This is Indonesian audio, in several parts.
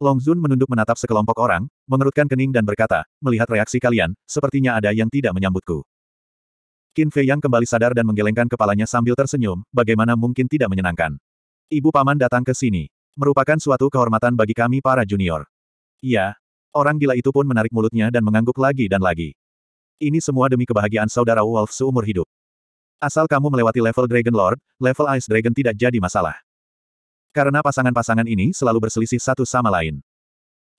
Long Zun menunduk menatap sekelompok orang, mengerutkan kening dan berkata, melihat reaksi kalian, sepertinya ada yang tidak menyambutku. Qin Fei yang kembali sadar dan menggelengkan kepalanya sambil tersenyum, bagaimana mungkin tidak menyenangkan. Ibu paman datang ke sini. Merupakan suatu kehormatan bagi kami para junior. Iya. Orang gila itu pun menarik mulutnya dan mengangguk lagi dan lagi. Ini semua demi kebahagiaan saudara Wolf seumur hidup. Asal kamu melewati level Dragon Lord, level Ice Dragon tidak jadi masalah. Karena pasangan-pasangan ini selalu berselisih satu sama lain.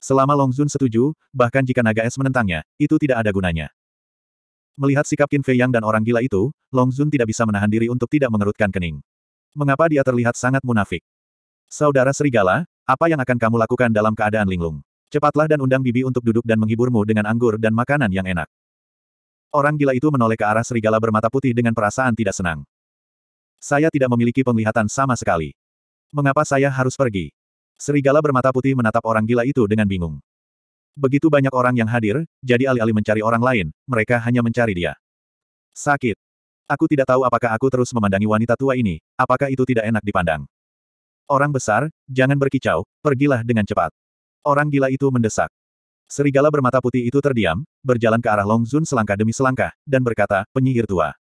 Selama Long Zun setuju, bahkan jika naga es menentangnya, itu tidak ada gunanya. Melihat sikap Qin Fei Yang dan orang gila itu, Long Zun tidak bisa menahan diri untuk tidak mengerutkan kening. Mengapa dia terlihat sangat munafik? Saudara Serigala, apa yang akan kamu lakukan dalam keadaan linglung? Cepatlah dan undang Bibi untuk duduk dan menghiburmu dengan anggur dan makanan yang enak. Orang gila itu menoleh ke arah serigala bermata putih dengan perasaan tidak senang. Saya tidak memiliki penglihatan sama sekali. Mengapa saya harus pergi? Serigala bermata putih menatap orang gila itu dengan bingung. Begitu banyak orang yang hadir, jadi alih-alih mencari orang lain, mereka hanya mencari dia. Sakit. Aku tidak tahu apakah aku terus memandangi wanita tua ini, apakah itu tidak enak dipandang. Orang besar, jangan berkicau, pergilah dengan cepat. Orang gila itu mendesak. Serigala bermata putih itu terdiam, berjalan ke arah Long Zun selangkah demi selangkah, dan berkata, penyihir tua.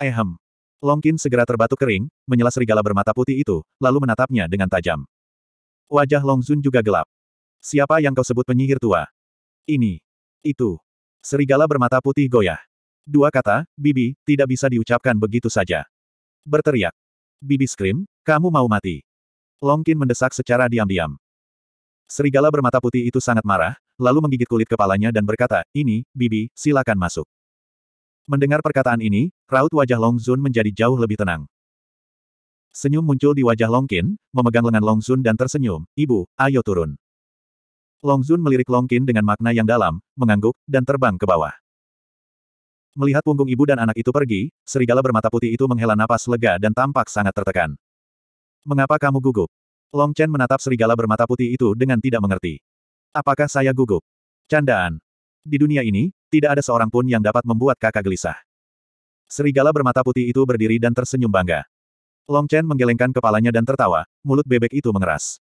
Ehem. Longkin segera terbatuk kering, menyela serigala bermata putih itu, lalu menatapnya dengan tajam. Wajah Longzun juga gelap. Siapa yang kau sebut penyihir tua? Ini. Itu. Serigala bermata putih goyah. Dua kata, Bibi, tidak bisa diucapkan begitu saja. Berteriak. Bibi Skrim, kamu mau mati. Longkin mendesak secara diam-diam. Serigala bermata putih itu sangat marah, lalu menggigit kulit kepalanya dan berkata, ini, Bibi, silakan masuk. Mendengar perkataan ini, raut wajah Long Zun menjadi jauh lebih tenang. Senyum muncul di wajah Long Qin, memegang lengan Long Zun dan tersenyum, Ibu, ayo turun. Long Zun melirik Long Qin dengan makna yang dalam, mengangguk, dan terbang ke bawah. Melihat punggung ibu dan anak itu pergi, serigala bermata putih itu menghela napas lega dan tampak sangat tertekan. Mengapa kamu gugup? Long Chen menatap serigala bermata putih itu dengan tidak mengerti. Apakah saya gugup? Candaan. Di dunia ini, tidak ada seorang pun yang dapat membuat kakak gelisah. Serigala bermata putih itu berdiri dan tersenyum bangga. Long Chen menggelengkan kepalanya dan tertawa, mulut bebek itu mengeras.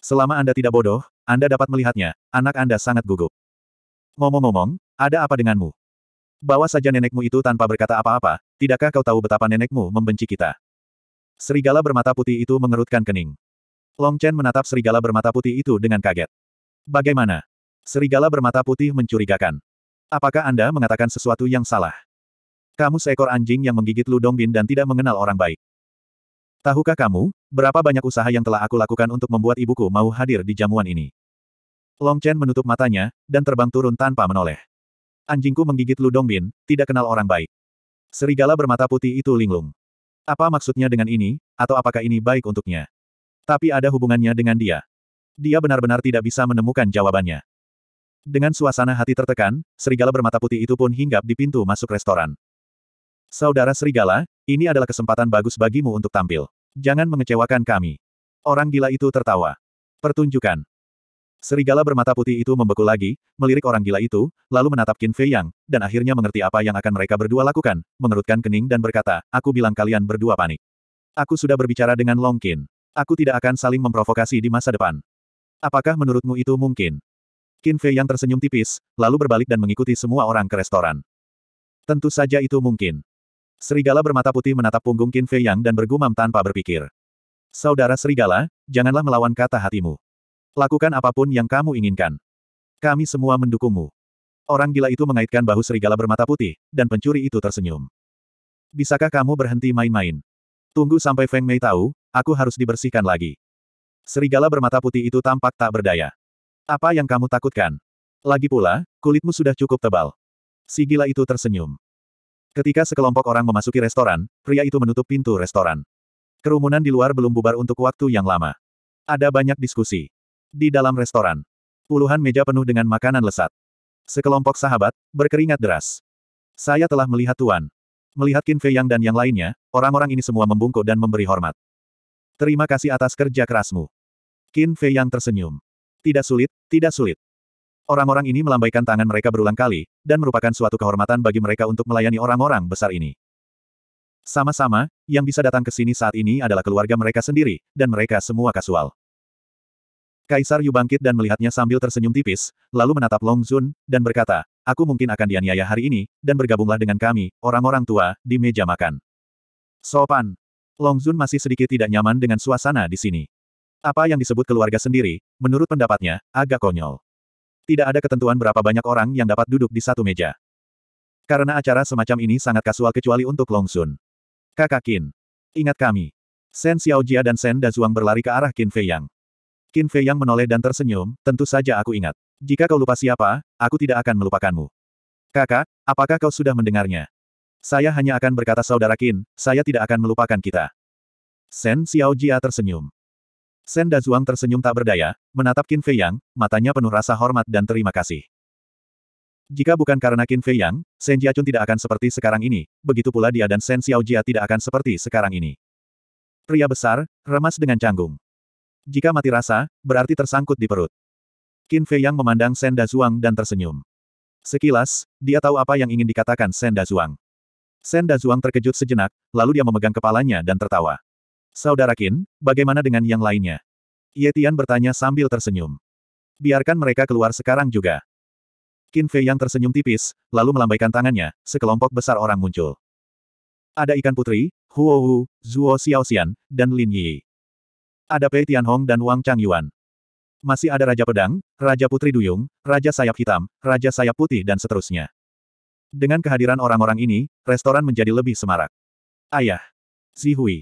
Selama Anda tidak bodoh, Anda dapat melihatnya, anak Anda sangat gugup. Ngomong-ngomong, ada apa denganmu? Bawa saja nenekmu itu tanpa berkata apa-apa, tidakkah kau tahu betapa nenekmu membenci kita? Serigala bermata putih itu mengerutkan kening. Long Chen menatap serigala bermata putih itu dengan kaget. Bagaimana? Serigala bermata putih mencurigakan. Apakah Anda mengatakan sesuatu yang salah? Kamu seekor anjing yang menggigit Lu Dongbin dan tidak mengenal orang baik. Tahukah kamu, berapa banyak usaha yang telah aku lakukan untuk membuat ibuku mau hadir di jamuan ini? Long Chen menutup matanya, dan terbang turun tanpa menoleh. Anjingku menggigit Lu Dongbin, tidak kenal orang baik. Serigala bermata putih itu linglung. Apa maksudnya dengan ini, atau apakah ini baik untuknya? Tapi ada hubungannya dengan dia. Dia benar-benar tidak bisa menemukan jawabannya. Dengan suasana hati tertekan, serigala bermata putih itu pun hinggap di pintu masuk restoran. Saudara serigala, ini adalah kesempatan bagus bagimu untuk tampil. Jangan mengecewakan kami. Orang gila itu tertawa. Pertunjukan. Serigala bermata putih itu membeku lagi, melirik orang gila itu, lalu menatap Qin Fei Yang, dan akhirnya mengerti apa yang akan mereka berdua lakukan, mengerutkan kening dan berkata, aku bilang kalian berdua panik. Aku sudah berbicara dengan Long Qin. Aku tidak akan saling memprovokasi di masa depan. Apakah menurutmu itu mungkin? Qin Fei yang tersenyum tipis, lalu berbalik dan mengikuti semua orang ke restoran. Tentu saja itu mungkin. Serigala bermata putih menatap punggung Qin Fei Yang dan bergumam tanpa berpikir. Saudara Serigala, janganlah melawan kata hatimu. Lakukan apapun yang kamu inginkan. Kami semua mendukungmu. Orang gila itu mengaitkan bahu serigala bermata putih, dan pencuri itu tersenyum. Bisakah kamu berhenti main-main? Tunggu sampai Feng Mei tahu, aku harus dibersihkan lagi. Serigala bermata putih itu tampak tak berdaya. Apa yang kamu takutkan? Lagi pula, kulitmu sudah cukup tebal. Si gila itu tersenyum. Ketika sekelompok orang memasuki restoran, pria itu menutup pintu restoran. Kerumunan di luar belum bubar untuk waktu yang lama. Ada banyak diskusi. Di dalam restoran, puluhan meja penuh dengan makanan lesat. Sekelompok sahabat, berkeringat deras. Saya telah melihat Tuan. Melihat Qin Fei Yang dan yang lainnya, orang-orang ini semua membungkuk dan memberi hormat. Terima kasih atas kerja kerasmu. Qin Fei Yang tersenyum. Tidak sulit, tidak sulit. Orang-orang ini melambaikan tangan mereka berulang kali, dan merupakan suatu kehormatan bagi mereka untuk melayani orang-orang besar ini. Sama-sama, yang bisa datang ke sini saat ini adalah keluarga mereka sendiri, dan mereka semua kasual. Kaisar Yu bangkit dan melihatnya sambil tersenyum tipis, lalu menatap Long Zun, dan berkata, aku mungkin akan dianiaya hari ini, dan bergabunglah dengan kami, orang-orang tua, di meja makan. Sopan. Long Zun masih sedikit tidak nyaman dengan suasana di sini. Apa yang disebut keluarga sendiri, menurut pendapatnya, agak konyol. Tidak ada ketentuan berapa banyak orang yang dapat duduk di satu meja. Karena acara semacam ini sangat kasual kecuali untuk Long Sun. Kakak Qin. Ingat kami. Sen Jia dan Sen Dazuang berlari ke arah Qin Fei Yang. Qin Fei Yang menoleh dan tersenyum, tentu saja aku ingat. Jika kau lupa siapa, aku tidak akan melupakanmu. Kakak, apakah kau sudah mendengarnya? Saya hanya akan berkata saudara Qin, saya tidak akan melupakan kita. Sen Jia tersenyum. Shen Dazuang tersenyum tak berdaya, menatap Qin Fei Yang, matanya penuh rasa hormat dan terima kasih. Jika bukan karena Qin Fei Yang, Shen Jiachun tidak akan seperti sekarang ini, begitu pula dia dan Shen Jia tidak akan seperti sekarang ini. Pria besar, remas dengan canggung. Jika mati rasa, berarti tersangkut di perut. Qin Fei Yang memandang Shen Dazuang dan tersenyum. Sekilas, dia tahu apa yang ingin dikatakan Shen Dazuang. Shen Dazuang terkejut sejenak, lalu dia memegang kepalanya dan tertawa. Saudara Qin, bagaimana dengan yang lainnya? Ye Tian bertanya sambil tersenyum. Biarkan mereka keluar sekarang juga. Qin Fei yang tersenyum tipis, lalu melambaikan tangannya, sekelompok besar orang muncul. Ada ikan putri, Huo Hu, Zhuo Xiaoxian, dan Lin Yi. Ada Pei Tianhong dan Wang Changyuan. Masih ada Raja Pedang, Raja Putri Duyung, Raja Sayap Hitam, Raja Sayap Putih dan seterusnya. Dengan kehadiran orang-orang ini, restoran menjadi lebih semarak. Ayah. Si Hui.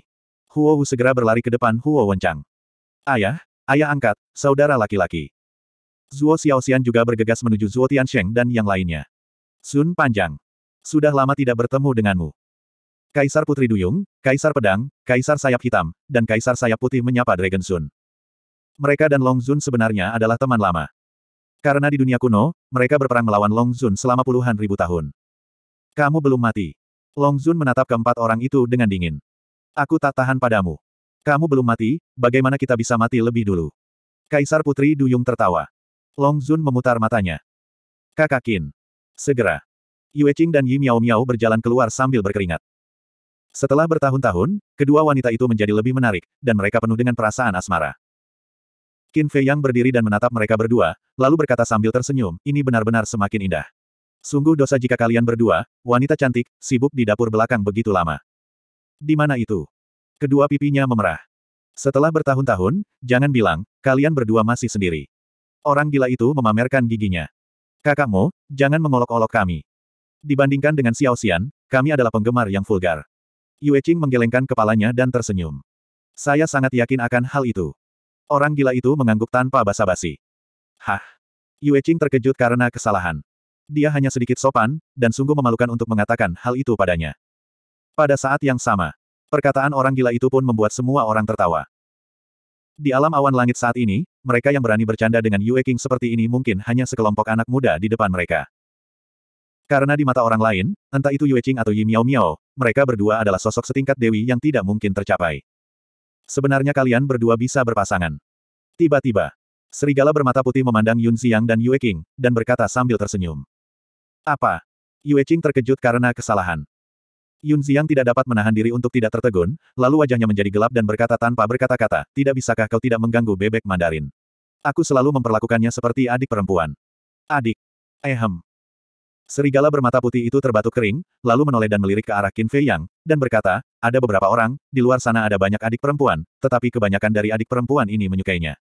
Huo Wu segera berlari ke depan Huo Wenchang. Ayah, ayah angkat, saudara laki-laki. Zuo Xiaoxian juga bergegas menuju Zuo Tiansheng dan yang lainnya. Sun Panjang. Sudah lama tidak bertemu denganmu. Kaisar Putri Duyung, Kaisar Pedang, Kaisar Sayap Hitam, dan Kaisar Sayap Putih menyapa Dragon Sun. Mereka dan Long Zun sebenarnya adalah teman lama. Karena di dunia kuno, mereka berperang melawan Long Zun selama puluhan ribu tahun. Kamu belum mati. Long Zun menatap keempat orang itu dengan dingin. Aku tak tahan padamu. Kamu belum mati, bagaimana kita bisa mati lebih dulu? Kaisar Putri Duyung tertawa. Long Zun memutar matanya. Kakak Qin, Segera. Yue Qing dan Yi Miao Miao berjalan keluar sambil berkeringat. Setelah bertahun-tahun, kedua wanita itu menjadi lebih menarik, dan mereka penuh dengan perasaan asmara. Qin Fei Yang berdiri dan menatap mereka berdua, lalu berkata sambil tersenyum, ini benar-benar semakin indah. Sungguh dosa jika kalian berdua, wanita cantik, sibuk di dapur belakang begitu lama di mana itu? Kedua pipinya memerah. Setelah bertahun-tahun, jangan bilang, kalian berdua masih sendiri. Orang gila itu memamerkan giginya. Kakakmu, jangan mengolok-olok kami. Dibandingkan dengan Xiao Xian, kami adalah penggemar yang vulgar. Yue Qing menggelengkan kepalanya dan tersenyum. Saya sangat yakin akan hal itu. Orang gila itu mengangguk tanpa basa-basi. Hah? Yue Qing terkejut karena kesalahan. Dia hanya sedikit sopan, dan sungguh memalukan untuk mengatakan hal itu padanya. Pada saat yang sama, perkataan orang gila itu pun membuat semua orang tertawa. Di alam awan langit saat ini, mereka yang berani bercanda dengan Yue King seperti ini mungkin hanya sekelompok anak muda di depan mereka. Karena di mata orang lain, entah itu Yue Qing atau Yi Miao Miao, mereka berdua adalah sosok setingkat dewi yang tidak mungkin tercapai. Sebenarnya kalian berdua bisa berpasangan. Tiba-tiba, serigala bermata putih memandang Yun Xiang dan Yue Qing, dan berkata sambil tersenyum. Apa? Yue Qing terkejut karena kesalahan. Yun Xiang tidak dapat menahan diri untuk tidak tertegun, lalu wajahnya menjadi gelap dan berkata tanpa berkata-kata, tidak bisakah kau tidak mengganggu bebek Mandarin? Aku selalu memperlakukannya seperti adik perempuan. Adik. Ehem. Serigala bermata putih itu terbatuk kering, lalu menoleh dan melirik ke arah Qin Fei Yang, dan berkata, ada beberapa orang, di luar sana ada banyak adik perempuan, tetapi kebanyakan dari adik perempuan ini menyukainya.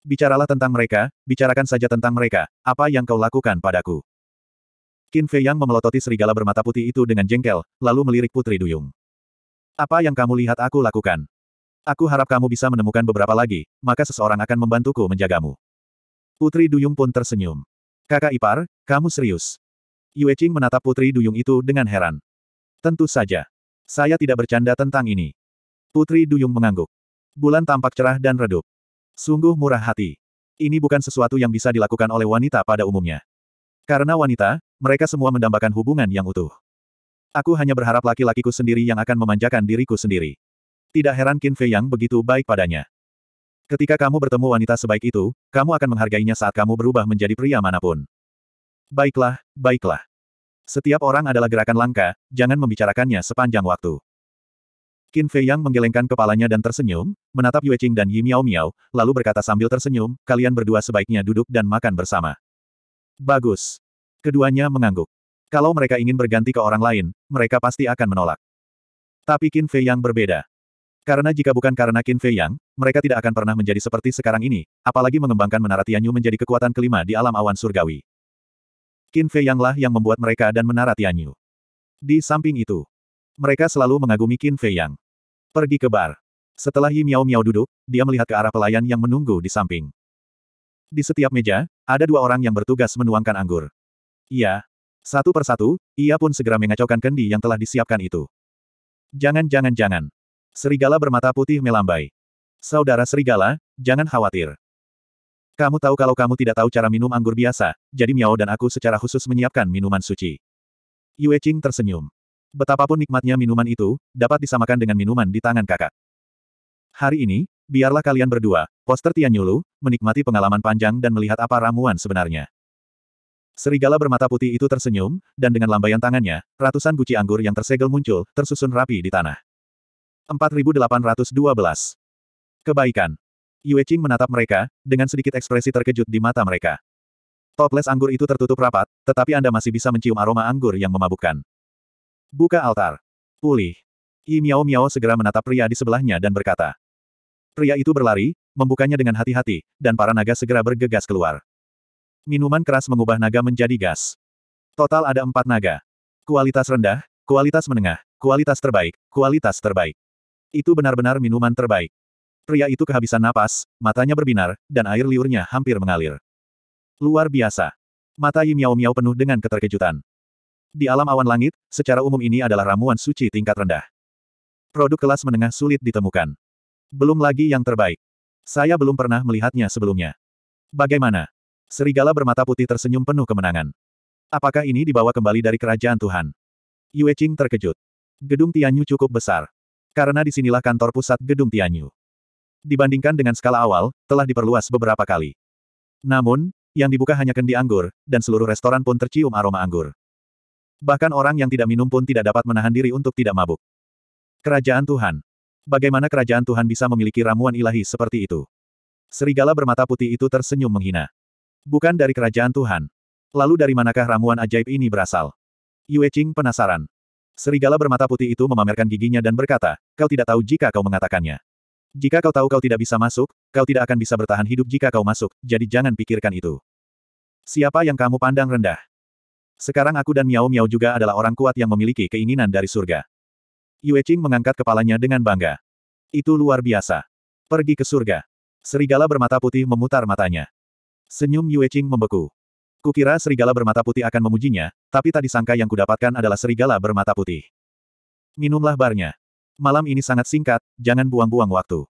Bicaralah tentang mereka, bicarakan saja tentang mereka, apa yang kau lakukan padaku. Qin Fei Yang memelototi serigala bermata putih itu dengan jengkel, lalu melirik Putri Duyung. Apa yang kamu lihat aku lakukan? Aku harap kamu bisa menemukan beberapa lagi, maka seseorang akan membantuku menjagamu. Putri Duyung pun tersenyum. Kakak ipar, kamu serius? Yue Qing menatap Putri Duyung itu dengan heran. Tentu saja. Saya tidak bercanda tentang ini. Putri Duyung mengangguk. Bulan tampak cerah dan redup. Sungguh murah hati. Ini bukan sesuatu yang bisa dilakukan oleh wanita pada umumnya. Karena wanita, mereka semua mendambakan hubungan yang utuh. Aku hanya berharap laki-lakiku sendiri yang akan memanjakan diriku sendiri. Tidak heran Qin Fei yang begitu baik padanya. Ketika kamu bertemu wanita sebaik itu, kamu akan menghargainya saat kamu berubah menjadi pria manapun. Baiklah, baiklah. Setiap orang adalah gerakan langka, jangan membicarakannya sepanjang waktu. Qin Fei Yang menggelengkan kepalanya dan tersenyum, menatap Yue Qing dan Yi Miao Miao, lalu berkata sambil tersenyum, kalian berdua sebaiknya duduk dan makan bersama. Bagus. Keduanya mengangguk. Kalau mereka ingin berganti ke orang lain, mereka pasti akan menolak. Tapi Qin Fei yang berbeda. Karena jika bukan karena Qin Fei yang, mereka tidak akan pernah menjadi seperti sekarang ini, apalagi mengembangkan menara Tianyu menjadi kekuatan kelima di alam awan surgawi. Qin Fei yang lah yang membuat mereka dan menara Tianyu. Di samping itu, mereka selalu mengagumi Qin Fei yang. Pergi ke bar. Setelah Yi Miao Miao duduk, dia melihat ke arah pelayan yang menunggu di samping. Di setiap meja, ada dua orang yang bertugas menuangkan anggur. Iya. Satu persatu, ia pun segera mengacaukan kendi yang telah disiapkan itu. Jangan jangan jangan. Serigala bermata putih melambai. Saudara serigala, jangan khawatir. Kamu tahu kalau kamu tidak tahu cara minum anggur biasa, jadi Miao dan aku secara khusus menyiapkan minuman suci. Yue Qing tersenyum. Betapapun nikmatnya minuman itu, dapat disamakan dengan minuman di tangan kakak. Hari ini, biarlah kalian berdua, poster Tian Yulu, menikmati pengalaman panjang dan melihat apa ramuan sebenarnya. Serigala bermata putih itu tersenyum, dan dengan lambaian tangannya, ratusan guci anggur yang tersegel muncul, tersusun rapi di tanah. 4812. Kebaikan. Yue Qing menatap mereka, dengan sedikit ekspresi terkejut di mata mereka. Toples anggur itu tertutup rapat, tetapi Anda masih bisa mencium aroma anggur yang memabukkan. Buka altar. Pulih. Yi Miao Miao segera menatap pria di sebelahnya dan berkata. Pria itu berlari, membukanya dengan hati-hati, dan para naga segera bergegas keluar. Minuman keras mengubah naga menjadi gas. Total ada empat naga. Kualitas rendah, kualitas menengah, kualitas terbaik, kualitas terbaik. Itu benar-benar minuman terbaik. Pria itu kehabisan napas, matanya berbinar, dan air liurnya hampir mengalir. Luar biasa. Mata Yi Miao Miao penuh dengan keterkejutan. Di alam awan langit, secara umum ini adalah ramuan suci tingkat rendah. Produk kelas menengah sulit ditemukan. Belum lagi yang terbaik. Saya belum pernah melihatnya sebelumnya. Bagaimana? Serigala bermata putih tersenyum penuh kemenangan. Apakah ini dibawa kembali dari kerajaan Tuhan? Yue Qing terkejut. Gedung Tianyu cukup besar. Karena disinilah kantor pusat gedung Tianyu. Dibandingkan dengan skala awal, telah diperluas beberapa kali. Namun, yang dibuka hanya kendi anggur, dan seluruh restoran pun tercium aroma anggur. Bahkan orang yang tidak minum pun tidak dapat menahan diri untuk tidak mabuk. Kerajaan Tuhan. Bagaimana kerajaan Tuhan bisa memiliki ramuan ilahi seperti itu? Serigala bermata putih itu tersenyum menghina. Bukan dari kerajaan Tuhan. Lalu dari manakah ramuan ajaib ini berasal? Yue Qing penasaran. Serigala bermata putih itu memamerkan giginya dan berkata, kau tidak tahu jika kau mengatakannya. Jika kau tahu kau tidak bisa masuk, kau tidak akan bisa bertahan hidup jika kau masuk, jadi jangan pikirkan itu. Siapa yang kamu pandang rendah? Sekarang aku dan Miao Miao juga adalah orang kuat yang memiliki keinginan dari surga. Yue Qing mengangkat kepalanya dengan bangga. Itu luar biasa. Pergi ke surga. Serigala bermata putih memutar matanya. Senyum Yue Qing membeku. Kukira serigala bermata putih akan memujinya, tapi tadi sangka yang kudapatkan adalah serigala bermata putih. Minumlah barnya. Malam ini sangat singkat, jangan buang-buang waktu.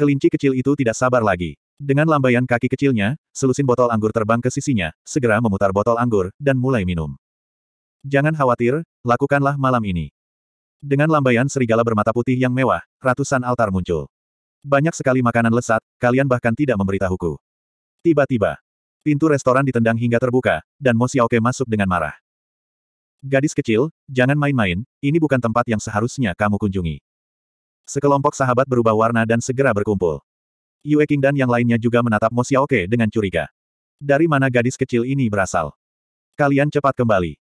Kelinci kecil itu tidak sabar lagi. Dengan lambaian kaki kecilnya, selusin botol anggur terbang ke sisinya, segera memutar botol anggur, dan mulai minum. Jangan khawatir, lakukanlah malam ini. Dengan lambaian serigala bermata putih yang mewah, ratusan altar muncul. Banyak sekali makanan lesat, kalian bahkan tidak memberitahuku. Tiba-tiba, pintu restoran ditendang hingga terbuka, dan Mo Xiaoke masuk dengan marah. Gadis kecil, jangan main-main, ini bukan tempat yang seharusnya kamu kunjungi. Sekelompok sahabat berubah warna dan segera berkumpul. Yue King dan yang lainnya juga menatap Mo Xiaoke dengan curiga. Dari mana gadis kecil ini berasal? Kalian cepat kembali.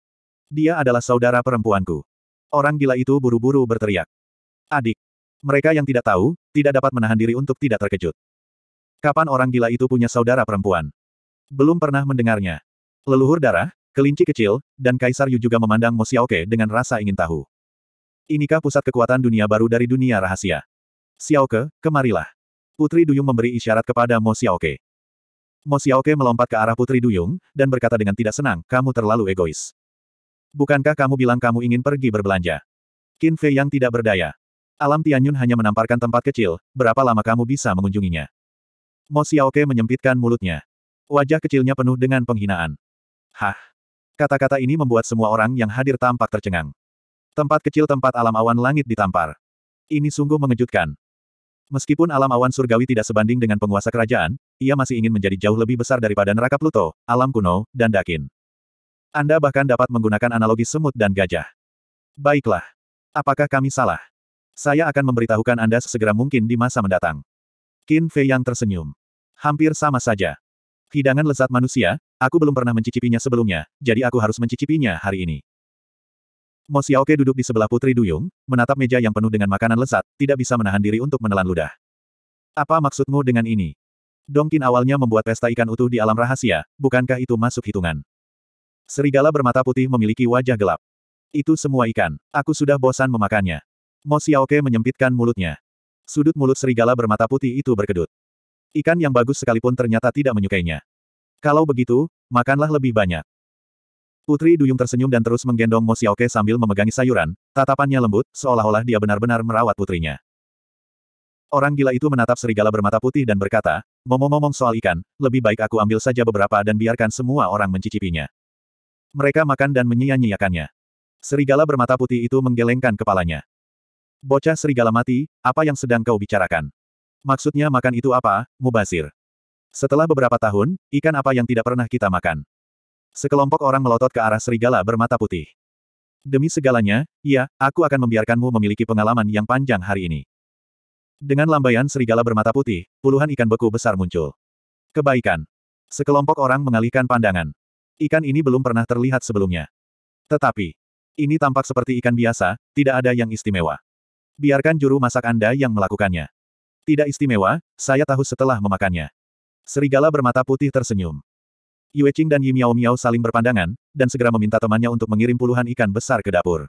Dia adalah saudara perempuanku. Orang gila itu buru-buru berteriak. Adik. Mereka yang tidak tahu, tidak dapat menahan diri untuk tidak terkejut. Kapan orang gila itu punya saudara perempuan? Belum pernah mendengarnya. Leluhur darah, kelinci kecil, dan Kaisar Yu juga memandang Mo Xiaoke dengan rasa ingin tahu. Inikah pusat kekuatan dunia baru dari dunia rahasia? Xiaoke, kemarilah. Putri Duyung memberi isyarat kepada Mo Xiaoke. Mo Xiaoke melompat ke arah Putri Duyung, dan berkata dengan tidak senang, kamu terlalu egois. Bukankah kamu bilang kamu ingin pergi berbelanja? Qin Fei yang tidak berdaya. Alam Tianyun hanya menamparkan tempat kecil, berapa lama kamu bisa mengunjunginya? Mo Xiaoke menyempitkan mulutnya. Wajah kecilnya penuh dengan penghinaan. Hah? Kata-kata ini membuat semua orang yang hadir tampak tercengang. Tempat kecil tempat alam awan langit ditampar. Ini sungguh mengejutkan. Meskipun alam awan surgawi tidak sebanding dengan penguasa kerajaan, ia masih ingin menjadi jauh lebih besar daripada neraka Pluto, alam kuno, dan Dakin. Anda bahkan dapat menggunakan analogi semut dan gajah. Baiklah. Apakah kami salah? Saya akan memberitahukan Anda sesegera mungkin di masa mendatang. Qin Fei yang tersenyum. Hampir sama saja. Hidangan lezat manusia, aku belum pernah mencicipinya sebelumnya, jadi aku harus mencicipinya hari ini. Mo Xiaoke duduk di sebelah Putri Duyung, menatap meja yang penuh dengan makanan lezat, tidak bisa menahan diri untuk menelan ludah. Apa maksudmu dengan ini? Dongkin awalnya membuat pesta ikan utuh di alam rahasia, bukankah itu masuk hitungan? Serigala bermata putih memiliki wajah gelap. Itu semua ikan. Aku sudah bosan memakannya. Mo Xiaoke menyempitkan mulutnya. Sudut mulut serigala bermata putih itu berkedut. Ikan yang bagus sekalipun ternyata tidak menyukainya. Kalau begitu, makanlah lebih banyak. Putri Duyung tersenyum dan terus menggendong Mo Xiaoke sambil memegangi sayuran, tatapannya lembut, seolah-olah dia benar-benar merawat putrinya. Orang gila itu menatap serigala bermata putih dan berkata, ngomong-ngomong soal ikan, lebih baik aku ambil saja beberapa dan biarkan semua orang mencicipinya. Mereka makan dan menyia-nyiakannya. Serigala bermata putih itu menggelengkan kepalanya. Bocah serigala mati, apa yang sedang kau bicarakan? Maksudnya makan itu apa, Mubazir? Setelah beberapa tahun, ikan apa yang tidak pernah kita makan? Sekelompok orang melotot ke arah serigala bermata putih. Demi segalanya, ya, aku akan membiarkanmu memiliki pengalaman yang panjang hari ini. Dengan lambaian serigala bermata putih, puluhan ikan beku besar muncul. Kebaikan. Sekelompok orang mengalihkan pandangan. Ikan ini belum pernah terlihat sebelumnya. Tetapi, ini tampak seperti ikan biasa, tidak ada yang istimewa. Biarkan juru masak Anda yang melakukannya. Tidak istimewa, saya tahu setelah memakannya. Serigala bermata putih tersenyum. Yue Qing dan Yi Miao Miao saling berpandangan, dan segera meminta temannya untuk mengirim puluhan ikan besar ke dapur.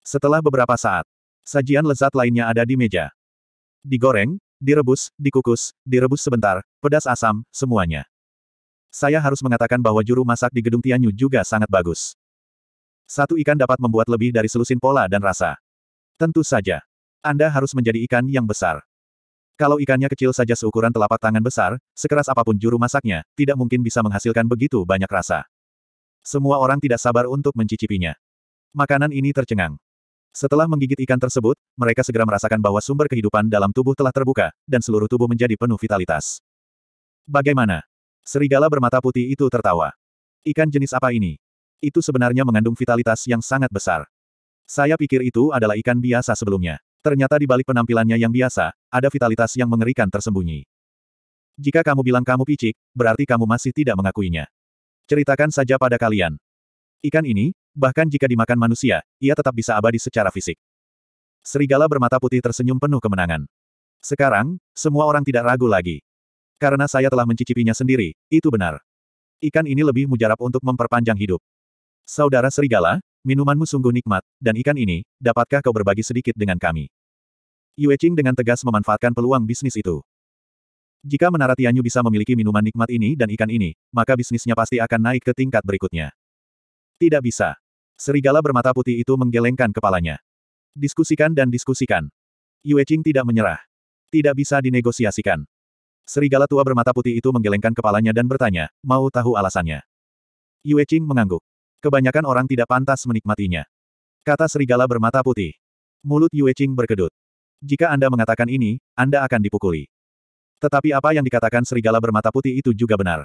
Setelah beberapa saat, sajian lezat lainnya ada di meja. Digoreng, direbus, dikukus, direbus sebentar, pedas asam, semuanya. Saya harus mengatakan bahwa juru masak di gedung Tianyu juga sangat bagus. Satu ikan dapat membuat lebih dari selusin pola dan rasa. Tentu saja. Anda harus menjadi ikan yang besar. Kalau ikannya kecil saja seukuran telapak tangan besar, sekeras apapun juru masaknya, tidak mungkin bisa menghasilkan begitu banyak rasa. Semua orang tidak sabar untuk mencicipinya. Makanan ini tercengang. Setelah menggigit ikan tersebut, mereka segera merasakan bahwa sumber kehidupan dalam tubuh telah terbuka, dan seluruh tubuh menjadi penuh vitalitas. Bagaimana? Serigala bermata putih itu tertawa. Ikan jenis apa ini? Itu sebenarnya mengandung vitalitas yang sangat besar. Saya pikir itu adalah ikan biasa sebelumnya. Ternyata di balik penampilannya yang biasa, ada vitalitas yang mengerikan tersembunyi. Jika kamu bilang kamu picik, berarti kamu masih tidak mengakuinya. Ceritakan saja pada kalian. Ikan ini, bahkan jika dimakan manusia, ia tetap bisa abadi secara fisik. Serigala bermata putih tersenyum penuh kemenangan. Sekarang, semua orang tidak ragu lagi. Karena saya telah mencicipinya sendiri, itu benar. Ikan ini lebih mujarab untuk memperpanjang hidup. Saudara serigala, minumanmu sungguh nikmat, dan ikan ini, dapatkah kau berbagi sedikit dengan kami? Yue Qing dengan tegas memanfaatkan peluang bisnis itu. Jika menara Tianyu bisa memiliki minuman nikmat ini dan ikan ini, maka bisnisnya pasti akan naik ke tingkat berikutnya. Tidak bisa. Serigala bermata putih itu menggelengkan kepalanya. Diskusikan dan diskusikan. Yue Qing tidak menyerah. Tidak bisa dinegosiasikan. Serigala tua bermata putih itu menggelengkan kepalanya dan bertanya, mau tahu alasannya? Yue Qing mengangguk. Kebanyakan orang tidak pantas menikmatinya. Kata serigala bermata putih. Mulut Yue Qing berkedut. Jika Anda mengatakan ini, Anda akan dipukuli. Tetapi apa yang dikatakan serigala bermata putih itu juga benar.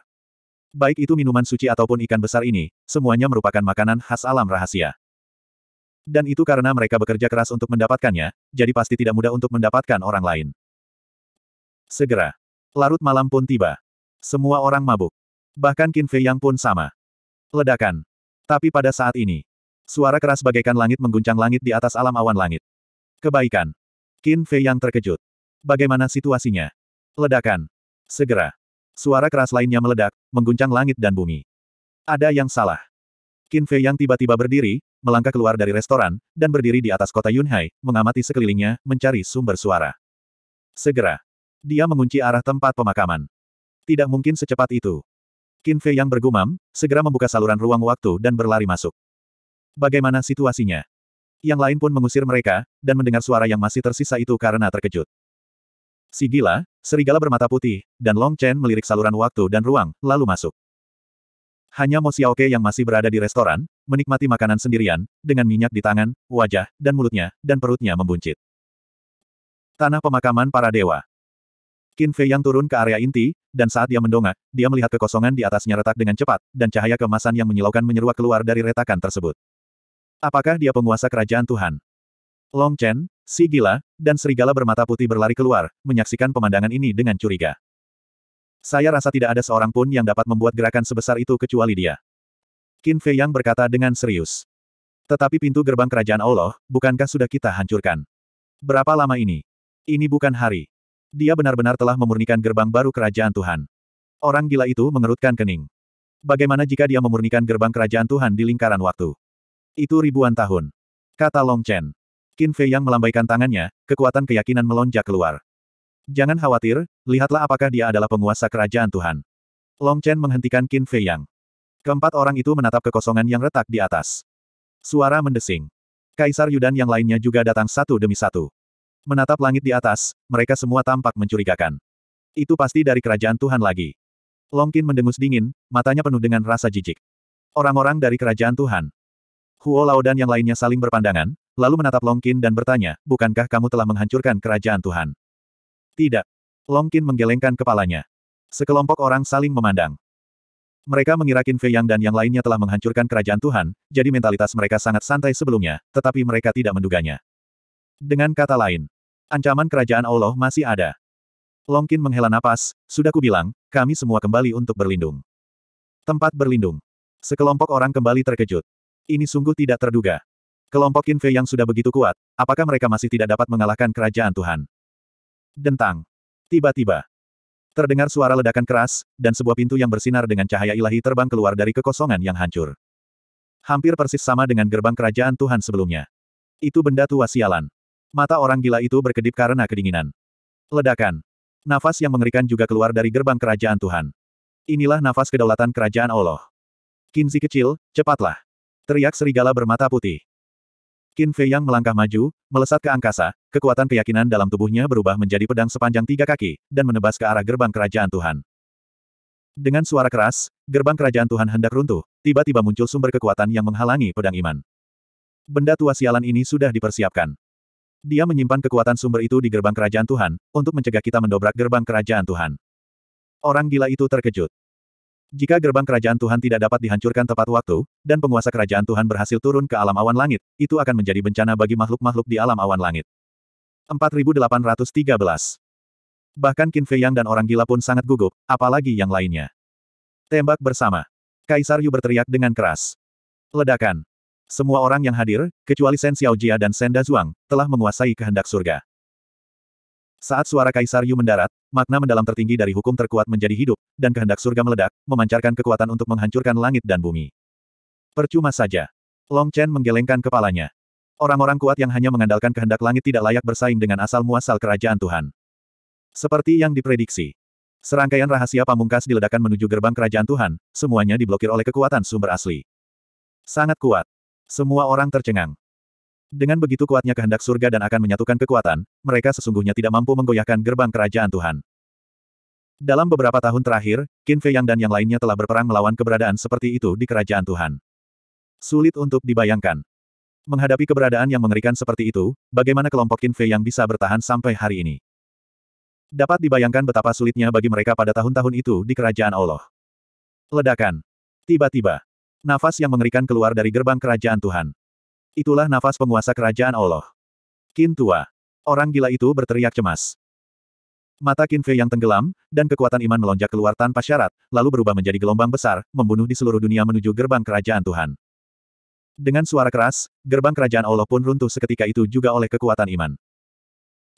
Baik itu minuman suci ataupun ikan besar ini, semuanya merupakan makanan khas alam rahasia. Dan itu karena mereka bekerja keras untuk mendapatkannya, jadi pasti tidak mudah untuk mendapatkan orang lain. Segera, Larut malam pun tiba. Semua orang mabuk. Bahkan Qin Fei Yang pun sama. Ledakan. Tapi pada saat ini, suara keras bagaikan langit mengguncang langit di atas alam awan langit. Kebaikan. Qin Fei Yang terkejut. Bagaimana situasinya? Ledakan. Segera. Suara keras lainnya meledak, mengguncang langit dan bumi. Ada yang salah. Qin Fei Yang tiba-tiba berdiri, melangkah keluar dari restoran, dan berdiri di atas kota Yunhai, mengamati sekelilingnya, mencari sumber suara. Segera dia mengunci arah tempat pemakaman. Tidak mungkin secepat itu. Qin Fei yang bergumam, segera membuka saluran ruang waktu dan berlari masuk. Bagaimana situasinya? Yang lain pun mengusir mereka, dan mendengar suara yang masih tersisa itu karena terkejut. Si gila, serigala bermata putih, dan Long Chen melirik saluran waktu dan ruang, lalu masuk. Hanya Mo Xiaoke yang masih berada di restoran, menikmati makanan sendirian, dengan minyak di tangan, wajah, dan mulutnya, dan perutnya membuncit. Tanah pemakaman para dewa. Qin Fei yang turun ke area inti, dan saat dia mendongak, dia melihat kekosongan di atasnya retak dengan cepat, dan cahaya kemasan yang menyilaukan menyeruak keluar dari retakan tersebut. Apakah dia penguasa kerajaan Tuhan? Long Chen, si gila, dan serigala bermata putih berlari keluar, menyaksikan pemandangan ini dengan curiga. Saya rasa tidak ada seorang pun yang dapat membuat gerakan sebesar itu kecuali dia. Qin Fei Yang berkata dengan serius. Tetapi pintu gerbang kerajaan Allah, bukankah sudah kita hancurkan? Berapa lama ini? Ini bukan hari. Dia benar-benar telah memurnikan gerbang baru kerajaan Tuhan. Orang gila itu mengerutkan kening. Bagaimana jika dia memurnikan gerbang kerajaan Tuhan di lingkaran waktu? Itu ribuan tahun. Kata Long Chen. Qin Fei yang melambaikan tangannya, kekuatan keyakinan melonjak keluar. Jangan khawatir, lihatlah apakah dia adalah penguasa kerajaan Tuhan. Long Chen menghentikan Qin Fei yang. Keempat orang itu menatap kekosongan yang retak di atas. Suara mendesing. Kaisar Yudan yang lainnya juga datang satu demi satu. Menatap langit di atas, mereka semua tampak mencurigakan. Itu pasti dari kerajaan Tuhan lagi. Longkin mendengus dingin, matanya penuh dengan rasa jijik. Orang-orang dari kerajaan Tuhan. Huo Lao dan yang lainnya saling berpandangan, lalu menatap Longkin dan bertanya, bukankah kamu telah menghancurkan kerajaan Tuhan? Tidak. Longkin menggelengkan kepalanya. Sekelompok orang saling memandang. Mereka mengira Qin Fei Yang dan yang lainnya telah menghancurkan kerajaan Tuhan, jadi mentalitas mereka sangat santai sebelumnya, tetapi mereka tidak menduganya. Dengan kata lain, Ancaman kerajaan Allah masih ada. Longkin menghela napas, sudah kubilang, kami semua kembali untuk berlindung. Tempat berlindung. Sekelompok orang kembali terkejut. Ini sungguh tidak terduga. Kelompok Kinfei yang sudah begitu kuat, apakah mereka masih tidak dapat mengalahkan kerajaan Tuhan? Dentang. Tiba-tiba. Terdengar suara ledakan keras, dan sebuah pintu yang bersinar dengan cahaya ilahi terbang keluar dari kekosongan yang hancur. Hampir persis sama dengan gerbang kerajaan Tuhan sebelumnya. Itu benda tua sialan. Mata orang gila itu berkedip karena kedinginan. Ledakan. Nafas yang mengerikan juga keluar dari gerbang kerajaan Tuhan. Inilah nafas kedaulatan kerajaan Allah. Kinzi kecil, cepatlah. Teriak serigala bermata putih. Qin Fei yang melangkah maju, melesat ke angkasa, kekuatan keyakinan dalam tubuhnya berubah menjadi pedang sepanjang tiga kaki, dan menebas ke arah gerbang kerajaan Tuhan. Dengan suara keras, gerbang kerajaan Tuhan hendak runtuh, tiba-tiba muncul sumber kekuatan yang menghalangi pedang iman. Benda tua sialan ini sudah dipersiapkan. Dia menyimpan kekuatan sumber itu di gerbang kerajaan Tuhan, untuk mencegah kita mendobrak gerbang kerajaan Tuhan. Orang gila itu terkejut. Jika gerbang kerajaan Tuhan tidak dapat dihancurkan tepat waktu, dan penguasa kerajaan Tuhan berhasil turun ke alam awan langit, itu akan menjadi bencana bagi makhluk-makhluk di alam awan langit. 4813 Bahkan Qin Fei Yang dan orang gila pun sangat gugup, apalagi yang lainnya. Tembak bersama. Kaisar Yu berteriak dengan keras. Ledakan. Semua orang yang hadir, kecuali Shen Xiaojia dan Shen Dazhuang, telah menguasai kehendak surga. Saat suara Kaisar Yu mendarat, makna mendalam tertinggi dari hukum terkuat menjadi hidup, dan kehendak surga meledak, memancarkan kekuatan untuk menghancurkan langit dan bumi. Percuma saja. Long Chen menggelengkan kepalanya. Orang-orang kuat yang hanya mengandalkan kehendak langit tidak layak bersaing dengan asal-muasal kerajaan Tuhan. Seperti yang diprediksi. Serangkaian rahasia pamungkas diledakkan menuju gerbang kerajaan Tuhan, semuanya diblokir oleh kekuatan sumber asli. Sangat kuat. Semua orang tercengang. Dengan begitu kuatnya kehendak surga dan akan menyatukan kekuatan, mereka sesungguhnya tidak mampu menggoyahkan gerbang kerajaan Tuhan. Dalam beberapa tahun terakhir, Qin Fei Yang dan yang lainnya telah berperang melawan keberadaan seperti itu di kerajaan Tuhan. Sulit untuk dibayangkan. Menghadapi keberadaan yang mengerikan seperti itu, bagaimana kelompok Qin Fei Yang bisa bertahan sampai hari ini? Dapat dibayangkan betapa sulitnya bagi mereka pada tahun-tahun itu di kerajaan Allah. Ledakan. Tiba-tiba. Nafas yang mengerikan keluar dari gerbang kerajaan Tuhan. Itulah nafas penguasa kerajaan Allah. Kintua, tua. Orang gila itu berteriak cemas. Mata Kin Fei yang tenggelam, dan kekuatan iman melonjak keluar tanpa syarat, lalu berubah menjadi gelombang besar, membunuh di seluruh dunia menuju gerbang kerajaan Tuhan. Dengan suara keras, gerbang kerajaan Allah pun runtuh seketika itu juga oleh kekuatan iman.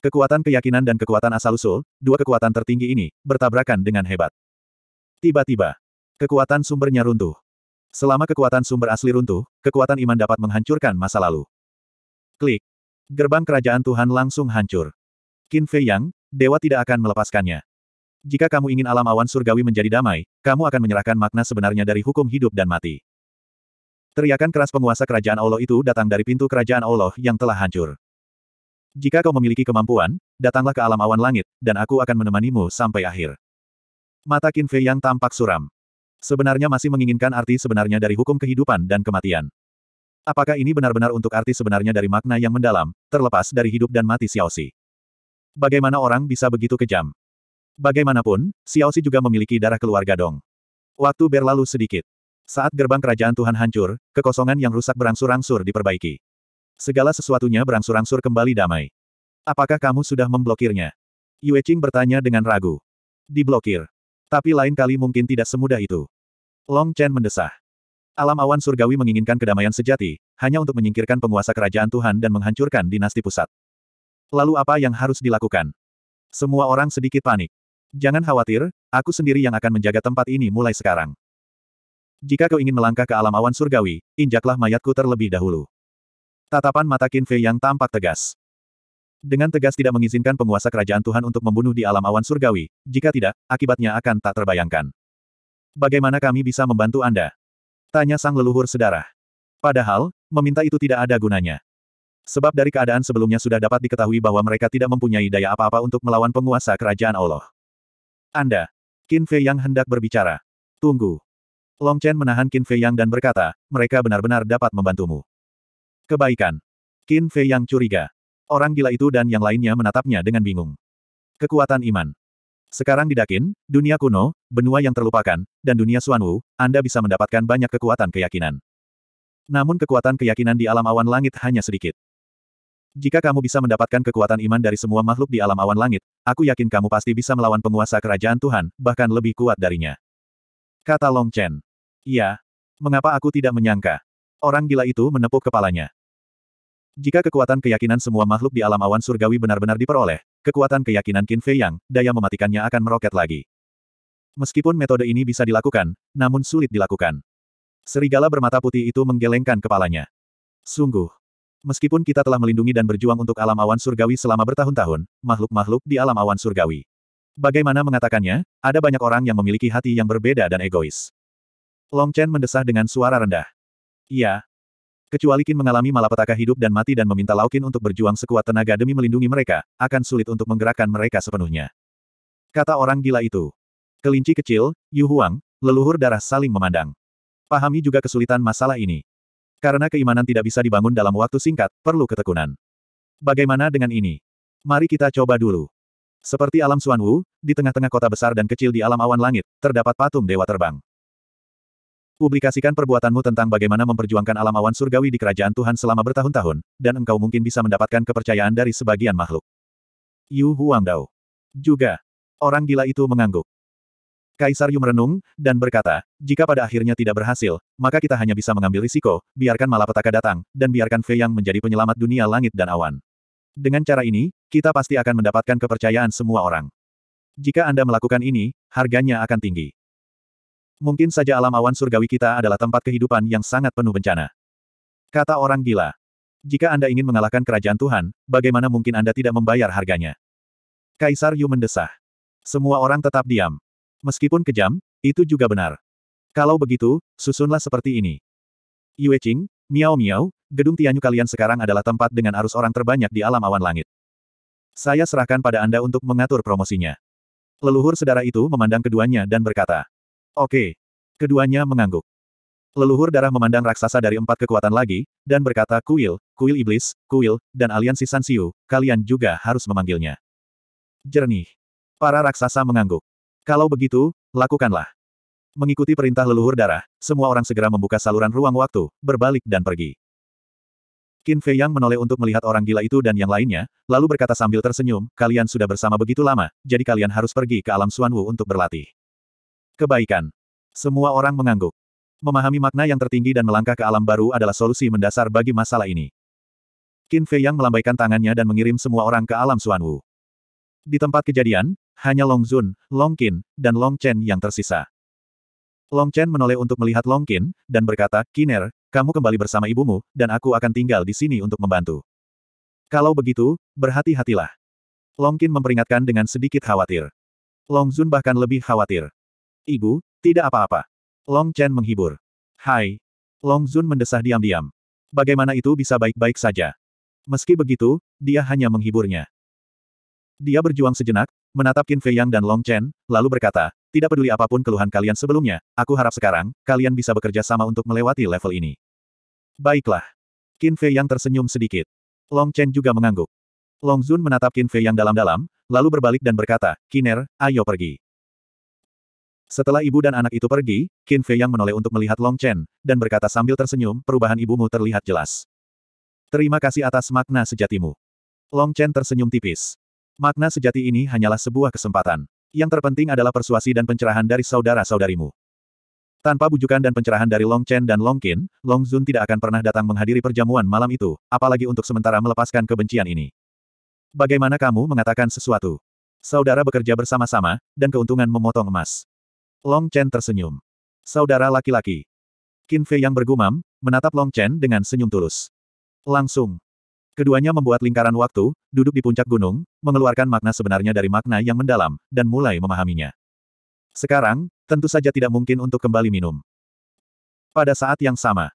Kekuatan keyakinan dan kekuatan asal-usul, dua kekuatan tertinggi ini, bertabrakan dengan hebat. Tiba-tiba, kekuatan sumbernya runtuh. Selama kekuatan sumber asli runtuh, kekuatan iman dapat menghancurkan masa lalu. Klik. Gerbang kerajaan Tuhan langsung hancur. Qin Fei Yang, dewa tidak akan melepaskannya. Jika kamu ingin alam awan surgawi menjadi damai, kamu akan menyerahkan makna sebenarnya dari hukum hidup dan mati. Teriakan keras penguasa kerajaan Allah itu datang dari pintu kerajaan Allah yang telah hancur. Jika kau memiliki kemampuan, datanglah ke alam awan langit, dan aku akan menemanimu sampai akhir. Mata Qin Fei Yang tampak suram. Sebenarnya masih menginginkan arti sebenarnya dari hukum kehidupan dan kematian. Apakah ini benar-benar untuk arti sebenarnya dari makna yang mendalam, terlepas dari hidup dan mati Xiaoxi? Bagaimana orang bisa begitu kejam? Bagaimanapun, Xiaoxi juga memiliki darah keluarga Dong. Waktu berlalu sedikit. Saat gerbang kerajaan Tuhan hancur, kekosongan yang rusak berangsur-angsur diperbaiki. Segala sesuatunya berangsur-angsur kembali damai. Apakah kamu sudah memblokirnya? Yue Qing bertanya dengan ragu. Diblokir. Tapi lain kali mungkin tidak semudah itu. Long Chen mendesah. Alam awan surgawi menginginkan kedamaian sejati, hanya untuk menyingkirkan penguasa kerajaan Tuhan dan menghancurkan dinasti pusat. Lalu apa yang harus dilakukan? Semua orang sedikit panik. Jangan khawatir, aku sendiri yang akan menjaga tempat ini mulai sekarang. Jika kau ingin melangkah ke alam awan surgawi, injaklah mayatku terlebih dahulu. Tatapan mata Qin Fei yang tampak tegas. Dengan tegas tidak mengizinkan penguasa kerajaan Tuhan untuk membunuh di alam awan surgawi, jika tidak, akibatnya akan tak terbayangkan. Bagaimana kami bisa membantu Anda? Tanya sang leluhur sedarah. Padahal, meminta itu tidak ada gunanya. Sebab dari keadaan sebelumnya sudah dapat diketahui bahwa mereka tidak mempunyai daya apa-apa untuk melawan penguasa kerajaan Allah. Anda, Qin Fei yang hendak berbicara. Tunggu. Long Chen menahan Qin Fei yang dan berkata, mereka benar-benar dapat membantumu. Kebaikan. Qin Fei yang curiga. Orang gila itu dan yang lainnya menatapnya dengan bingung. Kekuatan iman. Sekarang di Dakin, dunia kuno, benua yang terlupakan, dan dunia Suanwu, Anda bisa mendapatkan banyak kekuatan keyakinan. Namun kekuatan keyakinan di alam awan langit hanya sedikit. Jika kamu bisa mendapatkan kekuatan iman dari semua makhluk di alam awan langit, aku yakin kamu pasti bisa melawan penguasa kerajaan Tuhan, bahkan lebih kuat darinya. Kata Long Chen. Iya. Mengapa aku tidak menyangka? Orang gila itu menepuk kepalanya. Jika kekuatan keyakinan semua makhluk di alam awan surgawi benar-benar diperoleh, kekuatan keyakinan Qin Fei Yang, daya mematikannya akan meroket lagi. Meskipun metode ini bisa dilakukan, namun sulit dilakukan. Serigala bermata putih itu menggelengkan kepalanya. Sungguh. Meskipun kita telah melindungi dan berjuang untuk alam awan surgawi selama bertahun-tahun, makhluk-makhluk di alam awan surgawi. Bagaimana mengatakannya, ada banyak orang yang memiliki hati yang berbeda dan egois. Long Chen mendesah dengan suara rendah. Iya, Kecuali Qin mengalami malapetaka hidup dan mati dan meminta Laukin untuk berjuang sekuat tenaga demi melindungi mereka, akan sulit untuk menggerakkan mereka sepenuhnya. Kata orang gila itu. Kelinci kecil, Yu Huang, leluhur darah saling memandang. Pahami juga kesulitan masalah ini. Karena keimanan tidak bisa dibangun dalam waktu singkat, perlu ketekunan. Bagaimana dengan ini? Mari kita coba dulu. Seperti alam Suan Wu, di tengah-tengah kota besar dan kecil di alam awan langit, terdapat patung dewa terbang. Publikasikan perbuatanmu tentang bagaimana memperjuangkan alam awan surgawi di kerajaan Tuhan selama bertahun-tahun, dan engkau mungkin bisa mendapatkan kepercayaan dari sebagian makhluk. Yu Huangdao. Juga. Orang gila itu mengangguk. Kaisar Yu merenung, dan berkata, jika pada akhirnya tidak berhasil, maka kita hanya bisa mengambil risiko, biarkan malapetaka datang, dan biarkan Fei Yang menjadi penyelamat dunia langit dan awan. Dengan cara ini, kita pasti akan mendapatkan kepercayaan semua orang. Jika Anda melakukan ini, harganya akan tinggi. Mungkin saja alam awan surgawi kita adalah tempat kehidupan yang sangat penuh bencana. Kata orang gila. Jika Anda ingin mengalahkan kerajaan Tuhan, bagaimana mungkin Anda tidak membayar harganya? Kaisar Yu mendesah. Semua orang tetap diam. Meskipun kejam, itu juga benar. Kalau begitu, susunlah seperti ini. Yue Qing, Miao Miao, gedung Tianyu kalian sekarang adalah tempat dengan arus orang terbanyak di alam awan langit. Saya serahkan pada Anda untuk mengatur promosinya. Leluhur sedara itu memandang keduanya dan berkata, Oke. Keduanya mengangguk. Leluhur darah memandang raksasa dari empat kekuatan lagi, dan berkata kuil, kuil iblis, kuil, dan aliansi Sansiu, kalian juga harus memanggilnya. Jernih. Para raksasa mengangguk. Kalau begitu, lakukanlah. Mengikuti perintah leluhur darah, semua orang segera membuka saluran ruang waktu, berbalik dan pergi. Qin Fei Yang menoleh untuk melihat orang gila itu dan yang lainnya, lalu berkata sambil tersenyum, kalian sudah bersama begitu lama, jadi kalian harus pergi ke alam Suanwu untuk berlatih. Kebaikan. Semua orang mengangguk. Memahami makna yang tertinggi dan melangkah ke alam baru adalah solusi mendasar bagi masalah ini. Qin Fei Yang melambaikan tangannya dan mengirim semua orang ke alam Suanwu. Di tempat kejadian, hanya Long Zun, Long Qin, dan Long Chen yang tersisa. Long Chen menoleh untuk melihat Long Qin, dan berkata, Kiner, kamu kembali bersama ibumu, dan aku akan tinggal di sini untuk membantu. Kalau begitu, berhati-hatilah. Long Qin memperingatkan dengan sedikit khawatir. Long Zun bahkan lebih khawatir. Ibu, tidak apa-apa. Long Chen menghibur. Hai. Long Zun mendesah diam-diam. Bagaimana itu bisa baik-baik saja? Meski begitu, dia hanya menghiburnya. Dia berjuang sejenak, menatap Qin Fei Yang dan Long Chen, lalu berkata, tidak peduli apapun keluhan kalian sebelumnya, aku harap sekarang, kalian bisa bekerja sama untuk melewati level ini. Baiklah. Qin Fei Yang tersenyum sedikit. Long Chen juga mengangguk. Long Zun menatap Qin Fei Yang dalam-dalam, lalu berbalik dan berkata, Kiner, ayo pergi. Setelah ibu dan anak itu pergi, Qin Fei yang menoleh untuk melihat Long Chen, dan berkata sambil tersenyum, perubahan ibumu terlihat jelas. Terima kasih atas makna sejatimu. Long Chen tersenyum tipis. Makna sejati ini hanyalah sebuah kesempatan. Yang terpenting adalah persuasi dan pencerahan dari saudara-saudarimu. Tanpa bujukan dan pencerahan dari Long Chen dan Long Qin, Long Zun tidak akan pernah datang menghadiri perjamuan malam itu, apalagi untuk sementara melepaskan kebencian ini. Bagaimana kamu mengatakan sesuatu? Saudara bekerja bersama-sama, dan keuntungan memotong emas. Long Chen tersenyum. Saudara laki-laki. Qin Fei yang bergumam, menatap Long Chen dengan senyum tulus. Langsung. Keduanya membuat lingkaran waktu, duduk di puncak gunung, mengeluarkan makna sebenarnya dari makna yang mendalam, dan mulai memahaminya. Sekarang, tentu saja tidak mungkin untuk kembali minum. Pada saat yang sama,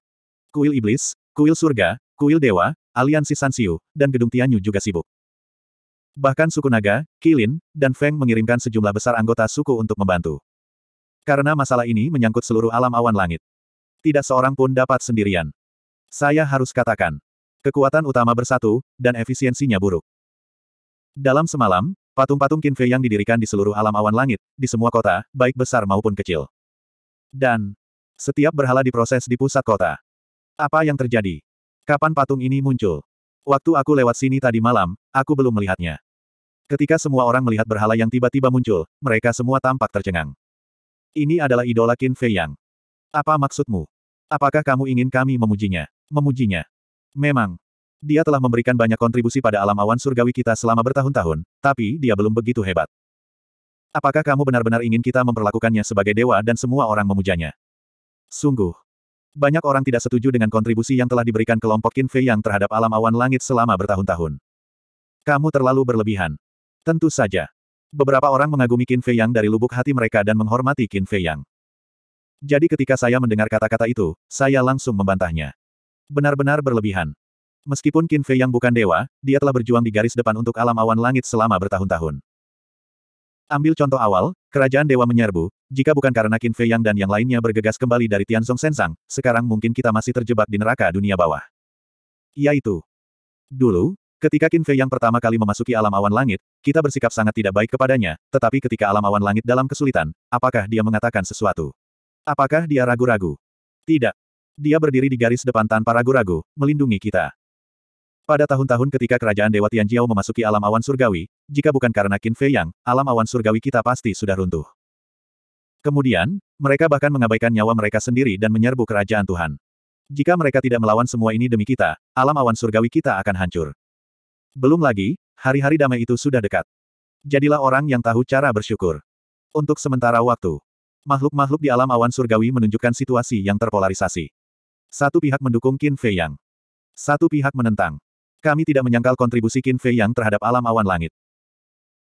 kuil iblis, kuil surga, kuil dewa, aliansi Sansiu, dan gedung Tianyu juga sibuk. Bahkan suku naga, Kilin, dan Feng mengirimkan sejumlah besar anggota suku untuk membantu. Karena masalah ini menyangkut seluruh alam awan langit. Tidak seorang pun dapat sendirian. Saya harus katakan. Kekuatan utama bersatu, dan efisiensinya buruk. Dalam semalam, patung-patung Kinfei yang didirikan di seluruh alam awan langit, di semua kota, baik besar maupun kecil. Dan, setiap berhala diproses di pusat kota. Apa yang terjadi? Kapan patung ini muncul? Waktu aku lewat sini tadi malam, aku belum melihatnya. Ketika semua orang melihat berhala yang tiba-tiba muncul, mereka semua tampak tercengang. Ini adalah idola Qin Fei Yang. Apa maksudmu? Apakah kamu ingin kami memujinya? Memujinya. Memang. Dia telah memberikan banyak kontribusi pada alam awan surgawi kita selama bertahun-tahun, tapi dia belum begitu hebat. Apakah kamu benar-benar ingin kita memperlakukannya sebagai dewa dan semua orang memujanya? Sungguh. Banyak orang tidak setuju dengan kontribusi yang telah diberikan kelompok Qin Fei yang terhadap alam awan langit selama bertahun-tahun. Kamu terlalu berlebihan. Tentu saja. Beberapa orang mengagumi Qin Fei Yang dari lubuk hati mereka dan menghormati Qin Fei Yang. Jadi ketika saya mendengar kata-kata itu, saya langsung membantahnya. Benar-benar berlebihan. Meskipun Qin Fei Yang bukan dewa, dia telah berjuang di garis depan untuk alam awan langit selama bertahun-tahun. Ambil contoh awal, kerajaan dewa menyerbu, jika bukan karena Qin Fei Yang dan yang lainnya bergegas kembali dari Tianzong Sensang, sekarang mungkin kita masih terjebak di neraka dunia bawah. Yaitu, dulu, Ketika Qin Fei yang pertama kali memasuki alam awan langit, kita bersikap sangat tidak baik kepadanya, tetapi ketika alam awan langit dalam kesulitan, apakah dia mengatakan sesuatu? Apakah dia ragu-ragu? Tidak. Dia berdiri di garis depan tanpa ragu-ragu, melindungi kita. Pada tahun-tahun ketika kerajaan Dewa Tianjiao memasuki alam awan surgawi, jika bukan karena Qin Fei Yang, alam awan surgawi kita pasti sudah runtuh. Kemudian, mereka bahkan mengabaikan nyawa mereka sendiri dan menyerbu kerajaan Tuhan. Jika mereka tidak melawan semua ini demi kita, alam awan surgawi kita akan hancur. Belum lagi, hari-hari damai itu sudah dekat. Jadilah orang yang tahu cara bersyukur. Untuk sementara waktu, makhluk-makhluk di alam awan surgawi menunjukkan situasi yang terpolarisasi. Satu pihak mendukung Qin Fei Yang. Satu pihak menentang. Kami tidak menyangkal kontribusi Qin Fei Yang terhadap alam awan langit.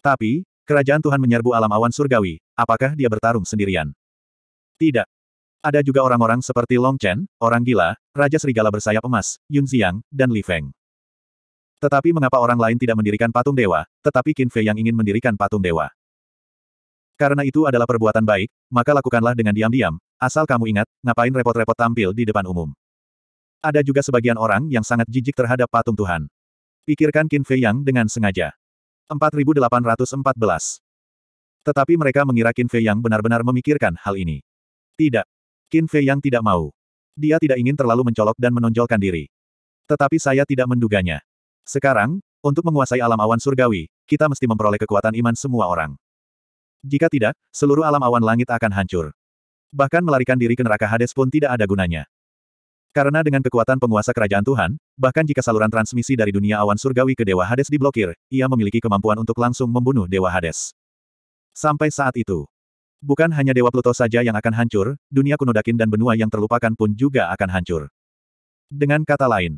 Tapi, kerajaan Tuhan menyerbu alam awan surgawi, apakah dia bertarung sendirian? Tidak. Ada juga orang-orang seperti Long Chen, orang gila, Raja Serigala bersayap emas, Yun Xiang, dan Li Feng. Tetapi mengapa orang lain tidak mendirikan patung dewa, tetapi Qin Fei yang ingin mendirikan patung dewa? Karena itu adalah perbuatan baik, maka lakukanlah dengan diam-diam, asal kamu ingat, ngapain repot-repot tampil di depan umum. Ada juga sebagian orang yang sangat jijik terhadap patung Tuhan. Pikirkan Qin Fei Yang dengan sengaja. 4814. Tetapi mereka mengira Qin Fei Yang benar-benar memikirkan hal ini. Tidak. Qin Fei Yang tidak mau. Dia tidak ingin terlalu mencolok dan menonjolkan diri. Tetapi saya tidak menduganya. Sekarang, untuk menguasai alam awan surgawi, kita mesti memperoleh kekuatan iman semua orang. Jika tidak, seluruh alam awan langit akan hancur. Bahkan melarikan diri ke neraka Hades pun tidak ada gunanya. Karena dengan kekuatan penguasa kerajaan Tuhan, bahkan jika saluran transmisi dari dunia awan surgawi ke Dewa Hades diblokir, ia memiliki kemampuan untuk langsung membunuh Dewa Hades. Sampai saat itu, bukan hanya Dewa Pluto saja yang akan hancur, dunia kuno Dakin dan benua yang terlupakan pun juga akan hancur. Dengan kata lain,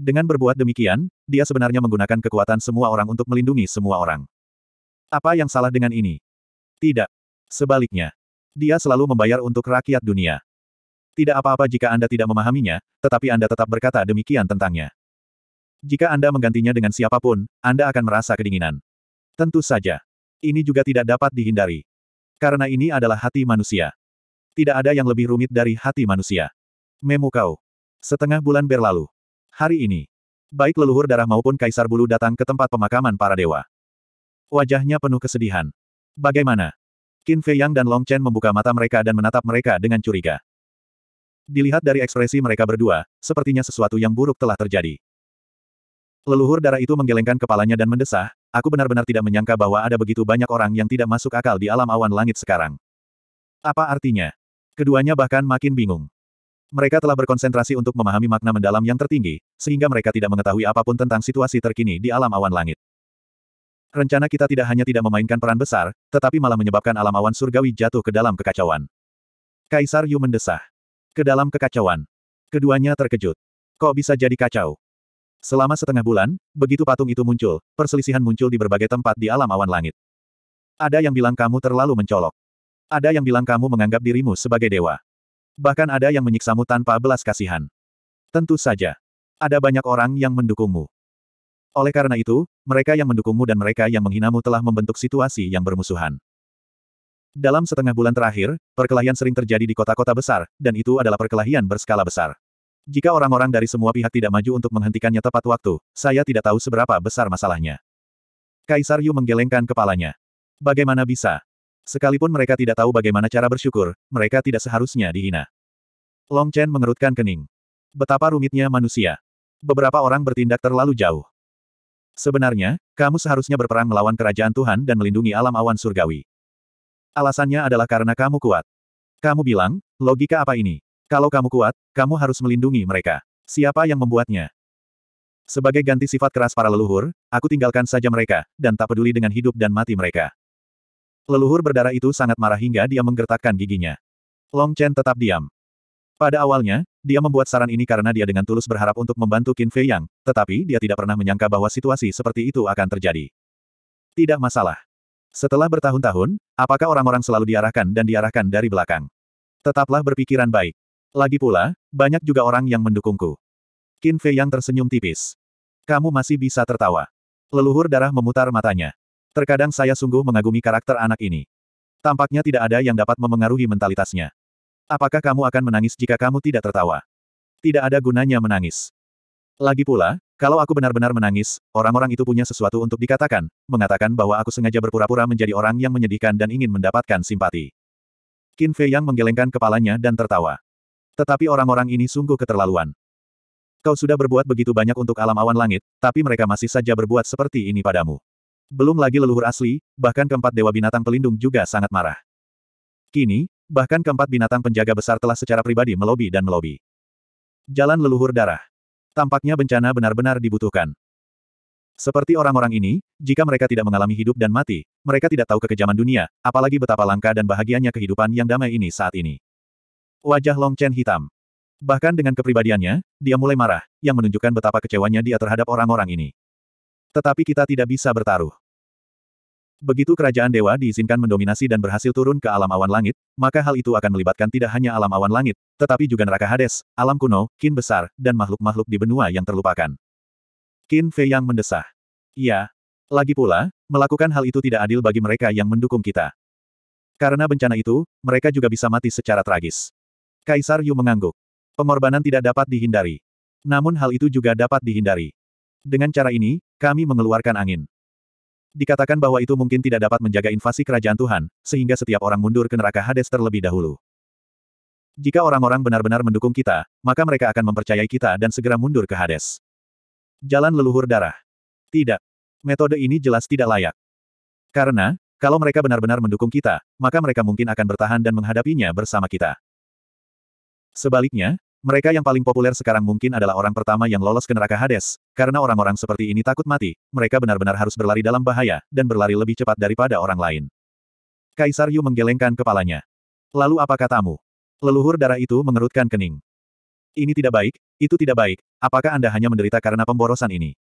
dengan berbuat demikian, dia sebenarnya menggunakan kekuatan semua orang untuk melindungi semua orang. Apa yang salah dengan ini? Tidak. Sebaliknya. Dia selalu membayar untuk rakyat dunia. Tidak apa-apa jika Anda tidak memahaminya, tetapi Anda tetap berkata demikian tentangnya. Jika Anda menggantinya dengan siapapun, Anda akan merasa kedinginan. Tentu saja. Ini juga tidak dapat dihindari. Karena ini adalah hati manusia. Tidak ada yang lebih rumit dari hati manusia. Memukau. Setengah bulan berlalu. Hari ini, baik leluhur darah maupun kaisar bulu datang ke tempat pemakaman para dewa. Wajahnya penuh kesedihan. Bagaimana? Qin Fei Yang dan Long Chen membuka mata mereka dan menatap mereka dengan curiga. Dilihat dari ekspresi mereka berdua, sepertinya sesuatu yang buruk telah terjadi. Leluhur darah itu menggelengkan kepalanya dan mendesah, aku benar-benar tidak menyangka bahwa ada begitu banyak orang yang tidak masuk akal di alam awan langit sekarang. Apa artinya? Keduanya bahkan makin bingung. Mereka telah berkonsentrasi untuk memahami makna mendalam yang tertinggi, sehingga mereka tidak mengetahui apapun tentang situasi terkini di alam awan langit. Rencana kita tidak hanya tidak memainkan peran besar, tetapi malah menyebabkan alam awan surgawi jatuh ke dalam kekacauan. Kaisar Yu mendesah. Ke dalam kekacauan. Keduanya terkejut. Kok bisa jadi kacau? Selama setengah bulan, begitu patung itu muncul, perselisihan muncul di berbagai tempat di alam awan langit. Ada yang bilang kamu terlalu mencolok. Ada yang bilang kamu menganggap dirimu sebagai dewa. Bahkan ada yang menyiksamu tanpa belas kasihan. Tentu saja. Ada banyak orang yang mendukungmu. Oleh karena itu, mereka yang mendukungmu dan mereka yang menghinamu telah membentuk situasi yang bermusuhan. Dalam setengah bulan terakhir, perkelahian sering terjadi di kota-kota besar, dan itu adalah perkelahian berskala besar. Jika orang-orang dari semua pihak tidak maju untuk menghentikannya tepat waktu, saya tidak tahu seberapa besar masalahnya. Kaisar Yu menggelengkan kepalanya. Bagaimana bisa? Sekalipun mereka tidak tahu bagaimana cara bersyukur, mereka tidak seharusnya dihina. Long Chen mengerutkan kening. Betapa rumitnya manusia. Beberapa orang bertindak terlalu jauh. Sebenarnya, kamu seharusnya berperang melawan kerajaan Tuhan dan melindungi alam awan surgawi. Alasannya adalah karena kamu kuat. Kamu bilang, logika apa ini? Kalau kamu kuat, kamu harus melindungi mereka. Siapa yang membuatnya? Sebagai ganti sifat keras para leluhur, aku tinggalkan saja mereka, dan tak peduli dengan hidup dan mati mereka. Leluhur berdarah itu sangat marah hingga dia menggertakkan giginya. Long Chen tetap diam. Pada awalnya, dia membuat saran ini karena dia dengan tulus berharap untuk membantu Qin Fei Yang, tetapi dia tidak pernah menyangka bahwa situasi seperti itu akan terjadi. Tidak masalah. Setelah bertahun-tahun, apakah orang-orang selalu diarahkan dan diarahkan dari belakang? Tetaplah berpikiran baik. Lagi pula, banyak juga orang yang mendukungku. Qin Fei Yang tersenyum tipis. Kamu masih bisa tertawa. Leluhur darah memutar matanya. Terkadang saya sungguh mengagumi karakter anak ini. Tampaknya tidak ada yang dapat memengaruhi mentalitasnya. Apakah kamu akan menangis jika kamu tidak tertawa? Tidak ada gunanya menangis. Lagi pula, kalau aku benar-benar menangis, orang-orang itu punya sesuatu untuk dikatakan, mengatakan bahwa aku sengaja berpura-pura menjadi orang yang menyedihkan dan ingin mendapatkan simpati. Qin Fei yang menggelengkan kepalanya dan tertawa. Tetapi orang-orang ini sungguh keterlaluan. Kau sudah berbuat begitu banyak untuk alam awan langit, tapi mereka masih saja berbuat seperti ini padamu. Belum lagi leluhur asli, bahkan keempat dewa binatang pelindung juga sangat marah. Kini, bahkan keempat binatang penjaga besar telah secara pribadi melobi dan melobi. Jalan leluhur darah. Tampaknya bencana benar-benar dibutuhkan. Seperti orang-orang ini, jika mereka tidak mengalami hidup dan mati, mereka tidak tahu kekejaman dunia, apalagi betapa langka dan bahagianya kehidupan yang damai ini saat ini. Wajah Long Chen hitam. Bahkan dengan kepribadiannya, dia mulai marah, yang menunjukkan betapa kecewanya dia terhadap orang-orang ini. Tetapi kita tidak bisa bertaruh. Begitu kerajaan dewa diizinkan mendominasi dan berhasil turun ke alam awan langit, maka hal itu akan melibatkan tidak hanya alam awan langit, tetapi juga neraka Hades, alam kuno, kin besar, dan makhluk-makhluk di benua yang terlupakan. Kin Fei yang mendesah. Ya. Lagi pula, melakukan hal itu tidak adil bagi mereka yang mendukung kita. Karena bencana itu, mereka juga bisa mati secara tragis. Kaisar Yu mengangguk. Pengorbanan tidak dapat dihindari. Namun hal itu juga dapat dihindari. Dengan cara ini, kami mengeluarkan angin. Dikatakan bahwa itu mungkin tidak dapat menjaga invasi kerajaan Tuhan, sehingga setiap orang mundur ke neraka Hades terlebih dahulu. Jika orang-orang benar-benar mendukung kita, maka mereka akan mempercayai kita dan segera mundur ke Hades. Jalan leluhur darah. Tidak. Metode ini jelas tidak layak. Karena, kalau mereka benar-benar mendukung kita, maka mereka mungkin akan bertahan dan menghadapinya bersama kita. Sebaliknya, mereka yang paling populer sekarang mungkin adalah orang pertama yang lolos ke neraka Hades, karena orang-orang seperti ini takut mati, mereka benar-benar harus berlari dalam bahaya, dan berlari lebih cepat daripada orang lain. Kaisar Yu menggelengkan kepalanya. Lalu apa katamu? Leluhur darah itu mengerutkan kening. Ini tidak baik, itu tidak baik, apakah Anda hanya menderita karena pemborosan ini?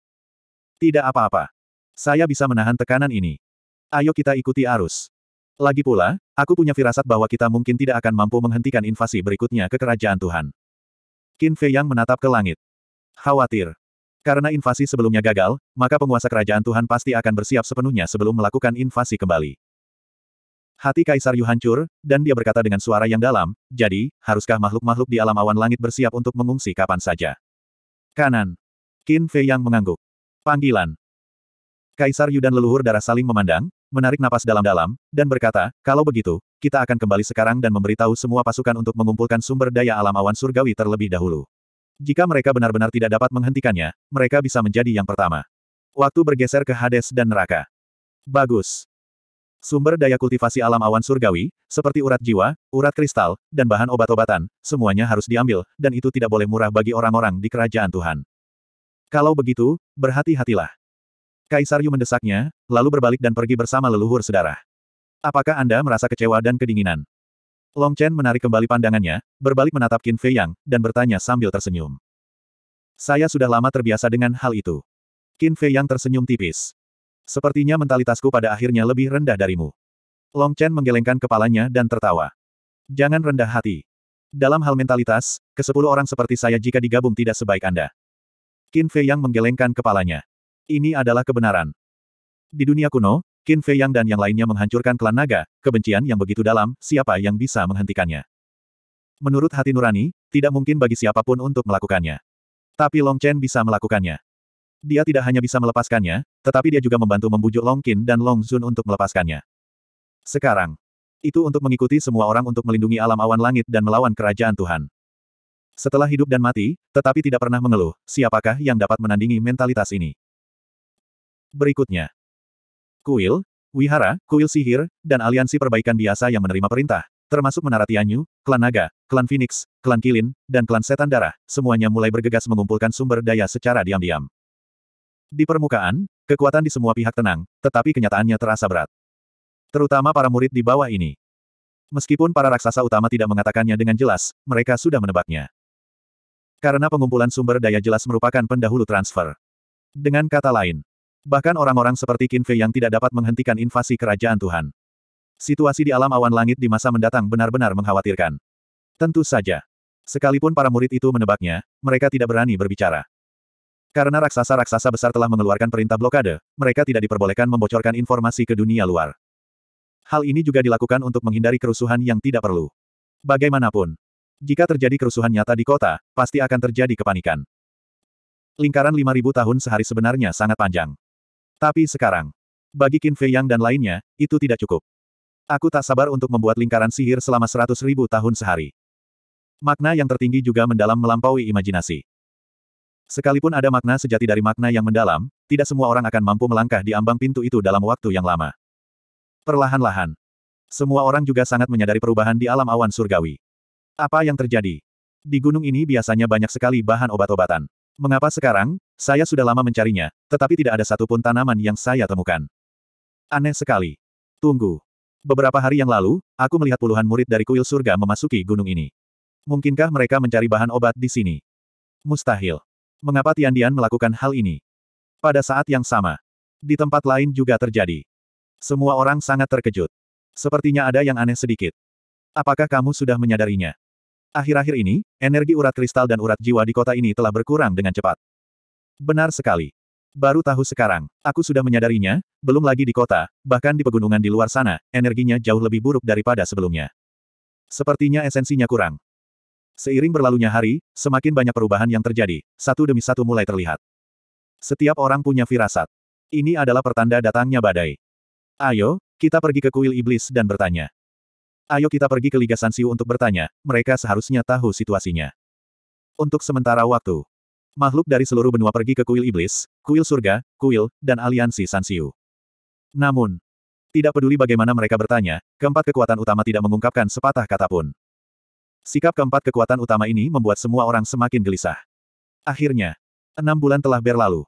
Tidak apa-apa. Saya bisa menahan tekanan ini. Ayo kita ikuti arus. Lagi pula, aku punya firasat bahwa kita mungkin tidak akan mampu menghentikan invasi berikutnya ke kerajaan Tuhan. Qin Fei Yang menatap ke langit. Khawatir. Karena invasi sebelumnya gagal, maka penguasa kerajaan Tuhan pasti akan bersiap sepenuhnya sebelum melakukan invasi kembali. Hati Kaisar Yu hancur, dan dia berkata dengan suara yang dalam, jadi, haruskah makhluk-makhluk di alam awan langit bersiap untuk mengungsi kapan saja? Kanan. Qin Fei Yang mengangguk. Panggilan. Kaisar Yu dan leluhur darah saling memandang, menarik napas dalam-dalam, dan berkata, kalau begitu, kita akan kembali sekarang dan memberitahu semua pasukan untuk mengumpulkan sumber daya alam awan surgawi terlebih dahulu. Jika mereka benar-benar tidak dapat menghentikannya, mereka bisa menjadi yang pertama. Waktu bergeser ke Hades dan neraka. Bagus. Sumber daya kultivasi alam awan surgawi, seperti urat jiwa, urat kristal, dan bahan obat-obatan, semuanya harus diambil, dan itu tidak boleh murah bagi orang-orang di kerajaan Tuhan. Kalau begitu, berhati-hatilah. Kaisar Yu mendesaknya, lalu berbalik dan pergi bersama leluhur sedarah. Apakah Anda merasa kecewa dan kedinginan? Long Chen menarik kembali pandangannya, berbalik menatap Qin Fei Yang, dan bertanya sambil tersenyum. Saya sudah lama terbiasa dengan hal itu. Qin Fei Yang tersenyum tipis. Sepertinya mentalitasku pada akhirnya lebih rendah darimu. Long Chen menggelengkan kepalanya dan tertawa. Jangan rendah hati. Dalam hal mentalitas, kesepuluh orang seperti saya jika digabung tidak sebaik Anda. Qin Fei Yang menggelengkan kepalanya. Ini adalah kebenaran. Di dunia kuno, Qin Fei Yang dan yang lainnya menghancurkan klan naga, kebencian yang begitu dalam, siapa yang bisa menghentikannya? Menurut hati nurani, tidak mungkin bagi siapapun untuk melakukannya. Tapi Long Chen bisa melakukannya. Dia tidak hanya bisa melepaskannya, tetapi dia juga membantu membujuk Long Qin dan Long Zun untuk melepaskannya. Sekarang. Itu untuk mengikuti semua orang untuk melindungi alam awan langit dan melawan kerajaan Tuhan. Setelah hidup dan mati, tetapi tidak pernah mengeluh, siapakah yang dapat menandingi mentalitas ini? berikutnya. Kuil, wihara, kuil sihir, dan aliansi perbaikan biasa yang menerima perintah, termasuk Menara Tianyu, Klan Naga, Klan Phoenix, Klan Kilin, dan Klan Setan Darah, semuanya mulai bergegas mengumpulkan sumber daya secara diam-diam. Di permukaan, kekuatan di semua pihak tenang, tetapi kenyataannya terasa berat. Terutama para murid di bawah ini. Meskipun para raksasa utama tidak mengatakannya dengan jelas, mereka sudah menebaknya. Karena pengumpulan sumber daya jelas merupakan pendahulu transfer. Dengan kata lain, Bahkan orang-orang seperti Qin Fei yang tidak dapat menghentikan invasi kerajaan Tuhan. Situasi di alam awan langit di masa mendatang benar-benar mengkhawatirkan. Tentu saja. Sekalipun para murid itu menebaknya, mereka tidak berani berbicara. Karena raksasa-raksasa besar telah mengeluarkan perintah blokade, mereka tidak diperbolehkan membocorkan informasi ke dunia luar. Hal ini juga dilakukan untuk menghindari kerusuhan yang tidak perlu. Bagaimanapun, jika terjadi kerusuhan nyata di kota, pasti akan terjadi kepanikan. Lingkaran 5000 tahun sehari sebenarnya sangat panjang. Tapi sekarang, bagi Qin Fei Yang dan lainnya, itu tidak cukup. Aku tak sabar untuk membuat lingkaran sihir selama seratus ribu tahun sehari. Makna yang tertinggi juga mendalam melampaui imajinasi. Sekalipun ada makna sejati dari makna yang mendalam, tidak semua orang akan mampu melangkah di ambang pintu itu dalam waktu yang lama. Perlahan-lahan. Semua orang juga sangat menyadari perubahan di alam awan surgawi. Apa yang terjadi? Di gunung ini biasanya banyak sekali bahan obat-obatan. Mengapa sekarang? Saya sudah lama mencarinya, tetapi tidak ada satupun tanaman yang saya temukan. Aneh sekali. Tunggu. Beberapa hari yang lalu, aku melihat puluhan murid dari kuil surga memasuki gunung ini. Mungkinkah mereka mencari bahan obat di sini? Mustahil. Mengapa Tiandian melakukan hal ini? Pada saat yang sama. Di tempat lain juga terjadi. Semua orang sangat terkejut. Sepertinya ada yang aneh sedikit. Apakah kamu sudah menyadarinya? Akhir-akhir ini, energi urat kristal dan urat jiwa di kota ini telah berkurang dengan cepat. Benar sekali. Baru tahu sekarang, aku sudah menyadarinya, belum lagi di kota, bahkan di pegunungan di luar sana, energinya jauh lebih buruk daripada sebelumnya. Sepertinya esensinya kurang. Seiring berlalunya hari, semakin banyak perubahan yang terjadi, satu demi satu mulai terlihat. Setiap orang punya firasat. Ini adalah pertanda datangnya badai. Ayo, kita pergi ke kuil iblis dan bertanya. Ayo kita pergi ke Liga Sansiu untuk bertanya, mereka seharusnya tahu situasinya. Untuk sementara waktu, makhluk dari seluruh benua pergi ke kuil iblis, kuil surga, kuil, dan aliansi Sansiu. Namun, tidak peduli bagaimana mereka bertanya, keempat kekuatan utama tidak mengungkapkan sepatah kata pun. Sikap keempat kekuatan utama ini membuat semua orang semakin gelisah. Akhirnya, enam bulan telah berlalu.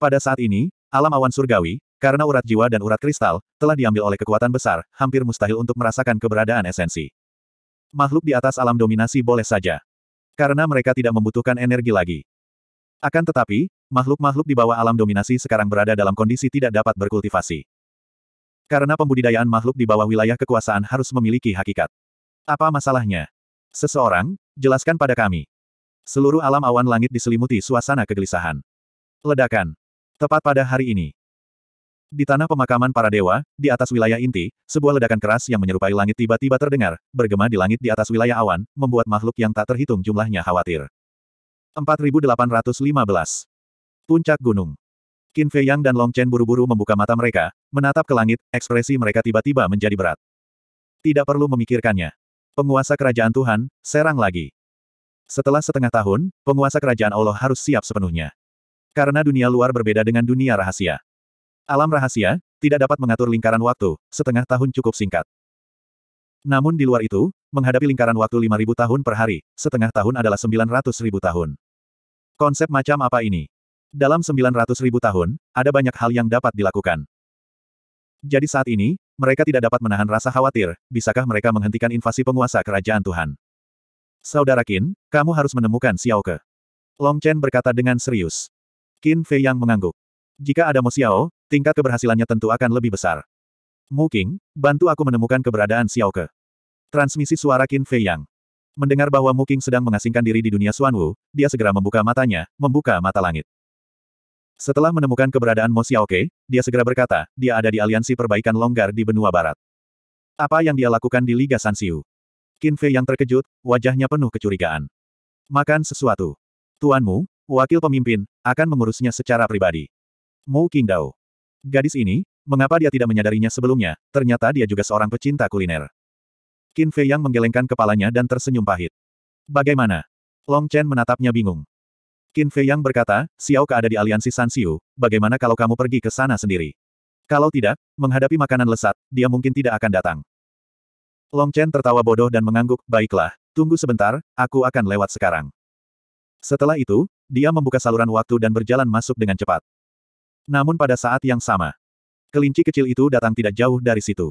Pada saat ini, alam awan surgawi, karena urat jiwa dan urat kristal, telah diambil oleh kekuatan besar, hampir mustahil untuk merasakan keberadaan esensi. Makhluk di atas alam dominasi boleh saja. Karena mereka tidak membutuhkan energi lagi. Akan tetapi, makhluk-makhluk di bawah alam dominasi sekarang berada dalam kondisi tidak dapat berkultivasi. Karena pembudidayaan makhluk di bawah wilayah kekuasaan harus memiliki hakikat. Apa masalahnya? Seseorang, jelaskan pada kami. Seluruh alam awan langit diselimuti suasana kegelisahan. Ledakan. Tepat pada hari ini, di tanah pemakaman para dewa, di atas wilayah inti, sebuah ledakan keras yang menyerupai langit tiba-tiba terdengar, bergema di langit di atas wilayah awan, membuat makhluk yang tak terhitung jumlahnya khawatir. 4815 Puncak Gunung Qin Fei Yang dan Long Chen buru-buru membuka mata mereka, menatap ke langit, ekspresi mereka tiba-tiba menjadi berat. Tidak perlu memikirkannya. Penguasa kerajaan Tuhan, serang lagi. Setelah setengah tahun, penguasa kerajaan Allah harus siap sepenuhnya. Karena dunia luar berbeda dengan dunia rahasia. Alam rahasia, tidak dapat mengatur lingkaran waktu, setengah tahun cukup singkat. Namun di luar itu, menghadapi lingkaran waktu 5.000 tahun per hari, setengah tahun adalah 900.000 tahun. Konsep macam apa ini? Dalam 900.000 tahun, ada banyak hal yang dapat dilakukan. Jadi saat ini, mereka tidak dapat menahan rasa khawatir, bisakah mereka menghentikan invasi penguasa kerajaan Tuhan? Saudara Qin, kamu harus menemukan Xiao Ke. Long Chen berkata dengan serius. Qin Fei yang mengangguk. Jika ada Mo Xiao, tingkat keberhasilannya tentu akan lebih besar. Mu King, bantu aku menemukan keberadaan Xiao Ke. Transmisi suara Qin Fei Yang. Mendengar bahwa Mu King sedang mengasingkan diri di dunia Xuan Wu, dia segera membuka matanya, membuka mata langit. Setelah menemukan keberadaan Mo Ke, dia segera berkata, dia ada di aliansi perbaikan longgar di benua barat. Apa yang dia lakukan di Liga Sanxiu? Qin Fei yang terkejut, wajahnya penuh kecurigaan. Makan sesuatu. Tuanmu, wakil pemimpin, akan mengurusnya secara pribadi. Mu Qingdao. Gadis ini, mengapa dia tidak menyadarinya sebelumnya, ternyata dia juga seorang pecinta kuliner. Qin Fei yang menggelengkan kepalanya dan tersenyum pahit. Bagaimana? Long Chen menatapnya bingung. Qin Fei yang berkata, Xiao Ka ada di aliansi San Xiu, bagaimana kalau kamu pergi ke sana sendiri? Kalau tidak, menghadapi makanan lesat, dia mungkin tidak akan datang. Long Chen tertawa bodoh dan mengangguk, baiklah, tunggu sebentar, aku akan lewat sekarang. Setelah itu, dia membuka saluran waktu dan berjalan masuk dengan cepat. Namun pada saat yang sama, kelinci kecil itu datang tidak jauh dari situ.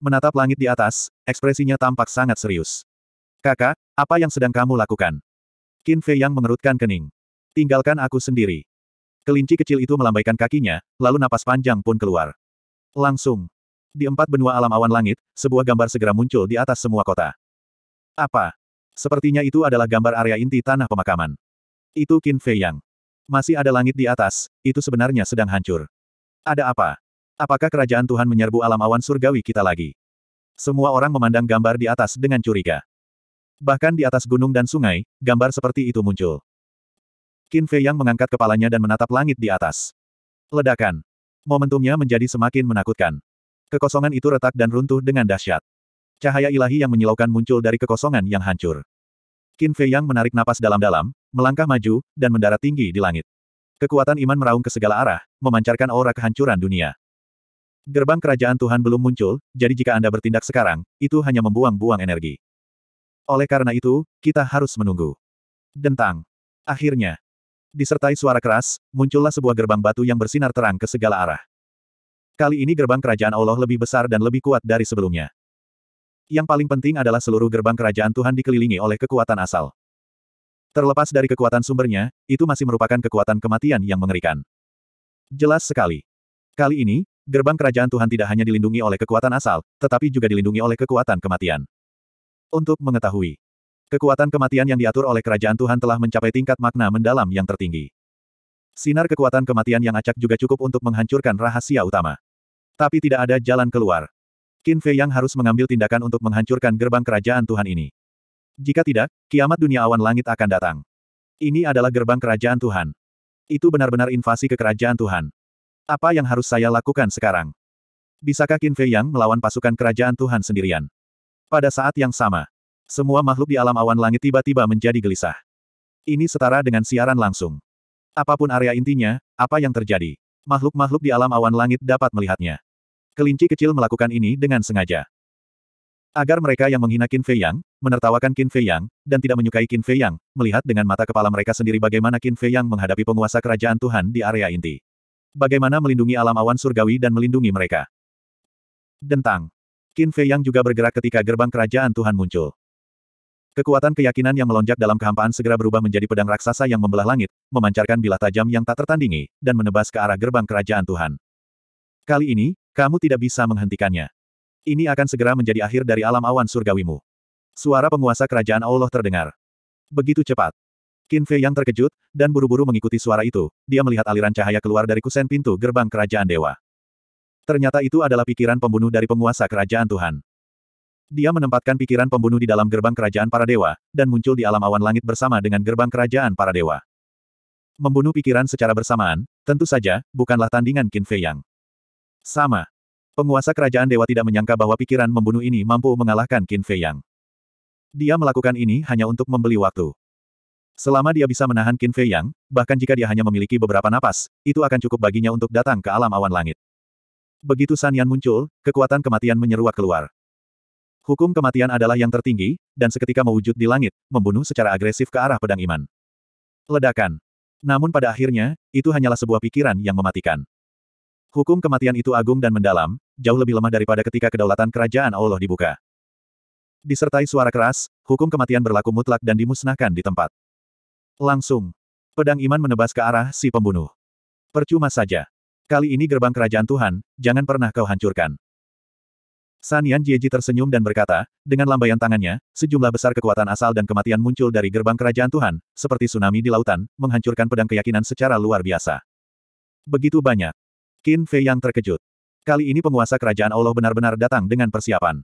Menatap langit di atas, ekspresinya tampak sangat serius. Kakak, apa yang sedang kamu lakukan? Qin Fei yang mengerutkan kening. Tinggalkan aku sendiri. Kelinci kecil itu melambaikan kakinya, lalu napas panjang pun keluar. Langsung. Di empat benua alam awan langit, sebuah gambar segera muncul di atas semua kota. Apa? Sepertinya itu adalah gambar area inti tanah pemakaman. Itu Qin Fei Yang. Masih ada langit di atas, itu sebenarnya sedang hancur. Ada apa? Apakah kerajaan Tuhan menyerbu alam awan surgawi kita lagi? Semua orang memandang gambar di atas dengan curiga. Bahkan di atas gunung dan sungai, gambar seperti itu muncul. Qin Fei Yang mengangkat kepalanya dan menatap langit di atas. Ledakan. Momentumnya menjadi semakin menakutkan. Kekosongan itu retak dan runtuh dengan dahsyat. Cahaya ilahi yang menyilaukan muncul dari kekosongan yang hancur. Qin Fei Yang menarik napas dalam-dalam, melangkah maju, dan mendarat tinggi di langit. Kekuatan iman meraung ke segala arah, memancarkan aura kehancuran dunia. Gerbang kerajaan Tuhan belum muncul, jadi jika Anda bertindak sekarang, itu hanya membuang-buang energi. Oleh karena itu, kita harus menunggu. Dentang. Akhirnya. Disertai suara keras, muncullah sebuah gerbang batu yang bersinar terang ke segala arah. Kali ini gerbang kerajaan Allah lebih besar dan lebih kuat dari sebelumnya. Yang paling penting adalah seluruh gerbang kerajaan Tuhan dikelilingi oleh kekuatan asal. Terlepas dari kekuatan sumbernya, itu masih merupakan kekuatan kematian yang mengerikan. Jelas sekali. Kali ini, gerbang kerajaan Tuhan tidak hanya dilindungi oleh kekuatan asal, tetapi juga dilindungi oleh kekuatan kematian. Untuk mengetahui, kekuatan kematian yang diatur oleh kerajaan Tuhan telah mencapai tingkat makna mendalam yang tertinggi. Sinar kekuatan kematian yang acak juga cukup untuk menghancurkan rahasia utama. Tapi tidak ada jalan keluar. Qin Fei Yang harus mengambil tindakan untuk menghancurkan gerbang kerajaan Tuhan ini. Jika tidak, kiamat dunia awan langit akan datang. Ini adalah gerbang kerajaan Tuhan. Itu benar-benar invasi ke kerajaan Tuhan. Apa yang harus saya lakukan sekarang? Bisakah Qin Fei Yang melawan pasukan kerajaan Tuhan sendirian? Pada saat yang sama, semua makhluk di alam awan langit tiba-tiba menjadi gelisah. Ini setara dengan siaran langsung. Apapun area intinya, apa yang terjadi, makhluk-makhluk di alam awan langit dapat melihatnya. Kelinci kecil melakukan ini dengan sengaja. Agar mereka yang menghina Qin Fei Yang, menertawakan Qin Fei Yang, dan tidak menyukai Qin Fei Yang, melihat dengan mata kepala mereka sendiri bagaimana Qin Fei Yang menghadapi penguasa kerajaan Tuhan di area inti. Bagaimana melindungi alam awan surgawi dan melindungi mereka. Dentang. Qin Fei Yang juga bergerak ketika gerbang kerajaan Tuhan muncul. Kekuatan keyakinan yang melonjak dalam kehampaan segera berubah menjadi pedang raksasa yang membelah langit, memancarkan bilah tajam yang tak tertandingi, dan menebas ke arah gerbang kerajaan Tuhan. Kali ini, kamu tidak bisa menghentikannya. Ini akan segera menjadi akhir dari alam awan surgawimu. Suara penguasa kerajaan Allah terdengar. Begitu cepat. Qin Fei yang terkejut, dan buru-buru mengikuti suara itu, dia melihat aliran cahaya keluar dari kusen pintu gerbang kerajaan dewa. Ternyata itu adalah pikiran pembunuh dari penguasa kerajaan Tuhan. Dia menempatkan pikiran pembunuh di dalam gerbang kerajaan para dewa, dan muncul di alam awan langit bersama dengan gerbang kerajaan para dewa. Membunuh pikiran secara bersamaan, tentu saja, bukanlah tandingan Qin Fei Yang. Sama. Penguasa kerajaan dewa tidak menyangka bahwa pikiran membunuh ini mampu mengalahkan Qin Fei Yang. Dia melakukan ini hanya untuk membeli waktu. Selama dia bisa menahan Qin Fei Yang, bahkan jika dia hanya memiliki beberapa napas, itu akan cukup baginya untuk datang ke alam awan langit. Begitu San Yan muncul, kekuatan kematian menyeruak keluar. Hukum kematian adalah yang tertinggi, dan seketika mewujud di langit, membunuh secara agresif ke arah pedang iman. Ledakan. Namun pada akhirnya, itu hanyalah sebuah pikiran yang mematikan. Hukum kematian itu agung dan mendalam, jauh lebih lemah daripada ketika kedaulatan kerajaan Allah dibuka. Disertai suara keras, hukum kematian berlaku mutlak dan dimusnahkan di tempat. Langsung. Pedang iman menebas ke arah si pembunuh. Percuma saja. Kali ini gerbang kerajaan Tuhan, jangan pernah kau hancurkan. Sanian Jieji tersenyum dan berkata, dengan lambaian tangannya, sejumlah besar kekuatan asal dan kematian muncul dari gerbang kerajaan Tuhan, seperti tsunami di lautan, menghancurkan pedang keyakinan secara luar biasa. Begitu banyak. Qin Fei yang terkejut. Kali ini penguasa kerajaan Allah benar-benar datang dengan persiapan.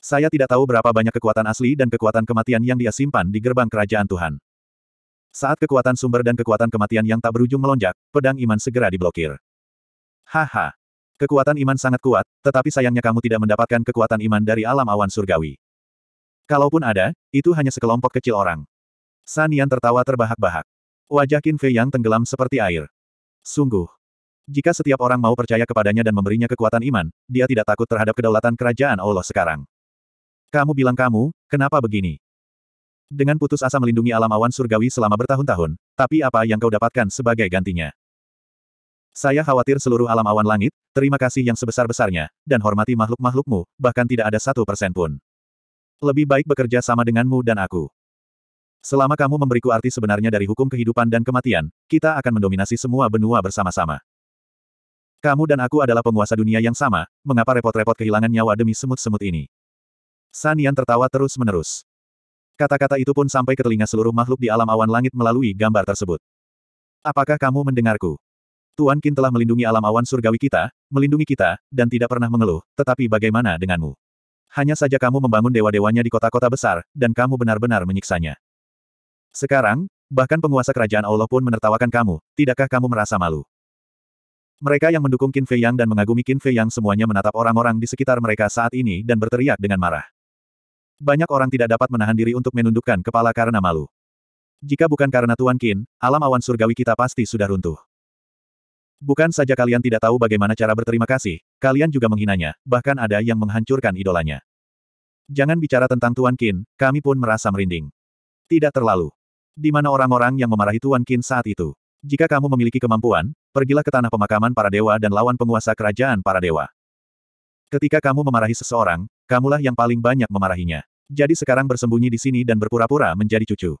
Saya tidak tahu berapa banyak kekuatan asli dan kekuatan kematian yang dia simpan di gerbang kerajaan Tuhan. Saat kekuatan sumber dan kekuatan kematian yang tak berujung melonjak, pedang iman segera diblokir. Haha. Kekuatan iman sangat kuat, tetapi sayangnya kamu tidak mendapatkan kekuatan iman dari alam awan surgawi. Kalaupun ada, itu hanya sekelompok kecil orang. Sanian tertawa terbahak-bahak. Wajah Qin Fei yang tenggelam seperti air. Sungguh, jika setiap orang mau percaya kepadanya dan memberinya kekuatan iman, dia tidak takut terhadap kedaulatan kerajaan Allah sekarang. Kamu bilang kamu, kenapa begini? Dengan putus asa melindungi alam awan surgawi selama bertahun-tahun, tapi apa yang kau dapatkan sebagai gantinya? Saya khawatir seluruh alam awan langit, terima kasih yang sebesar-besarnya, dan hormati makhluk-makhlukmu, bahkan tidak ada satu persen pun. Lebih baik bekerja sama denganmu dan aku. Selama kamu memberiku arti sebenarnya dari hukum kehidupan dan kematian, kita akan mendominasi semua benua bersama-sama. Kamu dan aku adalah penguasa dunia yang sama, mengapa repot-repot kehilangan nyawa demi semut-semut ini? Sanian tertawa terus-menerus. Kata-kata itu pun sampai ke telinga seluruh makhluk di alam awan langit melalui gambar tersebut. Apakah kamu mendengarku? Tuan Kin telah melindungi alam awan surgawi kita, melindungi kita, dan tidak pernah mengeluh, tetapi bagaimana denganmu? Hanya saja kamu membangun dewa-dewanya di kota-kota besar, dan kamu benar-benar menyiksanya. Sekarang, bahkan penguasa kerajaan Allah pun menertawakan kamu, tidakkah kamu merasa malu? Mereka yang mendukung Qin Fei Yang dan mengagumi Qin Fei Yang semuanya menatap orang-orang di sekitar mereka saat ini dan berteriak dengan marah. Banyak orang tidak dapat menahan diri untuk menundukkan kepala karena malu. Jika bukan karena Tuan Qin, alam awan surgawi kita pasti sudah runtuh. Bukan saja kalian tidak tahu bagaimana cara berterima kasih, kalian juga menghinanya, bahkan ada yang menghancurkan idolanya. Jangan bicara tentang Tuan Qin, kami pun merasa merinding. Tidak terlalu. Di mana orang-orang yang memarahi Tuan Qin saat itu? Jika kamu memiliki kemampuan, pergilah ke tanah pemakaman para dewa dan lawan penguasa kerajaan para dewa. Ketika kamu memarahi seseorang, kamulah yang paling banyak memarahinya. Jadi sekarang bersembunyi di sini dan berpura-pura menjadi cucu.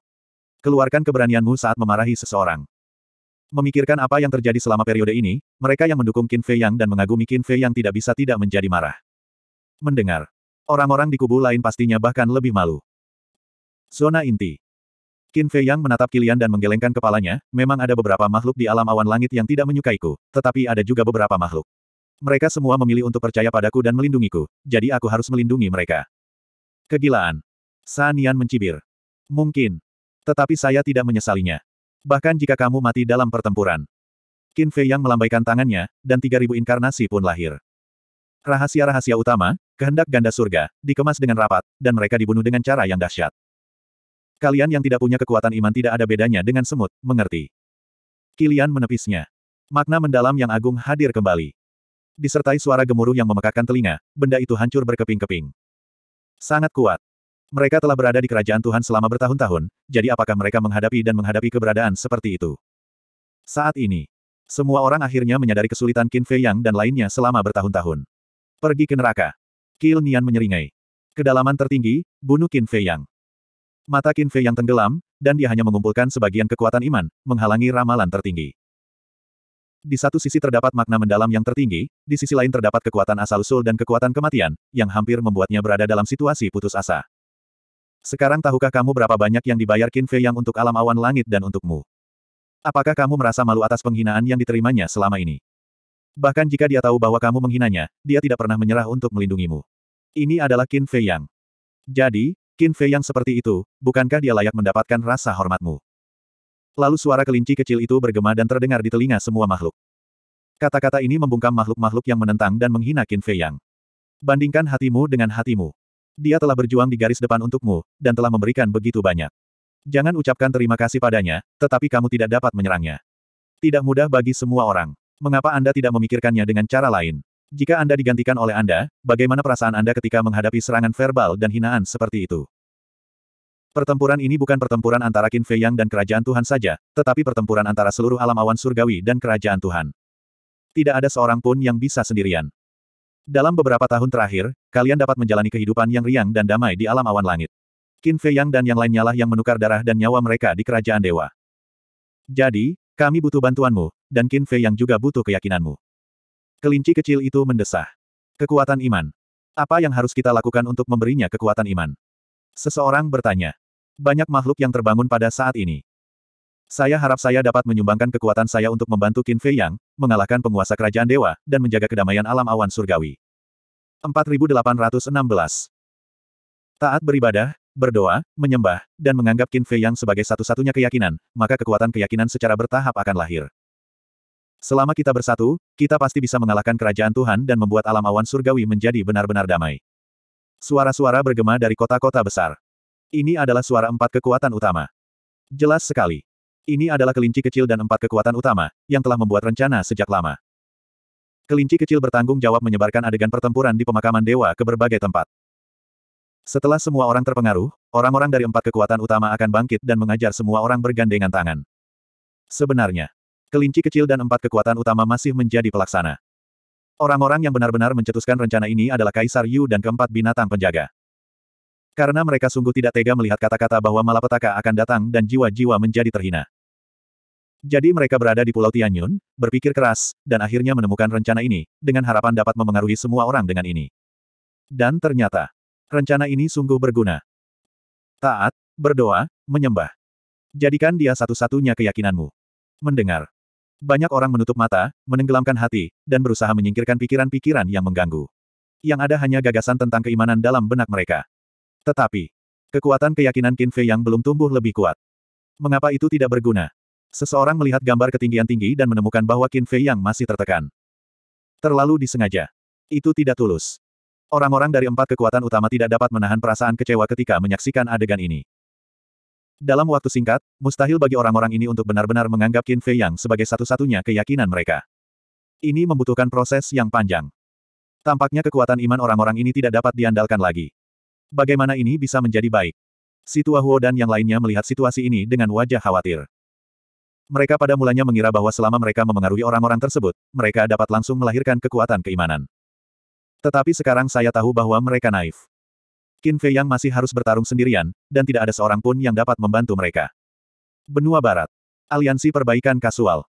Keluarkan keberanianmu saat memarahi seseorang. Memikirkan apa yang terjadi selama periode ini, mereka yang mendukung Qin Fei Yang dan mengagumi Qin Fei Yang tidak bisa tidak menjadi marah. Mendengar. Orang-orang di kubu lain pastinya bahkan lebih malu. Zona Inti Qin Fei Yang menatap Kilian dan menggelengkan kepalanya, memang ada beberapa makhluk di alam awan langit yang tidak menyukaiku, tetapi ada juga beberapa makhluk. Mereka semua memilih untuk percaya padaku dan melindungiku, jadi aku harus melindungi mereka. Kegilaan. Sanian mencibir. Mungkin. Tetapi saya tidak menyesalinya. Bahkan jika kamu mati dalam pertempuran. Qin Fei Yang melambaikan tangannya, dan 3000 inkarnasi pun lahir. Rahasia-rahasia utama, kehendak ganda surga, dikemas dengan rapat, dan mereka dibunuh dengan cara yang dahsyat. Kalian yang tidak punya kekuatan iman tidak ada bedanya dengan semut, mengerti? Kilian menepisnya. Makna mendalam yang agung hadir kembali. Disertai suara gemuruh yang memekakkan telinga, benda itu hancur berkeping-keping. Sangat kuat. Mereka telah berada di kerajaan Tuhan selama bertahun-tahun, jadi apakah mereka menghadapi dan menghadapi keberadaan seperti itu? Saat ini, semua orang akhirnya menyadari kesulitan Qin Fei Yang dan lainnya selama bertahun-tahun. Pergi ke neraka. Qil Nian menyeringai. Kedalaman tertinggi, bunuh Qin Fei Yang. Mata Qin Fei yang tenggelam, dan dia hanya mengumpulkan sebagian kekuatan iman, menghalangi ramalan tertinggi. Di satu sisi terdapat makna mendalam yang tertinggi, di sisi lain terdapat kekuatan asal-usul dan kekuatan kematian, yang hampir membuatnya berada dalam situasi putus asa. Sekarang tahukah kamu berapa banyak yang dibayar Qin Fei Yang untuk alam awan langit dan untukmu? Apakah kamu merasa malu atas penghinaan yang diterimanya selama ini? Bahkan jika dia tahu bahwa kamu menghinanya, dia tidak pernah menyerah untuk melindungimu. Ini adalah Qin Fei Yang. Jadi, Qin Fei yang seperti itu, bukankah dia layak mendapatkan rasa hormatmu? Lalu suara kelinci kecil itu bergema dan terdengar di telinga semua makhluk. Kata-kata ini membungkam makhluk-makhluk yang menentang dan menghina Qin Fei Yang. Bandingkan hatimu dengan hatimu. Dia telah berjuang di garis depan untukmu, dan telah memberikan begitu banyak. Jangan ucapkan terima kasih padanya, tetapi kamu tidak dapat menyerangnya. Tidak mudah bagi semua orang. Mengapa Anda tidak memikirkannya dengan cara lain? Jika Anda digantikan oleh Anda, bagaimana perasaan Anda ketika menghadapi serangan verbal dan hinaan seperti itu? Pertempuran ini bukan pertempuran antara Qin Fei Yang dan Kerajaan Tuhan saja, tetapi pertempuran antara seluruh alam awan surgawi dan Kerajaan Tuhan. Tidak ada seorang pun yang bisa sendirian. Dalam beberapa tahun terakhir, kalian dapat menjalani kehidupan yang riang dan damai di alam awan langit. Qin Fei Yang dan yang lainnya lah yang menukar darah dan nyawa mereka di Kerajaan Dewa. Jadi, kami butuh bantuanmu, dan Qin Fei Yang juga butuh keyakinanmu. Kelinci kecil itu mendesah. Kekuatan iman. Apa yang harus kita lakukan untuk memberinya kekuatan iman? Seseorang bertanya. Banyak makhluk yang terbangun pada saat ini. Saya harap saya dapat menyumbangkan kekuatan saya untuk membantu Qin Fei Yang, mengalahkan penguasa kerajaan dewa, dan menjaga kedamaian alam awan surgawi. 4816 Taat beribadah, berdoa, menyembah, dan menganggap Qin Fei Yang sebagai satu-satunya keyakinan, maka kekuatan keyakinan secara bertahap akan lahir. Selama kita bersatu, kita pasti bisa mengalahkan kerajaan Tuhan dan membuat alam awan surgawi menjadi benar-benar damai. Suara-suara bergema dari kota-kota besar. Ini adalah suara empat kekuatan utama. Jelas sekali. Ini adalah kelinci kecil dan empat kekuatan utama, yang telah membuat rencana sejak lama. Kelinci kecil bertanggung jawab menyebarkan adegan pertempuran di pemakaman dewa ke berbagai tempat. Setelah semua orang terpengaruh, orang-orang dari empat kekuatan utama akan bangkit dan mengajar semua orang bergandengan tangan. Sebenarnya, kelinci kecil dan empat kekuatan utama masih menjadi pelaksana. Orang-orang yang benar-benar mencetuskan rencana ini adalah Kaisar Yu dan keempat binatang penjaga. Karena mereka sungguh tidak tega melihat kata-kata bahwa malapetaka akan datang dan jiwa-jiwa menjadi terhina. Jadi mereka berada di Pulau Tianyun, berpikir keras, dan akhirnya menemukan rencana ini, dengan harapan dapat memengaruhi semua orang dengan ini. Dan ternyata, rencana ini sungguh berguna. Taat, berdoa, menyembah. Jadikan dia satu-satunya keyakinanmu. Mendengar. Banyak orang menutup mata, menenggelamkan hati, dan berusaha menyingkirkan pikiran-pikiran yang mengganggu. Yang ada hanya gagasan tentang keimanan dalam benak mereka. Tetapi, kekuatan keyakinan Qin Fei yang belum tumbuh lebih kuat. Mengapa itu tidak berguna? Seseorang melihat gambar ketinggian tinggi dan menemukan bahwa Qin Fei yang masih tertekan. Terlalu disengaja. Itu tidak tulus. Orang-orang dari empat kekuatan utama tidak dapat menahan perasaan kecewa ketika menyaksikan adegan ini. Dalam waktu singkat, mustahil bagi orang-orang ini untuk benar-benar menganggap Qin Fei Yang sebagai satu-satunya keyakinan mereka. Ini membutuhkan proses yang panjang. Tampaknya kekuatan iman orang-orang ini tidak dapat diandalkan lagi. Bagaimana ini bisa menjadi baik? Situa Huo dan yang lainnya melihat situasi ini dengan wajah khawatir. Mereka pada mulanya mengira bahwa selama mereka memengaruhi orang-orang tersebut, mereka dapat langsung melahirkan kekuatan keimanan. Tetapi sekarang saya tahu bahwa mereka naif. Qin Fei Yang masih harus bertarung sendirian, dan tidak ada seorang pun yang dapat membantu mereka. Benua Barat. Aliansi Perbaikan Kasual.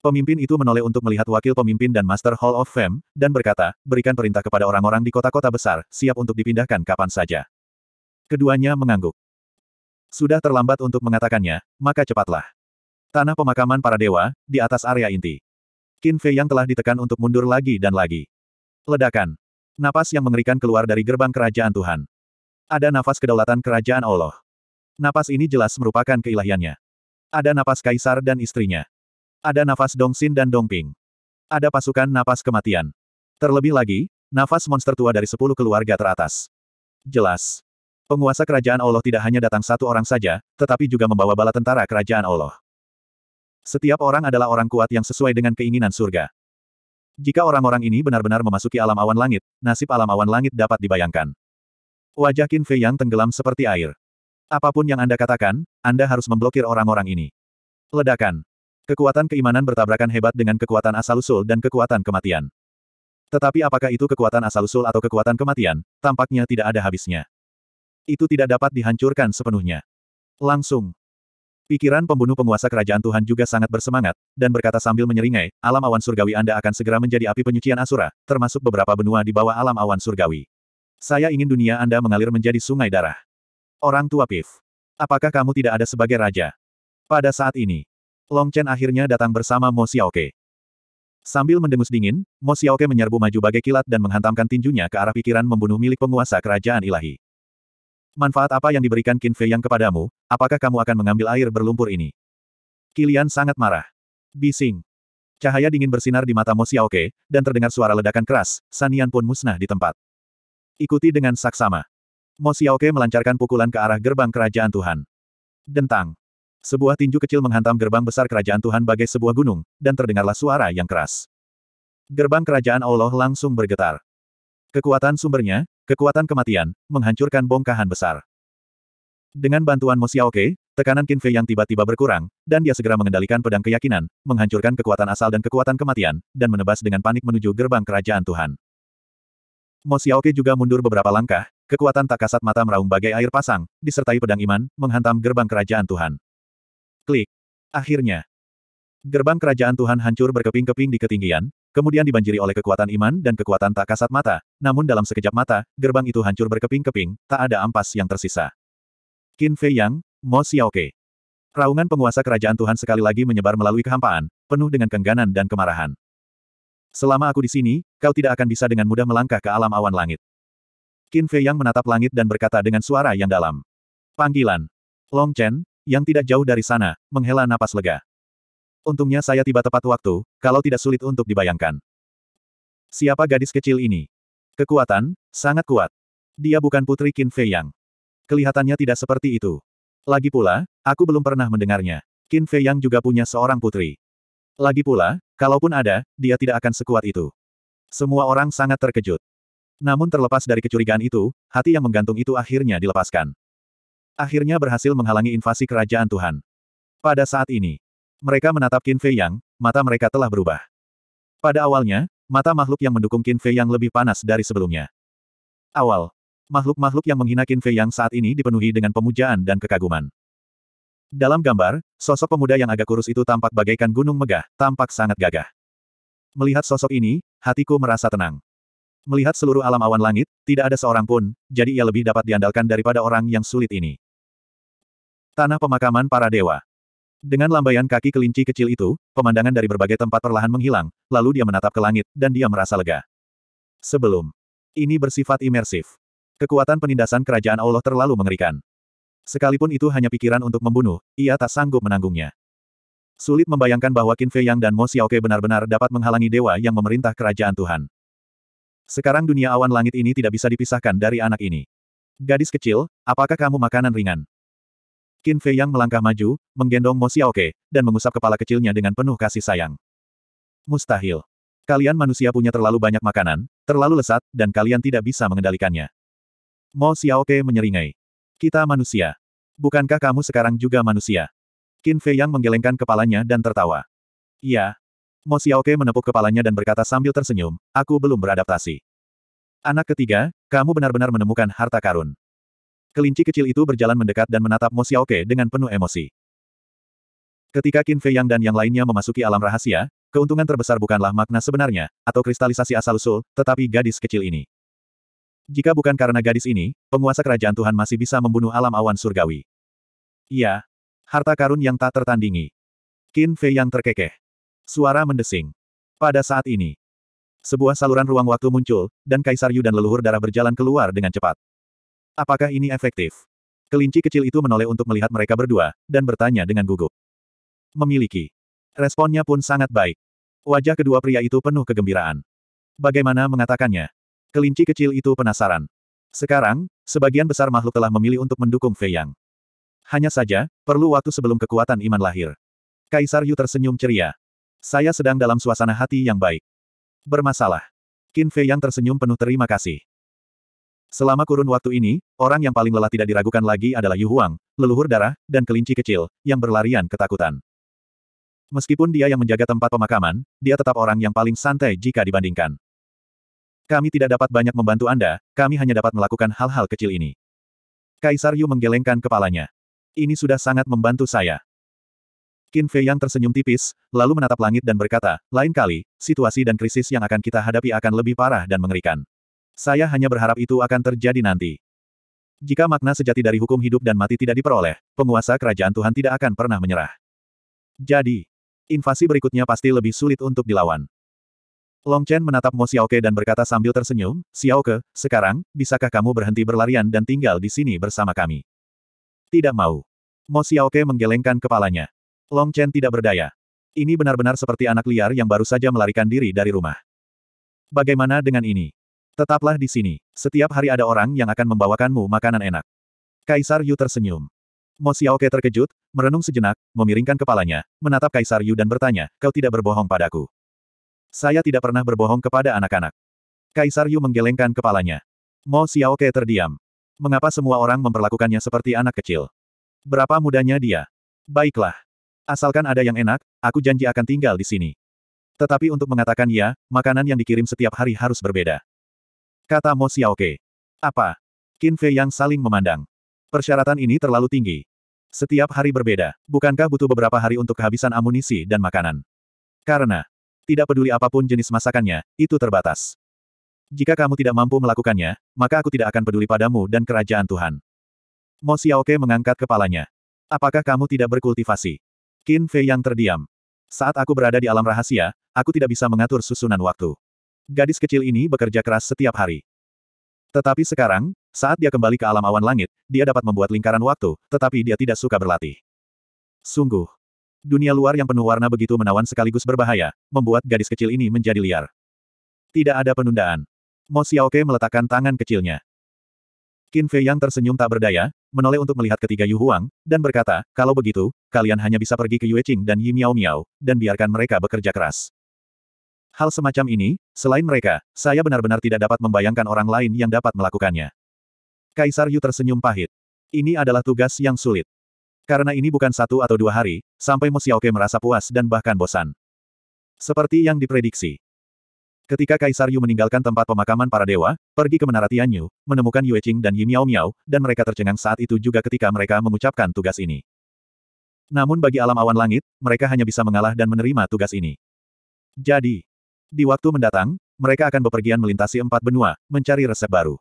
Pemimpin itu menoleh untuk melihat wakil pemimpin dan Master Hall of Fame, dan berkata, berikan perintah kepada orang-orang di kota-kota besar, siap untuk dipindahkan kapan saja. Keduanya mengangguk. Sudah terlambat untuk mengatakannya, maka cepatlah. Tanah pemakaman para dewa, di atas area inti. Qin Fei yang telah ditekan untuk mundur lagi dan lagi. Ledakan. Napas yang mengerikan keluar dari gerbang kerajaan Tuhan. Ada nafas kedaulatan kerajaan Allah. Napas ini jelas merupakan keilahiannya. Ada napas kaisar dan istrinya. Ada nafas Dongsin dan Dongping. Ada pasukan napas kematian. Terlebih lagi, nafas monster tua dari sepuluh keluarga teratas. Jelas. Penguasa kerajaan Allah tidak hanya datang satu orang saja, tetapi juga membawa bala tentara kerajaan Allah. Setiap orang adalah orang kuat yang sesuai dengan keinginan surga. Jika orang-orang ini benar-benar memasuki alam awan langit, nasib alam awan langit dapat dibayangkan. Wajah Qin Fei yang tenggelam seperti air. Apapun yang Anda katakan, Anda harus memblokir orang-orang ini. Ledakan. Kekuatan keimanan bertabrakan hebat dengan kekuatan asal-usul dan kekuatan kematian. Tetapi apakah itu kekuatan asal-usul atau kekuatan kematian, tampaknya tidak ada habisnya. Itu tidak dapat dihancurkan sepenuhnya. Langsung. Pikiran pembunuh penguasa kerajaan Tuhan juga sangat bersemangat, dan berkata sambil menyeringai, alam awan surgawi Anda akan segera menjadi api penyucian Asura, termasuk beberapa benua di bawah alam awan surgawi. Saya ingin dunia Anda mengalir menjadi sungai darah. Orang tua Pif. Apakah kamu tidak ada sebagai raja? Pada saat ini, Long Chen akhirnya datang bersama Mo Xiaoke. Sambil mendengus dingin, Mo Xiaoke menyerbu maju bagai kilat dan menghantamkan tinjunya ke arah pikiran membunuh milik penguasa kerajaan ilahi. Manfaat apa yang diberikan Qin Fei yang kepadamu, apakah kamu akan mengambil air berlumpur ini? Kilian sangat marah. Bising. Cahaya dingin bersinar di mata Mo Xiaoke, dan terdengar suara ledakan keras, Sanian pun musnah di tempat. Ikuti dengan saksama. Mo Xiaoke melancarkan pukulan ke arah gerbang kerajaan Tuhan. Dentang. Sebuah tinju kecil menghantam gerbang besar kerajaan Tuhan bagai sebuah gunung, dan terdengarlah suara yang keras. Gerbang kerajaan Allah langsung bergetar. Kekuatan sumbernya, Kekuatan kematian, menghancurkan bongkahan besar. Dengan bantuan Mo Xiaoke, tekanan Qin Fei yang tiba-tiba berkurang, dan dia segera mengendalikan pedang keyakinan, menghancurkan kekuatan asal dan kekuatan kematian, dan menebas dengan panik menuju gerbang kerajaan Tuhan. Mo Xiaoke juga mundur beberapa langkah, kekuatan tak kasat mata meraung bagai air pasang, disertai pedang iman, menghantam gerbang kerajaan Tuhan. Klik. Akhirnya. Gerbang kerajaan Tuhan hancur berkeping-keping di ketinggian, kemudian dibanjiri oleh kekuatan iman dan kekuatan tak kasat mata, namun dalam sekejap mata, gerbang itu hancur berkeping-keping, tak ada ampas yang tersisa. Qin Fei Yang, Mo Xiaoke. Raungan penguasa kerajaan Tuhan sekali lagi menyebar melalui kehampaan, penuh dengan kengganan dan kemarahan. Selama aku di sini, kau tidak akan bisa dengan mudah melangkah ke alam awan langit. Qin Fei Yang menatap langit dan berkata dengan suara yang dalam. Panggilan. Long Chen, yang tidak jauh dari sana, menghela napas lega. Untungnya saya tiba tepat waktu, kalau tidak sulit untuk dibayangkan. Siapa gadis kecil ini? Kekuatan, sangat kuat. Dia bukan putri Qin Fei Yang. Kelihatannya tidak seperti itu. Lagi pula, aku belum pernah mendengarnya. Qin Fei Yang juga punya seorang putri. Lagi pula, kalaupun ada, dia tidak akan sekuat itu. Semua orang sangat terkejut. Namun terlepas dari kecurigaan itu, hati yang menggantung itu akhirnya dilepaskan. Akhirnya berhasil menghalangi invasi kerajaan Tuhan. Pada saat ini, mereka menatap Qin Fei Yang, mata mereka telah berubah. Pada awalnya, mata makhluk yang mendukung Qin Fei Yang lebih panas dari sebelumnya. Awal, makhluk-makhluk yang menghina Qin Fei Yang saat ini dipenuhi dengan pemujaan dan kekaguman. Dalam gambar, sosok pemuda yang agak kurus itu tampak bagaikan gunung megah, tampak sangat gagah. Melihat sosok ini, hatiku merasa tenang. Melihat seluruh alam awan langit, tidak ada seorang pun, jadi ia lebih dapat diandalkan daripada orang yang sulit ini. Tanah pemakaman para dewa. Dengan lambaian kaki kelinci kecil itu, pemandangan dari berbagai tempat perlahan menghilang, lalu dia menatap ke langit, dan dia merasa lega. Sebelum. Ini bersifat imersif. Kekuatan penindasan kerajaan Allah terlalu mengerikan. Sekalipun itu hanya pikiran untuk membunuh, ia tak sanggup menanggungnya. Sulit membayangkan bahwa Qin Fei Yang dan Mo Xiaoke benar-benar dapat menghalangi dewa yang memerintah kerajaan Tuhan. Sekarang dunia awan langit ini tidak bisa dipisahkan dari anak ini. Gadis kecil, apakah kamu makanan ringan? Qin Fei Yang melangkah maju, menggendong Mo Xiaoke, dan mengusap kepala kecilnya dengan penuh kasih sayang. Mustahil. Kalian manusia punya terlalu banyak makanan, terlalu lesat, dan kalian tidak bisa mengendalikannya. Mo Xiaoke menyeringai. Kita manusia. Bukankah kamu sekarang juga manusia? Qin Fei Yang menggelengkan kepalanya dan tertawa. Iya. Mo Xiaoke menepuk kepalanya dan berkata sambil tersenyum, aku belum beradaptasi. Anak ketiga, kamu benar-benar menemukan harta karun. Kelinci kecil itu berjalan mendekat dan menatap Mo Xiaoke dengan penuh emosi. Ketika Qin Fei Yang dan yang lainnya memasuki alam rahasia, keuntungan terbesar bukanlah makna sebenarnya, atau kristalisasi asal-usul, tetapi gadis kecil ini. Jika bukan karena gadis ini, penguasa kerajaan Tuhan masih bisa membunuh alam awan surgawi. Iya. Harta karun yang tak tertandingi. Qin Fei yang terkekeh. Suara mendesing. Pada saat ini. Sebuah saluran ruang waktu muncul, dan Kaisar Yu dan leluhur darah berjalan keluar dengan cepat. Apakah ini efektif? Kelinci kecil itu menoleh untuk melihat mereka berdua, dan bertanya dengan gugup. Memiliki. Responnya pun sangat baik. Wajah kedua pria itu penuh kegembiraan. Bagaimana mengatakannya? Kelinci kecil itu penasaran. Sekarang, sebagian besar makhluk telah memilih untuk mendukung Fei Yang. Hanya saja, perlu waktu sebelum kekuatan iman lahir. Kaisar Yu tersenyum ceria. Saya sedang dalam suasana hati yang baik. Bermasalah. Qin Fei Yang tersenyum penuh terima kasih. Selama kurun waktu ini, orang yang paling lelah tidak diragukan lagi adalah Yu Huang, leluhur darah, dan kelinci kecil, yang berlarian ketakutan. Meskipun dia yang menjaga tempat pemakaman, dia tetap orang yang paling santai jika dibandingkan. Kami tidak dapat banyak membantu Anda, kami hanya dapat melakukan hal-hal kecil ini. Kaisar Yu menggelengkan kepalanya. Ini sudah sangat membantu saya. Qin Fei yang tersenyum tipis, lalu menatap langit dan berkata, lain kali, situasi dan krisis yang akan kita hadapi akan lebih parah dan mengerikan. Saya hanya berharap itu akan terjadi nanti. Jika makna sejati dari hukum hidup dan mati tidak diperoleh, penguasa kerajaan Tuhan tidak akan pernah menyerah. Jadi, invasi berikutnya pasti lebih sulit untuk dilawan. Long Chen menatap Mo Xiaoke dan berkata sambil tersenyum, Xiaoke, sekarang, bisakah kamu berhenti berlarian dan tinggal di sini bersama kami? Tidak mau. Mo Xiaoke menggelengkan kepalanya. Long Chen tidak berdaya. Ini benar-benar seperti anak liar yang baru saja melarikan diri dari rumah. Bagaimana dengan ini? Tetaplah di sini. Setiap hari ada orang yang akan membawakanmu makanan enak. Kaisar Yu tersenyum. Mo Xiaoke terkejut, merenung sejenak, memiringkan kepalanya, menatap Kaisar Yu dan bertanya, kau tidak berbohong padaku. Saya tidak pernah berbohong kepada anak-anak. Kaisar Yu menggelengkan kepalanya. Mo Xiaoke terdiam. Mengapa semua orang memperlakukannya seperti anak kecil? Berapa mudanya dia? Baiklah. Asalkan ada yang enak, aku janji akan tinggal di sini. Tetapi untuk mengatakan ya, makanan yang dikirim setiap hari harus berbeda. Kata Mo Xiaoke. Apa? Qin Fei yang saling memandang. Persyaratan ini terlalu tinggi. Setiap hari berbeda, bukankah butuh beberapa hari untuk kehabisan amunisi dan makanan? Karena, tidak peduli apapun jenis masakannya, itu terbatas. Jika kamu tidak mampu melakukannya, maka aku tidak akan peduli padamu dan kerajaan Tuhan. Mo Xiaoke mengangkat kepalanya. Apakah kamu tidak berkultivasi? Qin Fei yang terdiam. Saat aku berada di alam rahasia, aku tidak bisa mengatur susunan waktu. Gadis kecil ini bekerja keras setiap hari. Tetapi sekarang, saat dia kembali ke alam awan langit, dia dapat membuat lingkaran waktu, tetapi dia tidak suka berlatih. Sungguh. Dunia luar yang penuh warna begitu menawan sekaligus berbahaya, membuat gadis kecil ini menjadi liar. Tidak ada penundaan. Mo Xiaoke meletakkan tangan kecilnya. Qin Fei yang tersenyum tak berdaya, menoleh untuk melihat ketiga Yu Huang, dan berkata, kalau begitu, kalian hanya bisa pergi ke Yue Qing dan Yi Miao Miao, dan biarkan mereka bekerja keras. Hal semacam ini, selain mereka, saya benar-benar tidak dapat membayangkan orang lain yang dapat melakukannya. Kaisar Yu tersenyum pahit. Ini adalah tugas yang sulit. Karena ini bukan satu atau dua hari, sampai Mo Xiaoke merasa puas dan bahkan bosan. Seperti yang diprediksi. Ketika Kaisar Yu meninggalkan tempat pemakaman para dewa, pergi ke menara Tianyu, menemukan Yue Qing dan Yi Miao Miao, dan mereka tercengang saat itu juga ketika mereka mengucapkan tugas ini. Namun bagi alam awan langit, mereka hanya bisa mengalah dan menerima tugas ini. Jadi, di waktu mendatang, mereka akan bepergian melintasi empat benua, mencari resep baru.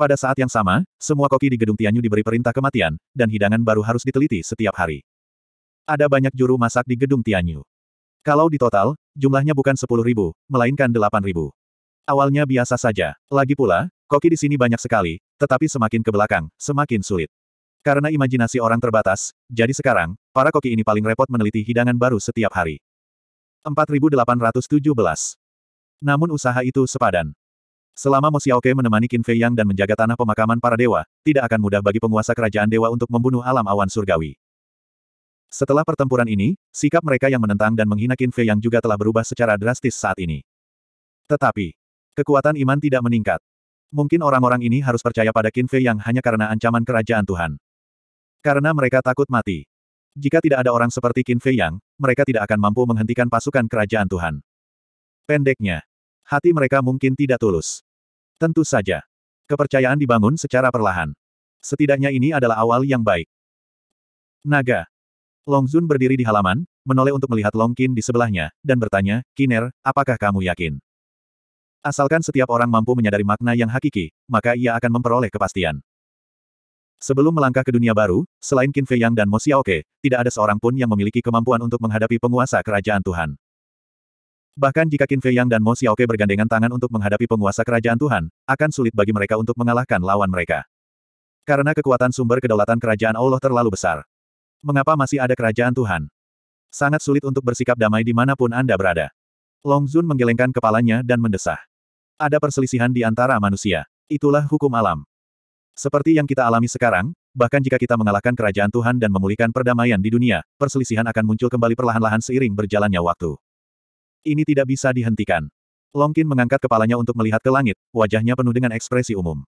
Pada saat yang sama, semua koki di gedung Tianyu diberi perintah kematian, dan hidangan baru harus diteliti setiap hari. Ada banyak juru masak di gedung Tianyu. Kalau di total, jumlahnya bukan sepuluh ribu, melainkan delapan ribu. Awalnya biasa saja. Lagi pula, koki di sini banyak sekali, tetapi semakin ke belakang, semakin sulit. Karena imajinasi orang terbatas, jadi sekarang, para koki ini paling repot meneliti hidangan baru setiap hari. 4817. Namun usaha itu sepadan. Selama Mo Xiaoke menemani Qin Fei Yang dan menjaga tanah pemakaman para dewa, tidak akan mudah bagi penguasa kerajaan dewa untuk membunuh alam awan surgawi. Setelah pertempuran ini, sikap mereka yang menentang dan menghina Qin Fei Yang juga telah berubah secara drastis saat ini. Tetapi, kekuatan iman tidak meningkat. Mungkin orang-orang ini harus percaya pada Qin Fei Yang hanya karena ancaman kerajaan Tuhan. Karena mereka takut mati. Jika tidak ada orang seperti Qin Fei Yang, mereka tidak akan mampu menghentikan pasukan kerajaan Tuhan. Pendeknya, hati mereka mungkin tidak tulus. Tentu saja. Kepercayaan dibangun secara perlahan. Setidaknya ini adalah awal yang baik. Naga. Long Zun berdiri di halaman, menoleh untuk melihat Long Qin di sebelahnya, dan bertanya, Kiner, apakah kamu yakin? Asalkan setiap orang mampu menyadari makna yang hakiki, maka ia akan memperoleh kepastian. Sebelum melangkah ke dunia baru, selain Qin Fei Yang dan Mo Xiaoke, tidak ada seorang pun yang memiliki kemampuan untuk menghadapi penguasa kerajaan Tuhan. Bahkan jika Qin Fei Yang dan Mo Xiaoke bergandengan tangan untuk menghadapi penguasa kerajaan Tuhan, akan sulit bagi mereka untuk mengalahkan lawan mereka. Karena kekuatan sumber kedaulatan kerajaan Allah terlalu besar. Mengapa masih ada kerajaan Tuhan? Sangat sulit untuk bersikap damai di dimanapun Anda berada. Long Zun menggelengkan kepalanya dan mendesah. Ada perselisihan di antara manusia. Itulah hukum alam. Seperti yang kita alami sekarang, bahkan jika kita mengalahkan kerajaan Tuhan dan memulihkan perdamaian di dunia, perselisihan akan muncul kembali perlahan-lahan seiring berjalannya waktu. Ini tidak bisa dihentikan. Longkin mengangkat kepalanya untuk melihat ke langit, wajahnya penuh dengan ekspresi umum.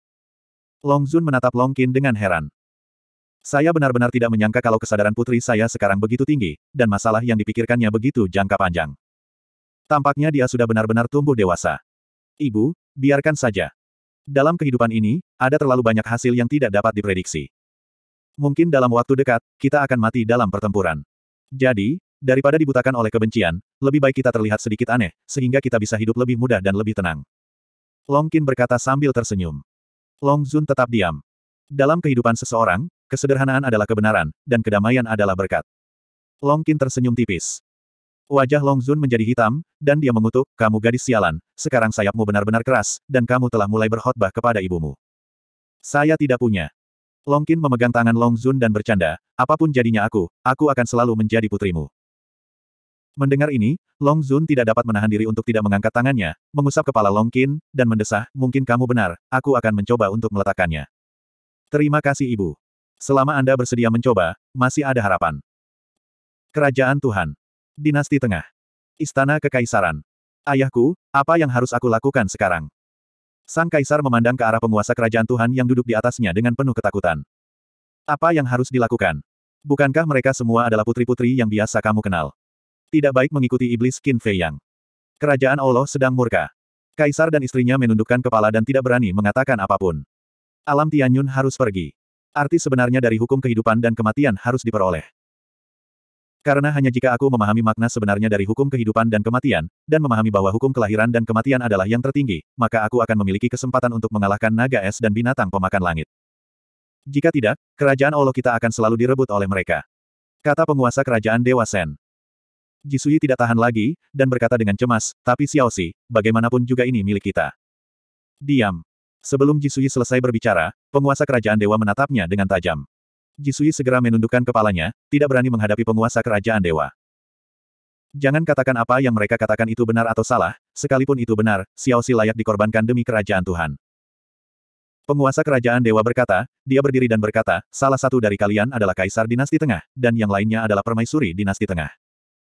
Longzun menatap Longkin dengan heran. Saya benar-benar tidak menyangka kalau kesadaran putri saya sekarang begitu tinggi, dan masalah yang dipikirkannya begitu jangka panjang. Tampaknya dia sudah benar-benar tumbuh dewasa. Ibu, biarkan saja. Dalam kehidupan ini, ada terlalu banyak hasil yang tidak dapat diprediksi. Mungkin dalam waktu dekat, kita akan mati dalam pertempuran. Jadi, daripada dibutakan oleh kebencian, lebih baik kita terlihat sedikit aneh, sehingga kita bisa hidup lebih mudah dan lebih tenang. Long Qin berkata sambil tersenyum. Long Zun tetap diam. Dalam kehidupan seseorang, kesederhanaan adalah kebenaran, dan kedamaian adalah berkat. Long Qin tersenyum tipis. Wajah Long Zun menjadi hitam, dan dia mengutuk, kamu gadis sialan, sekarang sayapmu benar-benar keras, dan kamu telah mulai berkhotbah kepada ibumu. Saya tidak punya. Long Qin memegang tangan Long Zun dan bercanda, apapun jadinya aku, aku akan selalu menjadi putrimu. Mendengar ini, Long Zun tidak dapat menahan diri untuk tidak mengangkat tangannya, mengusap kepala Long Qin, dan mendesah, mungkin kamu benar, aku akan mencoba untuk meletakkannya. Terima kasih ibu. Selama Anda bersedia mencoba, masih ada harapan. Kerajaan Tuhan Dinasti Tengah. Istana Kekaisaran. Ayahku, apa yang harus aku lakukan sekarang? Sang Kaisar memandang ke arah penguasa kerajaan Tuhan yang duduk di atasnya dengan penuh ketakutan. Apa yang harus dilakukan? Bukankah mereka semua adalah putri-putri yang biasa kamu kenal? Tidak baik mengikuti iblis Qin Fei Yang. Kerajaan Allah sedang murka. Kaisar dan istrinya menundukkan kepala dan tidak berani mengatakan apapun. Alam Tianyun harus pergi. Arti sebenarnya dari hukum kehidupan dan kematian harus diperoleh. Karena hanya jika aku memahami makna sebenarnya dari hukum kehidupan dan kematian, dan memahami bahwa hukum kelahiran dan kematian adalah yang tertinggi, maka aku akan memiliki kesempatan untuk mengalahkan naga es dan binatang pemakan langit. Jika tidak, kerajaan Allah kita akan selalu direbut oleh mereka. Kata penguasa kerajaan Dewa Sen. Jisui tidak tahan lagi, dan berkata dengan cemas, tapi Xiao Si, bagaimanapun juga ini milik kita. Diam. Sebelum Jisui selesai berbicara, penguasa kerajaan Dewa menatapnya dengan tajam. Jisui segera menundukkan kepalanya, tidak berani menghadapi penguasa kerajaan dewa. Jangan katakan apa yang mereka katakan itu benar atau salah, sekalipun itu benar, Xiao Si layak dikorbankan demi kerajaan Tuhan. Penguasa kerajaan dewa berkata, dia berdiri dan berkata, salah satu dari kalian adalah kaisar dinasti tengah, dan yang lainnya adalah permaisuri dinasti tengah.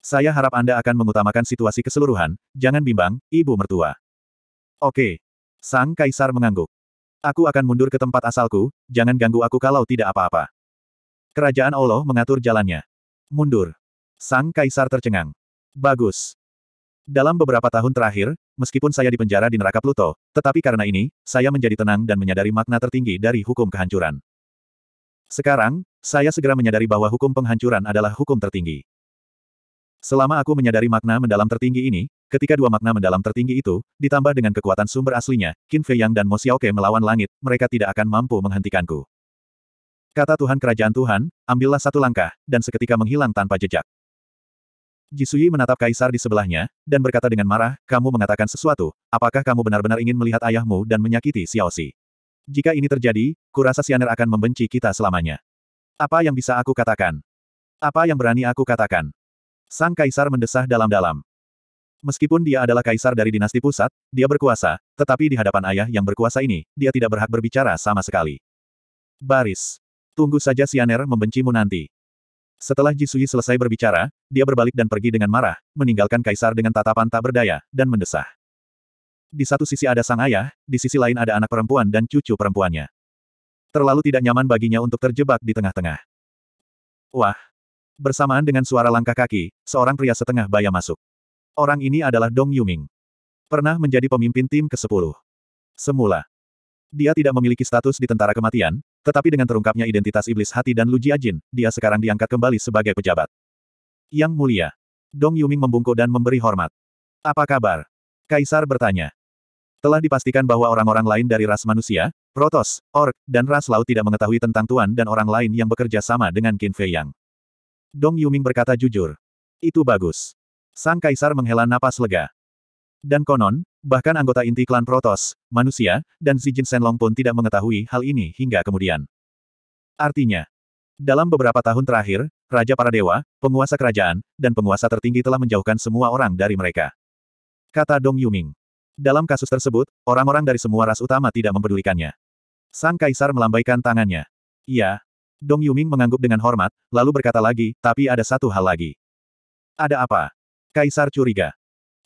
Saya harap Anda akan mengutamakan situasi keseluruhan, jangan bimbang, ibu mertua. Oke. Sang kaisar mengangguk. Aku akan mundur ke tempat asalku, jangan ganggu aku kalau tidak apa-apa. Kerajaan Allah mengatur jalannya. Mundur. Sang Kaisar tercengang. Bagus. Dalam beberapa tahun terakhir, meskipun saya dipenjara di neraka Pluto, tetapi karena ini, saya menjadi tenang dan menyadari makna tertinggi dari hukum kehancuran. Sekarang, saya segera menyadari bahwa hukum penghancuran adalah hukum tertinggi. Selama aku menyadari makna mendalam tertinggi ini, ketika dua makna mendalam tertinggi itu, ditambah dengan kekuatan sumber aslinya, Qin Fei Yang dan Mo Xiaoke melawan langit, mereka tidak akan mampu menghentikanku. Kata Tuhan Kerajaan Tuhan, ambillah satu langkah, dan seketika menghilang tanpa jejak. Jisui menatap Kaisar di sebelahnya, dan berkata dengan marah, kamu mengatakan sesuatu, apakah kamu benar-benar ingin melihat ayahmu dan menyakiti Xiao Xiaoxi? Jika ini terjadi, kurasa Sianer akan membenci kita selamanya. Apa yang bisa aku katakan? Apa yang berani aku katakan? Sang Kaisar mendesah dalam-dalam. Meskipun dia adalah kaisar dari dinasti pusat, dia berkuasa, tetapi di hadapan ayah yang berkuasa ini, dia tidak berhak berbicara sama sekali. Baris. Tunggu saja Sianer membencimu nanti. Setelah Jisui selesai berbicara, dia berbalik dan pergi dengan marah, meninggalkan Kaisar dengan tatapan tak berdaya, dan mendesah. Di satu sisi ada sang ayah, di sisi lain ada anak perempuan dan cucu perempuannya. Terlalu tidak nyaman baginya untuk terjebak di tengah-tengah. Wah! Bersamaan dengan suara langkah kaki, seorang pria setengah baya masuk. Orang ini adalah Dong Yuming. Pernah menjadi pemimpin tim ke-10. Semula, dia tidak memiliki status di tentara kematian, tetapi dengan terungkapnya identitas iblis hati dan Lu Jin, dia sekarang diangkat kembali sebagai pejabat. Yang mulia. Dong Yuming membungkuk dan memberi hormat. Apa kabar? Kaisar bertanya. Telah dipastikan bahwa orang-orang lain dari ras manusia, Protos, Ork, dan ras laut tidak mengetahui tentang Tuan dan orang lain yang bekerja sama dengan Qin Fei Yang. Dong Yuming berkata jujur. Itu bagus. Sang Kaisar menghela napas lega. Dan konon, Bahkan anggota inti klan Protos, manusia, dan Zijin Senlong pun tidak mengetahui hal ini hingga kemudian. Artinya, dalam beberapa tahun terakhir, Raja para Dewa, penguasa kerajaan, dan penguasa tertinggi telah menjauhkan semua orang dari mereka. Kata Dong Yuming. Dalam kasus tersebut, orang-orang dari semua ras utama tidak mempedulikannya. Sang Kaisar melambaikan tangannya. Iya. Dong Yuming mengangguk dengan hormat, lalu berkata lagi, tapi ada satu hal lagi. Ada apa? Kaisar curiga.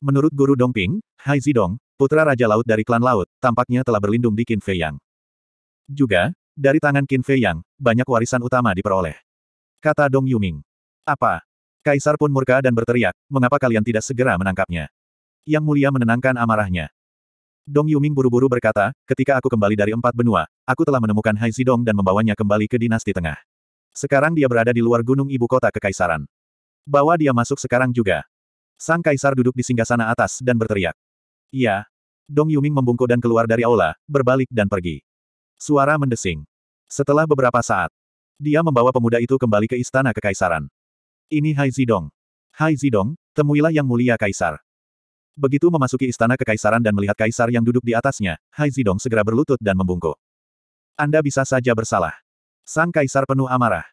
Menurut Guru Dongping, Hai Zidong, putra Raja Laut dari klan Laut, tampaknya telah berlindung di Qin Fei Yang. Juga, dari tangan Qin Fei Yang, banyak warisan utama diperoleh. Kata Dong Yuming. Apa? Kaisar pun murka dan berteriak, mengapa kalian tidak segera menangkapnya? Yang mulia menenangkan amarahnya. Dong Yuming buru-buru berkata, ketika aku kembali dari empat benua, aku telah menemukan Hai Zidong dan membawanya kembali ke dinasti tengah. Sekarang dia berada di luar gunung ibu kota kekaisaran. Bawa dia masuk sekarang juga. Sang kaisar duduk di singgasana atas dan berteriak. Iya. Dong Yuming membungkuk dan keluar dari aula, berbalik dan pergi. Suara mendesing. Setelah beberapa saat, dia membawa pemuda itu kembali ke istana kekaisaran. Ini Hai Zidong. Hai Zidong, temuilah yang mulia kaisar. Begitu memasuki istana kekaisaran dan melihat kaisar yang duduk di atasnya, Hai Zidong segera berlutut dan membungkuk. Anda bisa saja bersalah. Sang kaisar penuh amarah.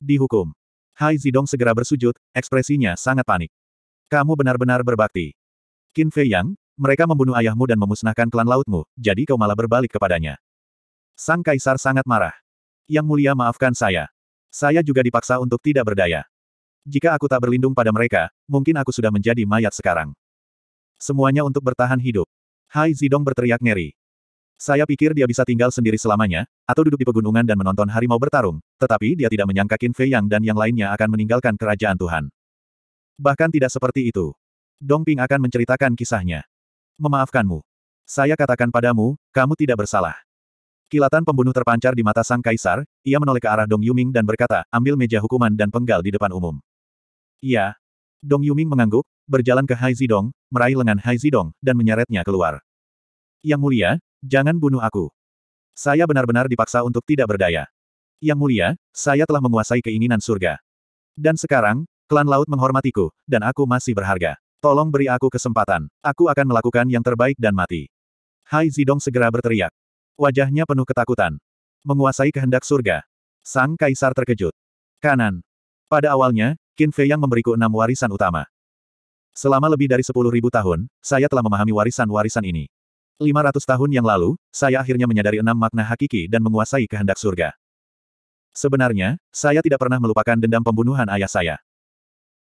Dihukum. Hai Zidong segera bersujud, ekspresinya sangat panik. Kamu benar-benar berbakti. Qin Fei Yang, mereka membunuh ayahmu dan memusnahkan klan lautmu, jadi kau malah berbalik kepadanya. Sang Kaisar sangat marah. Yang mulia maafkan saya. Saya juga dipaksa untuk tidak berdaya. Jika aku tak berlindung pada mereka, mungkin aku sudah menjadi mayat sekarang. Semuanya untuk bertahan hidup. Hai Zidong berteriak ngeri. Saya pikir dia bisa tinggal sendiri selamanya, atau duduk di pegunungan dan menonton harimau bertarung, tetapi dia tidak menyangka Qin Fei Yang dan yang lainnya akan meninggalkan kerajaan Tuhan. Bahkan tidak seperti itu. Dong Ping akan menceritakan kisahnya. Memaafkanmu. Saya katakan padamu, kamu tidak bersalah. Kilatan pembunuh terpancar di mata sang kaisar, ia menoleh ke arah Dong Yuming dan berkata, ambil meja hukuman dan penggal di depan umum. Iya. Dong Yuming mengangguk, berjalan ke Hai Zidong, meraih lengan Hai Zidong, dan menyeretnya keluar. Yang mulia, jangan bunuh aku. Saya benar-benar dipaksa untuk tidak berdaya. Yang mulia, saya telah menguasai keinginan surga. Dan sekarang, Klan laut menghormatiku, dan aku masih berharga. Tolong beri aku kesempatan. Aku akan melakukan yang terbaik dan mati. Hai Zidong segera berteriak. Wajahnya penuh ketakutan. Menguasai kehendak surga. Sang Kaisar terkejut. Kanan. Pada awalnya, Qin Fei yang memberiku enam warisan utama. Selama lebih dari sepuluh ribu tahun, saya telah memahami warisan-warisan ini. 500 tahun yang lalu, saya akhirnya menyadari enam makna hakiki dan menguasai kehendak surga. Sebenarnya, saya tidak pernah melupakan dendam pembunuhan ayah saya.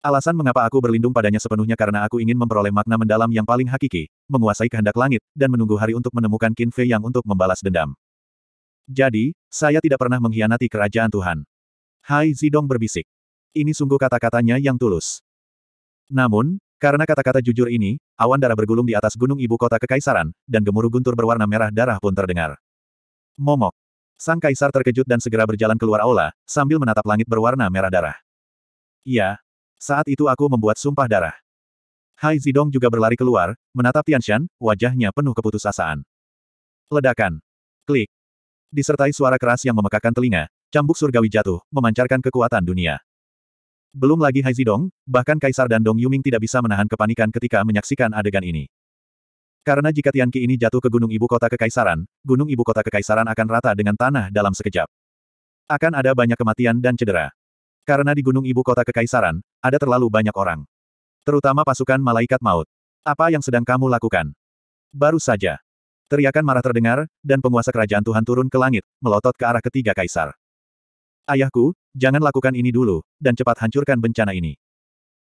Alasan mengapa aku berlindung padanya sepenuhnya karena aku ingin memperoleh makna mendalam yang paling hakiki, menguasai kehendak langit, dan menunggu hari untuk menemukan Qin Fei yang untuk membalas dendam. Jadi, saya tidak pernah mengkhianati kerajaan Tuhan. Hai Zidong berbisik. Ini sungguh kata-katanya yang tulus. Namun, karena kata-kata jujur ini, awan darah bergulung di atas gunung ibu kota kekaisaran, dan gemuruh guntur berwarna merah darah pun terdengar. Momok. Sang kaisar terkejut dan segera berjalan keluar aula, sambil menatap langit berwarna merah darah. Iya, saat itu aku membuat sumpah darah. Hai Zidong juga berlari keluar, menatap Tianshan, wajahnya penuh keputusasaan. Ledakan. Klik. Disertai suara keras yang memekakan telinga, cambuk surgawi jatuh, memancarkan kekuatan dunia. Belum lagi Hai Zidong, bahkan Kaisar dan Dong Yuming tidak bisa menahan kepanikan ketika menyaksikan adegan ini. Karena jika Tianqi ini jatuh ke gunung ibu kota kekaisaran, gunung ibu kota kekaisaran akan rata dengan tanah dalam sekejap. Akan ada banyak kematian dan cedera. Karena di gunung ibu kota kekaisaran, ada terlalu banyak orang. Terutama pasukan malaikat maut. Apa yang sedang kamu lakukan? Baru saja. Teriakan marah terdengar, dan penguasa kerajaan Tuhan turun ke langit, melotot ke arah ketiga kaisar. Ayahku, jangan lakukan ini dulu, dan cepat hancurkan bencana ini.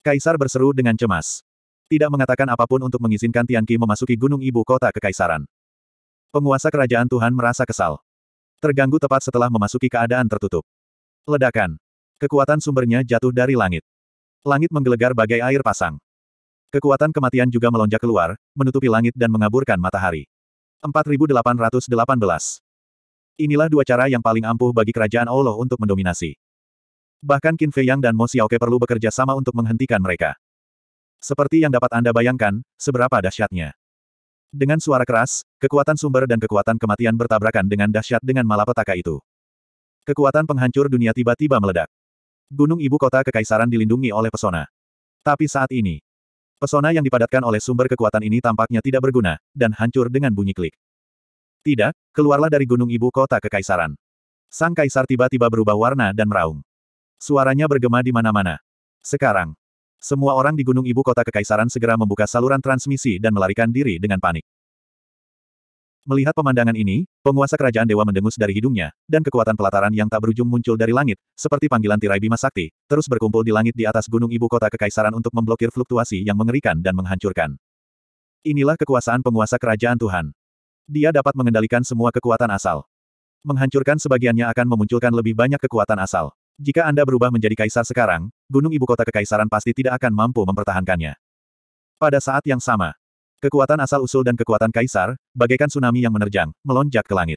Kaisar berseru dengan cemas. Tidak mengatakan apapun untuk mengizinkan Tianqi memasuki gunung ibu kota kekaisaran. Penguasa kerajaan Tuhan merasa kesal. Terganggu tepat setelah memasuki keadaan tertutup. Ledakan. Kekuatan sumbernya jatuh dari langit. Langit menggelegar bagai air pasang. Kekuatan kematian juga melonjak keluar, menutupi langit dan mengaburkan matahari. 4818 Inilah dua cara yang paling ampuh bagi kerajaan Allah untuk mendominasi. Bahkan Qin Fei Yang dan Mo Xiaoke perlu bekerja sama untuk menghentikan mereka. Seperti yang dapat Anda bayangkan, seberapa dahsyatnya. Dengan suara keras, kekuatan sumber dan kekuatan kematian bertabrakan dengan dahsyat dengan malapetaka itu. Kekuatan penghancur dunia tiba-tiba meledak. Gunung ibu kota kekaisaran dilindungi oleh pesona. Tapi saat ini, pesona yang dipadatkan oleh sumber kekuatan ini tampaknya tidak berguna, dan hancur dengan bunyi klik. Tidak, keluarlah dari gunung ibu kota kekaisaran. Sang kaisar tiba-tiba berubah warna dan meraung. Suaranya bergema di mana-mana. Sekarang, semua orang di gunung ibu kota kekaisaran segera membuka saluran transmisi dan melarikan diri dengan panik. Melihat pemandangan ini, penguasa kerajaan dewa mendengus dari hidungnya, dan kekuatan pelataran yang tak berujung muncul dari langit, seperti panggilan tirai Bima Sakti, terus berkumpul di langit di atas gunung ibu kota kekaisaran untuk memblokir fluktuasi yang mengerikan dan menghancurkan. Inilah kekuasaan penguasa kerajaan Tuhan. Dia dapat mengendalikan semua kekuatan asal. Menghancurkan sebagiannya akan memunculkan lebih banyak kekuatan asal. Jika Anda berubah menjadi kaisar sekarang, gunung ibu kota kekaisaran pasti tidak akan mampu mempertahankannya. Pada saat yang sama, Kekuatan asal-usul dan kekuatan kaisar, bagaikan tsunami yang menerjang, melonjak ke langit.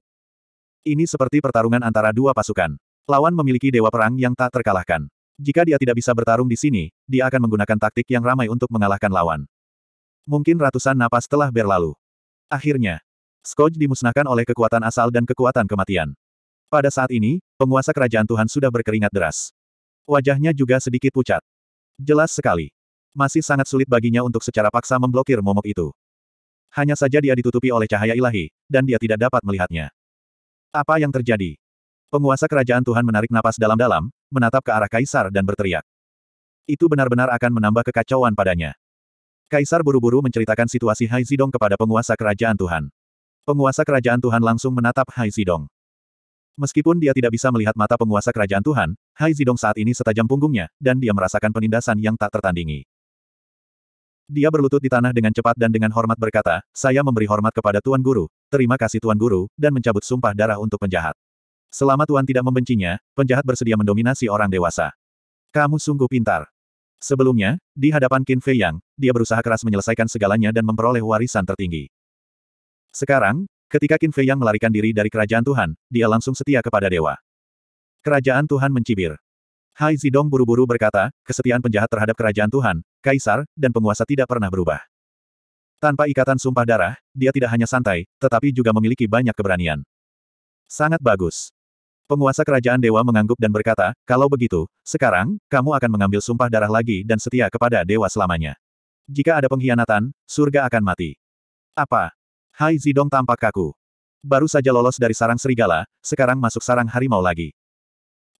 Ini seperti pertarungan antara dua pasukan. Lawan memiliki dewa perang yang tak terkalahkan. Jika dia tidak bisa bertarung di sini, dia akan menggunakan taktik yang ramai untuk mengalahkan lawan. Mungkin ratusan napas telah berlalu. Akhirnya, Skoj dimusnahkan oleh kekuatan asal dan kekuatan kematian. Pada saat ini, penguasa kerajaan Tuhan sudah berkeringat deras. Wajahnya juga sedikit pucat. Jelas sekali. Masih sangat sulit baginya untuk secara paksa memblokir momok itu. Hanya saja dia ditutupi oleh cahaya ilahi, dan dia tidak dapat melihatnya. Apa yang terjadi? Penguasa kerajaan Tuhan menarik napas dalam-dalam, menatap ke arah Kaisar dan berteriak. Itu benar-benar akan menambah kekacauan padanya. Kaisar buru-buru menceritakan situasi Hai Zidong kepada penguasa kerajaan Tuhan. Penguasa kerajaan Tuhan langsung menatap Hai Zidong. Meskipun dia tidak bisa melihat mata penguasa kerajaan Tuhan, Hai Zidong saat ini setajam punggungnya, dan dia merasakan penindasan yang tak tertandingi. Dia berlutut di tanah dengan cepat dan dengan hormat berkata, saya memberi hormat kepada Tuan Guru, terima kasih Tuan Guru, dan mencabut sumpah darah untuk penjahat. Selama Tuan tidak membencinya, penjahat bersedia mendominasi orang dewasa. Kamu sungguh pintar. Sebelumnya, di hadapan Qin Fei Yang, dia berusaha keras menyelesaikan segalanya dan memperoleh warisan tertinggi. Sekarang, ketika Qin Fei Yang melarikan diri dari kerajaan Tuhan, dia langsung setia kepada dewa. Kerajaan Tuhan mencibir. Hai Zidong buru-buru berkata, kesetiaan penjahat terhadap kerajaan Tuhan, kaisar, dan penguasa tidak pernah berubah. Tanpa ikatan sumpah darah, dia tidak hanya santai, tetapi juga memiliki banyak keberanian. Sangat bagus. Penguasa kerajaan dewa mengangguk dan berkata, kalau begitu, sekarang, kamu akan mengambil sumpah darah lagi dan setia kepada dewa selamanya. Jika ada pengkhianatan, surga akan mati. Apa? Hai Zidong tampak kaku. Baru saja lolos dari sarang serigala, sekarang masuk sarang harimau lagi.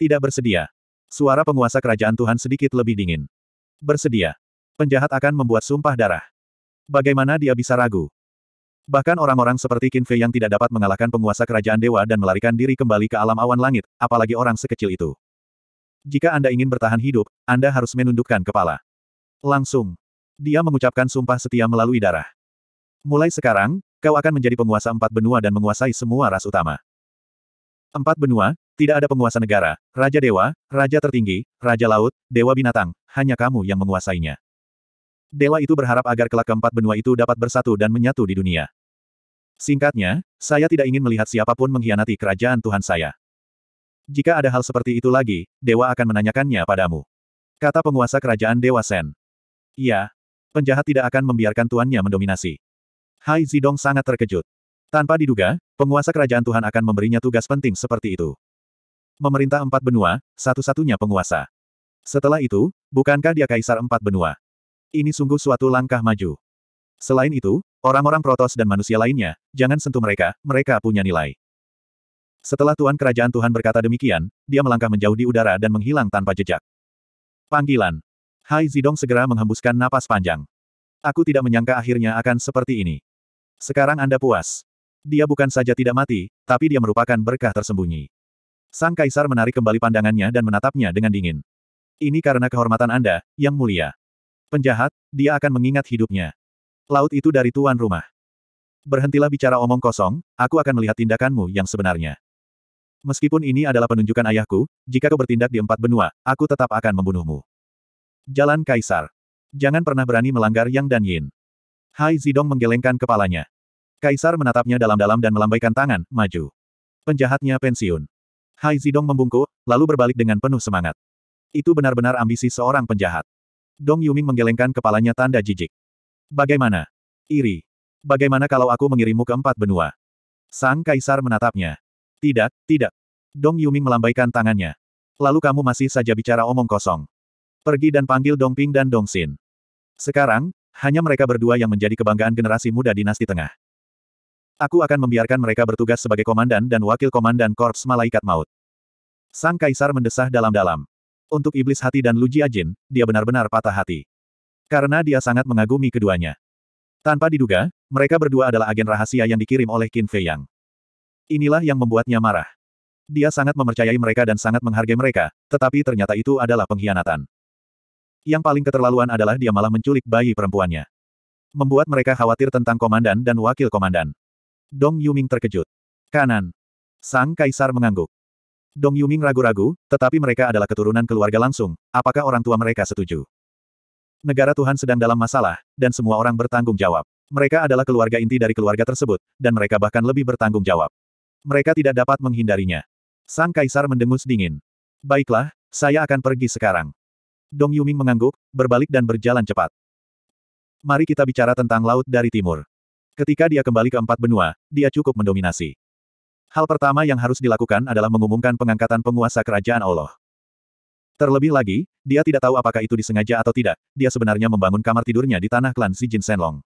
Tidak bersedia. Suara penguasa kerajaan Tuhan sedikit lebih dingin. Bersedia. Penjahat akan membuat sumpah darah. Bagaimana dia bisa ragu? Bahkan orang-orang seperti Kinfe yang tidak dapat mengalahkan penguasa kerajaan dewa dan melarikan diri kembali ke alam awan langit, apalagi orang sekecil itu. Jika Anda ingin bertahan hidup, Anda harus menundukkan kepala. Langsung. Dia mengucapkan sumpah setia melalui darah. Mulai sekarang, kau akan menjadi penguasa empat benua dan menguasai semua ras utama. Empat benua, tidak ada penguasa negara, raja dewa, raja tertinggi, raja laut, dewa binatang, hanya kamu yang menguasainya. Dewa itu berharap agar kelak keempat benua itu dapat bersatu dan menyatu di dunia. Singkatnya, saya tidak ingin melihat siapapun mengkhianati kerajaan Tuhan saya. Jika ada hal seperti itu lagi, dewa akan menanyakannya padamu. Kata penguasa kerajaan Dewa Sen. Ya, Penjahat tidak akan membiarkan tuannya mendominasi. Hai Zidong sangat terkejut. Tanpa diduga, penguasa kerajaan Tuhan akan memberinya tugas penting seperti itu memerintah empat benua, satu-satunya penguasa. Setelah itu, bukankah dia kaisar empat benua? Ini sungguh suatu langkah maju. Selain itu, orang-orang Protos dan manusia lainnya, jangan sentuh mereka, mereka punya nilai. Setelah Tuan Kerajaan Tuhan berkata demikian, dia melangkah menjauh di udara dan menghilang tanpa jejak. Panggilan. Hai Zidong segera menghembuskan napas panjang. Aku tidak menyangka akhirnya akan seperti ini. Sekarang Anda puas. Dia bukan saja tidak mati, tapi dia merupakan berkah tersembunyi. Sang Kaisar menarik kembali pandangannya dan menatapnya dengan dingin. Ini karena kehormatan Anda, Yang Mulia. Penjahat, dia akan mengingat hidupnya. Laut itu dari tuan rumah. Berhentilah bicara omong kosong, aku akan melihat tindakanmu yang sebenarnya. Meskipun ini adalah penunjukan ayahku, jika kau bertindak di empat benua, aku tetap akan membunuhmu. Jalan Kaisar. Jangan pernah berani melanggar Yang dan Yin. Hai Zidong menggelengkan kepalanya. Kaisar menatapnya dalam-dalam dan melambaikan tangan, maju. Penjahatnya pensiun. Hai Zidong membungkuk, lalu berbalik dengan penuh semangat. Itu benar-benar ambisi seorang penjahat. Dong Yuming menggelengkan kepalanya tanda jijik. Bagaimana? Iri. Bagaimana kalau aku mengirimmu ke empat benua? Sang Kaisar menatapnya. Tidak, tidak. Dong Yuming melambaikan tangannya. Lalu kamu masih saja bicara omong kosong. Pergi dan panggil Dong Ping dan Dong Xin. Sekarang, hanya mereka berdua yang menjadi kebanggaan generasi muda dinasti tengah. Aku akan membiarkan mereka bertugas sebagai komandan dan wakil komandan Korps Malaikat Maut. Sang Kaisar mendesah dalam-dalam. Untuk iblis hati dan Luji Ajin, dia benar-benar patah hati. Karena dia sangat mengagumi keduanya. Tanpa diduga, mereka berdua adalah agen rahasia yang dikirim oleh Qin Fei Yang. Inilah yang membuatnya marah. Dia sangat memercayai mereka dan sangat menghargai mereka, tetapi ternyata itu adalah pengkhianatan. Yang paling keterlaluan adalah dia malah menculik bayi perempuannya. Membuat mereka khawatir tentang komandan dan wakil komandan. Dong Yuming terkejut. Kanan. Sang Kaisar mengangguk. Dong Yuming ragu-ragu, tetapi mereka adalah keturunan keluarga langsung, apakah orang tua mereka setuju? Negara Tuhan sedang dalam masalah, dan semua orang bertanggung jawab. Mereka adalah keluarga inti dari keluarga tersebut, dan mereka bahkan lebih bertanggung jawab. Mereka tidak dapat menghindarinya. Sang Kaisar mendengus dingin. Baiklah, saya akan pergi sekarang. Dong Yuming mengangguk, berbalik dan berjalan cepat. Mari kita bicara tentang laut dari timur. Ketika dia kembali ke empat benua, dia cukup mendominasi. Hal pertama yang harus dilakukan adalah mengumumkan pengangkatan penguasa kerajaan Allah. Terlebih lagi, dia tidak tahu apakah itu disengaja atau tidak, dia sebenarnya membangun kamar tidurnya di tanah klan Xi Jin Senlong.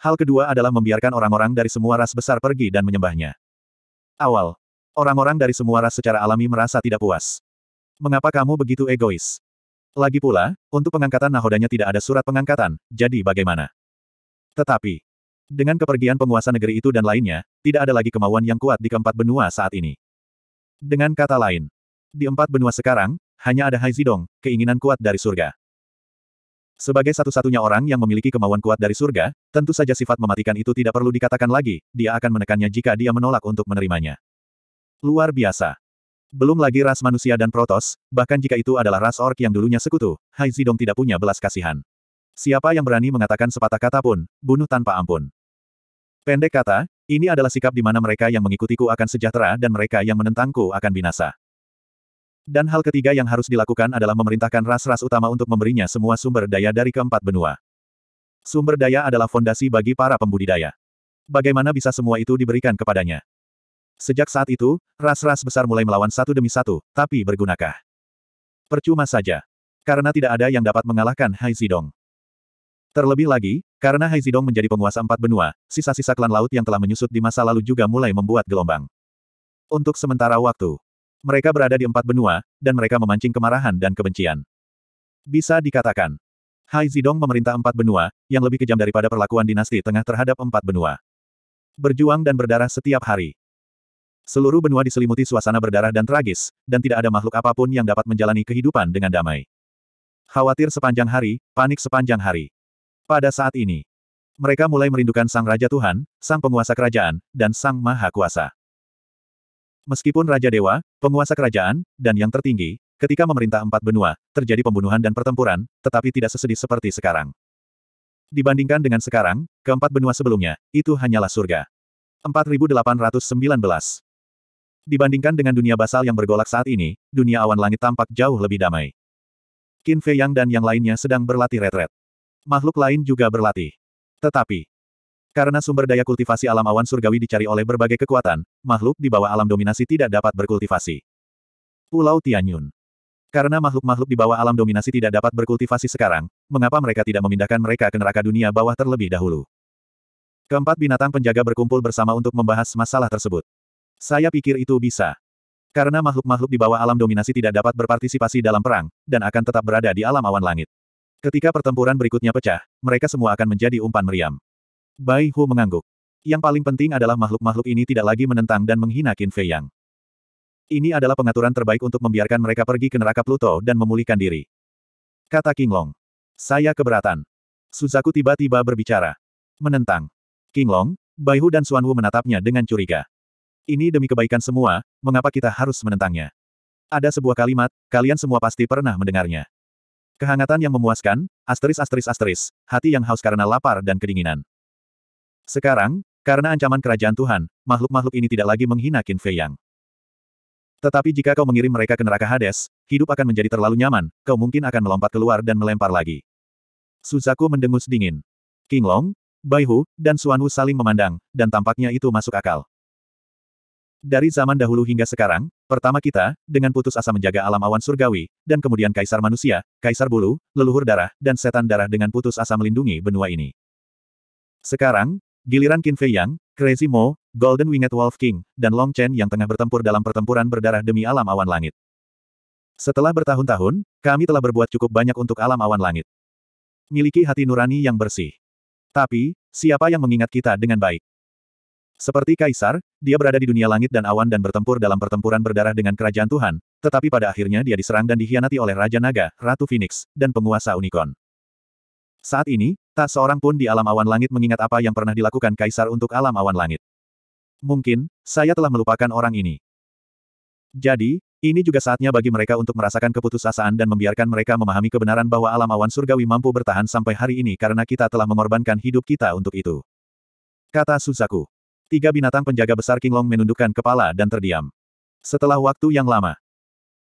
Hal kedua adalah membiarkan orang-orang dari semua ras besar pergi dan menyembahnya. Awal, orang-orang dari semua ras secara alami merasa tidak puas. Mengapa kamu begitu egois? Lagi pula, untuk pengangkatan nahodanya tidak ada surat pengangkatan, jadi bagaimana? Tetapi, dengan kepergian penguasa negeri itu dan lainnya, tidak ada lagi kemauan yang kuat di keempat benua saat ini. Dengan kata lain, di empat benua sekarang, hanya ada Hai Zidong, keinginan kuat dari surga. Sebagai satu-satunya orang yang memiliki kemauan kuat dari surga, tentu saja sifat mematikan itu tidak perlu dikatakan lagi, dia akan menekannya jika dia menolak untuk menerimanya. Luar biasa. Belum lagi ras manusia dan protos, bahkan jika itu adalah ras ork yang dulunya sekutu, Hai Zidong tidak punya belas kasihan. Siapa yang berani mengatakan sepatah kata pun, bunuh tanpa ampun. Pendek kata, ini adalah sikap di mana mereka yang mengikutiku akan sejahtera dan mereka yang menentangku akan binasa. Dan hal ketiga yang harus dilakukan adalah memerintahkan ras-ras utama untuk memberinya semua sumber daya dari keempat benua. Sumber daya adalah fondasi bagi para pembudidaya. Bagaimana bisa semua itu diberikan kepadanya? Sejak saat itu, ras-ras besar mulai melawan satu demi satu, tapi bergunakah? Percuma saja. Karena tidak ada yang dapat mengalahkan Hai Zidong. Terlebih lagi, karena Haizidong menjadi penguasa empat benua, sisa-sisa klan laut yang telah menyusut di masa lalu juga mulai membuat gelombang. Untuk sementara waktu, mereka berada di empat benua, dan mereka memancing kemarahan dan kebencian. Bisa dikatakan, Haizidong memerintah empat benua, yang lebih kejam daripada perlakuan dinasti tengah terhadap empat benua. Berjuang dan berdarah setiap hari. Seluruh benua diselimuti suasana berdarah dan tragis, dan tidak ada makhluk apapun yang dapat menjalani kehidupan dengan damai. Khawatir sepanjang hari, panik sepanjang hari. Pada saat ini, mereka mulai merindukan Sang Raja Tuhan, Sang Penguasa Kerajaan, dan Sang Maha Kuasa. Meskipun Raja Dewa, Penguasa Kerajaan, dan yang tertinggi, ketika memerintah empat benua, terjadi pembunuhan dan pertempuran, tetapi tidak sesedih seperti sekarang. Dibandingkan dengan sekarang, keempat benua sebelumnya, itu hanyalah surga. 4819 Dibandingkan dengan dunia basal yang bergolak saat ini, dunia awan langit tampak jauh lebih damai. Qin Fei Yang dan yang lainnya sedang berlatih retret. Makhluk lain juga berlatih. Tetapi, karena sumber daya kultivasi alam awan surgawi dicari oleh berbagai kekuatan, makhluk di bawah alam dominasi tidak dapat berkultivasi. Pulau Tianyun Karena makhluk-makhluk di bawah alam dominasi tidak dapat berkultivasi sekarang, mengapa mereka tidak memindahkan mereka ke neraka dunia bawah terlebih dahulu? Keempat binatang penjaga berkumpul bersama untuk membahas masalah tersebut. Saya pikir itu bisa. Karena makhluk-makhluk di bawah alam dominasi tidak dapat berpartisipasi dalam perang, dan akan tetap berada di alam awan langit. Ketika pertempuran berikutnya pecah, mereka semua akan menjadi umpan meriam. Bai Hu mengangguk. Yang paling penting adalah makhluk-makhluk ini tidak lagi menentang dan menghina Qin Fei Yang. Ini adalah pengaturan terbaik untuk membiarkan mereka pergi ke neraka Pluto dan memulihkan diri. Kata King Long. Saya keberatan. Suzaku tiba-tiba berbicara. Menentang. King Long, Bai Hu dan Xuan Wu menatapnya dengan curiga. Ini demi kebaikan semua, mengapa kita harus menentangnya? Ada sebuah kalimat, kalian semua pasti pernah mendengarnya. Kehangatan yang memuaskan, asteris asteris asteris, hati yang haus karena lapar dan kedinginan. Sekarang, karena ancaman kerajaan Tuhan, makhluk-makhluk ini tidak lagi menghina Qin Fei Yang. Tetapi jika kau mengirim mereka ke neraka Hades, hidup akan menjadi terlalu nyaman, kau mungkin akan melompat keluar dan melempar lagi. Suzaku mendengus dingin. King Long, Bai Hu, dan Suan Wu saling memandang, dan tampaknya itu masuk akal. Dari zaman dahulu hingga sekarang, pertama kita, dengan putus asa menjaga alam awan surgawi, dan kemudian kaisar manusia, kaisar bulu, leluhur darah, dan setan darah dengan putus asa melindungi benua ini. Sekarang, giliran Qin Fei Yang, Crazy Mo, Golden Winged Wolf King, dan Long Chen yang tengah bertempur dalam pertempuran berdarah demi alam awan langit. Setelah bertahun-tahun, kami telah berbuat cukup banyak untuk alam awan langit. Miliki hati nurani yang bersih. Tapi, siapa yang mengingat kita dengan baik? Seperti kaisar, dia berada di dunia langit dan awan dan bertempur dalam pertempuran berdarah dengan kerajaan Tuhan, tetapi pada akhirnya dia diserang dan dihianati oleh Raja Naga, Ratu Phoenix, dan penguasa Unicorn. Saat ini, tak seorang pun di alam awan langit mengingat apa yang pernah dilakukan kaisar untuk alam awan langit. Mungkin, saya telah melupakan orang ini. Jadi, ini juga saatnya bagi mereka untuk merasakan keputusasaan dan membiarkan mereka memahami kebenaran bahwa alam awan surgawi mampu bertahan sampai hari ini karena kita telah mengorbankan hidup kita untuk itu. Kata Suzaku. Tiga binatang penjaga besar King Long menundukkan kepala dan terdiam. Setelah waktu yang lama,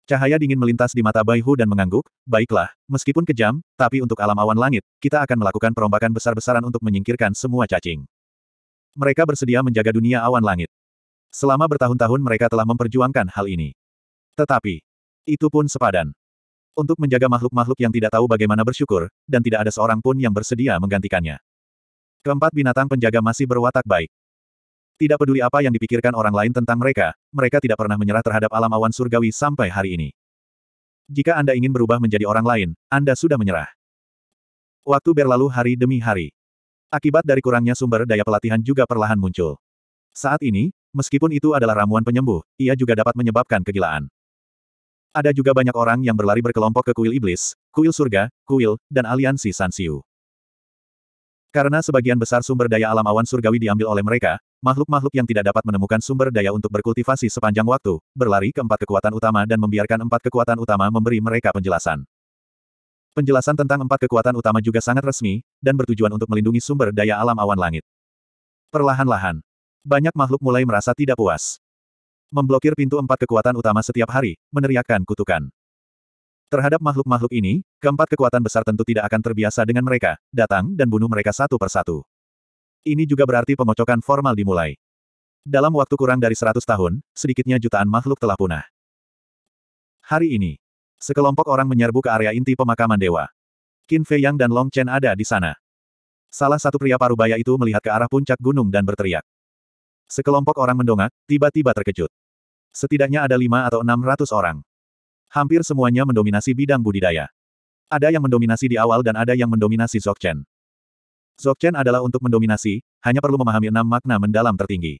cahaya dingin melintas di mata Bai Hu dan mengangguk, baiklah, meskipun kejam, tapi untuk alam awan langit, kita akan melakukan perombakan besar-besaran untuk menyingkirkan semua cacing. Mereka bersedia menjaga dunia awan langit. Selama bertahun-tahun mereka telah memperjuangkan hal ini. Tetapi, itu pun sepadan. Untuk menjaga makhluk-makhluk yang tidak tahu bagaimana bersyukur, dan tidak ada seorang pun yang bersedia menggantikannya. Keempat binatang penjaga masih berwatak baik. Tidak peduli apa yang dipikirkan orang lain tentang mereka, mereka tidak pernah menyerah terhadap alam awan surgawi sampai hari ini. Jika Anda ingin berubah menjadi orang lain, Anda sudah menyerah. Waktu berlalu hari demi hari. Akibat dari kurangnya sumber daya pelatihan juga perlahan muncul. Saat ini, meskipun itu adalah ramuan penyembuh, ia juga dapat menyebabkan kegilaan. Ada juga banyak orang yang berlari berkelompok ke kuil iblis, kuil surga, kuil, dan aliansi Sansiu. Karena sebagian besar sumber daya alam awan surgawi diambil oleh mereka, makhluk-makhluk yang tidak dapat menemukan sumber daya untuk berkultivasi sepanjang waktu, berlari ke empat kekuatan utama dan membiarkan empat kekuatan utama memberi mereka penjelasan. Penjelasan tentang empat kekuatan utama juga sangat resmi, dan bertujuan untuk melindungi sumber daya alam awan langit. Perlahan-lahan, banyak makhluk mulai merasa tidak puas. Memblokir pintu empat kekuatan utama setiap hari, meneriakkan kutukan. Terhadap makhluk-makhluk ini, keempat kekuatan besar tentu tidak akan terbiasa dengan mereka, datang dan bunuh mereka satu persatu. Ini juga berarti pengocokan formal dimulai. Dalam waktu kurang dari 100 tahun, sedikitnya jutaan makhluk telah punah. Hari ini, sekelompok orang menyerbu ke area inti pemakaman dewa. Qin Fei Yang dan Long Chen ada di sana. Salah satu pria parubaya itu melihat ke arah puncak gunung dan berteriak. Sekelompok orang mendongak, tiba-tiba terkejut. Setidaknya ada lima atau enam ratus orang. Hampir semuanya mendominasi bidang budidaya. Ada yang mendominasi di awal dan ada yang mendominasi Chen. Dzogchen adalah untuk mendominasi, hanya perlu memahami enam makna mendalam tertinggi.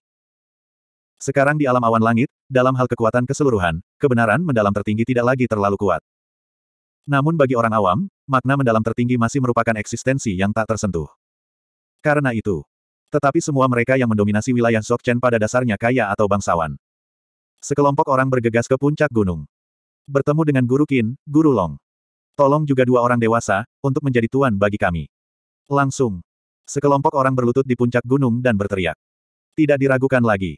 Sekarang di alam awan langit, dalam hal kekuatan keseluruhan, kebenaran mendalam tertinggi tidak lagi terlalu kuat. Namun bagi orang awam, makna mendalam tertinggi masih merupakan eksistensi yang tak tersentuh. Karena itu, tetapi semua mereka yang mendominasi wilayah Dzogchen pada dasarnya kaya atau bangsawan. Sekelompok orang bergegas ke puncak gunung. Bertemu dengan Guru Qin, Guru Long. Tolong juga dua orang dewasa, untuk menjadi tuan bagi kami. Langsung, Sekelompok orang berlutut di puncak gunung dan berteriak. Tidak diragukan lagi.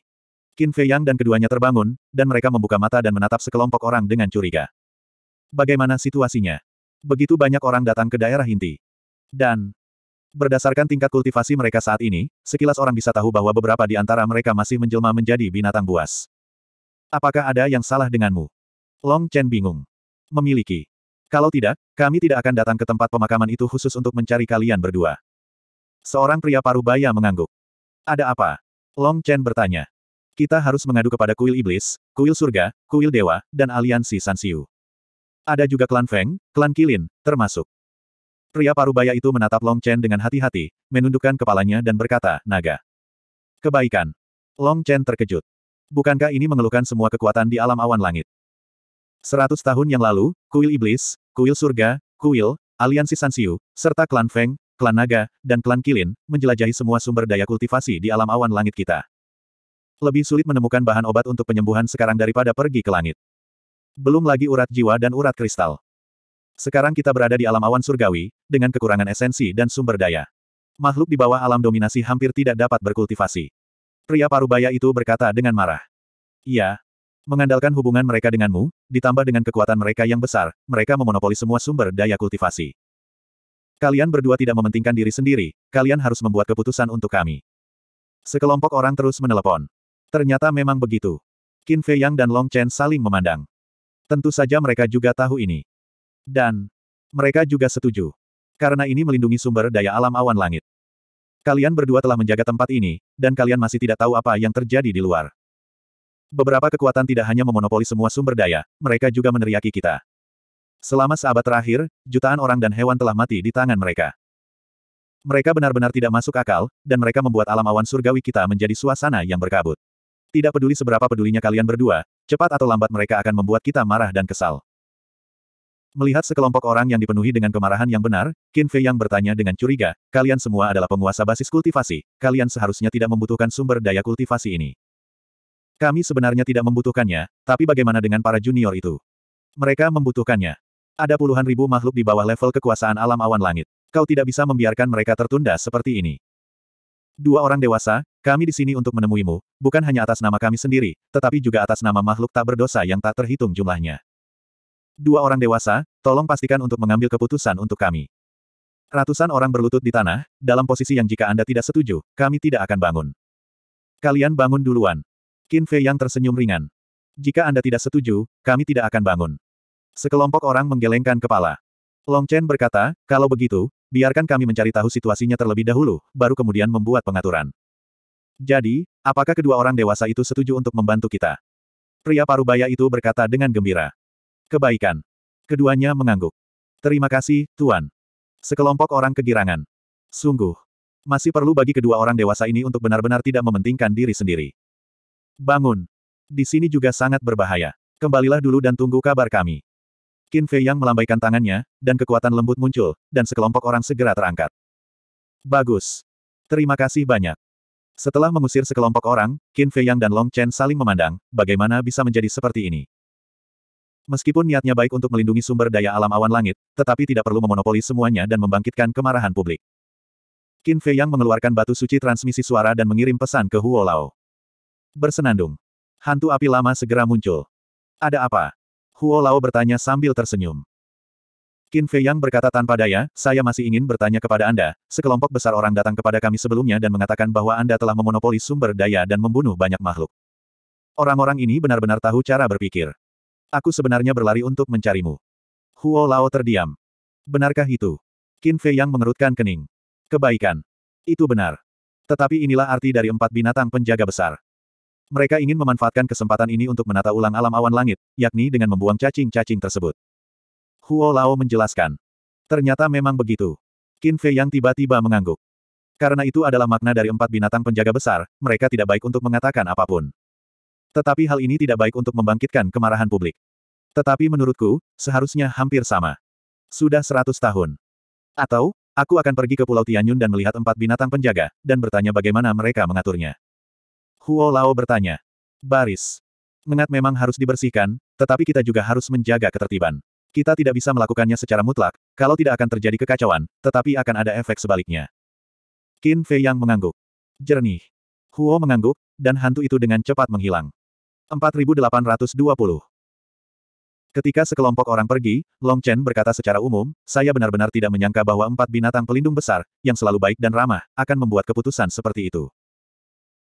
Qin Fei Yang dan keduanya terbangun, dan mereka membuka mata dan menatap sekelompok orang dengan curiga. Bagaimana situasinya? Begitu banyak orang datang ke daerah inti. Dan, berdasarkan tingkat kultivasi mereka saat ini, sekilas orang bisa tahu bahwa beberapa di antara mereka masih menjelma menjadi binatang buas. Apakah ada yang salah denganmu? Long Chen bingung. Memiliki. Kalau tidak, kami tidak akan datang ke tempat pemakaman itu khusus untuk mencari kalian berdua. Seorang pria parubaya mengangguk. Ada apa? Long Chen bertanya. Kita harus mengadu kepada kuil iblis, kuil surga, kuil dewa, dan aliansi Sansiu. Ada juga klan Feng, klan Kilin, termasuk. Pria parubaya itu menatap Long Chen dengan hati-hati, menundukkan kepalanya dan berkata, naga. Kebaikan. Long Chen terkejut. Bukankah ini mengeluhkan semua kekuatan di alam awan langit? Seratus tahun yang lalu, kuil iblis, kuil surga, kuil, aliansi Sansiu, serta klan Feng, klan naga, dan klan kilin, menjelajahi semua sumber daya kultivasi di alam awan langit kita. Lebih sulit menemukan bahan obat untuk penyembuhan sekarang daripada pergi ke langit. Belum lagi urat jiwa dan urat kristal. Sekarang kita berada di alam awan surgawi, dengan kekurangan esensi dan sumber daya. Makhluk di bawah alam dominasi hampir tidak dapat berkultivasi. Pria parubaya itu berkata dengan marah. Iya, Mengandalkan hubungan mereka denganmu, ditambah dengan kekuatan mereka yang besar, mereka memonopoli semua sumber daya kultivasi. Kalian berdua tidak mementingkan diri sendiri, kalian harus membuat keputusan untuk kami. Sekelompok orang terus menelepon. Ternyata memang begitu. Qin Fei Yang dan Long Chen saling memandang. Tentu saja mereka juga tahu ini. Dan, mereka juga setuju. Karena ini melindungi sumber daya alam awan langit. Kalian berdua telah menjaga tempat ini, dan kalian masih tidak tahu apa yang terjadi di luar. Beberapa kekuatan tidak hanya memonopoli semua sumber daya, mereka juga meneriaki kita. Selama seabad terakhir, jutaan orang dan hewan telah mati di tangan mereka. Mereka benar-benar tidak masuk akal, dan mereka membuat alam awan surgawi kita menjadi suasana yang berkabut. Tidak peduli seberapa pedulinya kalian berdua, cepat atau lambat mereka akan membuat kita marah dan kesal. Melihat sekelompok orang yang dipenuhi dengan kemarahan yang benar, Qin Fei yang bertanya dengan curiga, kalian semua adalah penguasa basis kultivasi, kalian seharusnya tidak membutuhkan sumber daya kultivasi ini. Kami sebenarnya tidak membutuhkannya, tapi bagaimana dengan para junior itu? Mereka membutuhkannya. Ada puluhan ribu makhluk di bawah level kekuasaan alam awan langit. Kau tidak bisa membiarkan mereka tertunda seperti ini. Dua orang dewasa, kami di sini untuk menemuimu, bukan hanya atas nama kami sendiri, tetapi juga atas nama makhluk tak berdosa yang tak terhitung jumlahnya. Dua orang dewasa, tolong pastikan untuk mengambil keputusan untuk kami. Ratusan orang berlutut di tanah, dalam posisi yang jika Anda tidak setuju, kami tidak akan bangun. Kalian bangun duluan. Qin Fei yang tersenyum ringan. Jika Anda tidak setuju, kami tidak akan bangun. Sekelompok orang menggelengkan kepala. Long Chen berkata, kalau begitu, biarkan kami mencari tahu situasinya terlebih dahulu, baru kemudian membuat pengaturan. Jadi, apakah kedua orang dewasa itu setuju untuk membantu kita? Pria parubaya itu berkata dengan gembira. Kebaikan. Keduanya mengangguk. Terima kasih, Tuan. Sekelompok orang kegirangan. Sungguh. Masih perlu bagi kedua orang dewasa ini untuk benar-benar tidak mementingkan diri sendiri. Bangun. Di sini juga sangat berbahaya. Kembalilah dulu dan tunggu kabar kami. Qin Fei Yang melambaikan tangannya, dan kekuatan lembut muncul, dan sekelompok orang segera terangkat. Bagus. Terima kasih banyak. Setelah mengusir sekelompok orang, Qin Fei Yang dan Long Chen saling memandang, bagaimana bisa menjadi seperti ini. Meskipun niatnya baik untuk melindungi sumber daya alam awan langit, tetapi tidak perlu memonopoli semuanya dan membangkitkan kemarahan publik. Qin Fei Yang mengeluarkan batu suci transmisi suara dan mengirim pesan ke Huo Lao. Bersenandung. Hantu api lama segera muncul. Ada apa? Huo Lao bertanya sambil tersenyum. Qin Fei Yang berkata tanpa daya, saya masih ingin bertanya kepada Anda, sekelompok besar orang datang kepada kami sebelumnya dan mengatakan bahwa Anda telah memonopoli sumber daya dan membunuh banyak makhluk. Orang-orang ini benar-benar tahu cara berpikir. Aku sebenarnya berlari untuk mencarimu. Huo Lao terdiam. Benarkah itu? Qin Fei Yang mengerutkan kening. Kebaikan. Itu benar. Tetapi inilah arti dari empat binatang penjaga besar. Mereka ingin memanfaatkan kesempatan ini untuk menata ulang alam awan langit, yakni dengan membuang cacing-cacing tersebut. Huo Lao menjelaskan. Ternyata memang begitu. Qin Fei yang tiba-tiba mengangguk. Karena itu adalah makna dari empat binatang penjaga besar, mereka tidak baik untuk mengatakan apapun. Tetapi hal ini tidak baik untuk membangkitkan kemarahan publik. Tetapi menurutku, seharusnya hampir sama. Sudah seratus tahun. Atau, aku akan pergi ke Pulau Tianyun dan melihat empat binatang penjaga, dan bertanya bagaimana mereka mengaturnya. Huo Lao bertanya. Baris. Mengat memang harus dibersihkan, tetapi kita juga harus menjaga ketertiban. Kita tidak bisa melakukannya secara mutlak, kalau tidak akan terjadi kekacauan, tetapi akan ada efek sebaliknya. Qin Fei Yang mengangguk. Jernih. Huo mengangguk, dan hantu itu dengan cepat menghilang. 4820. Ketika sekelompok orang pergi, Long Chen berkata secara umum, saya benar-benar tidak menyangka bahwa empat binatang pelindung besar, yang selalu baik dan ramah, akan membuat keputusan seperti itu.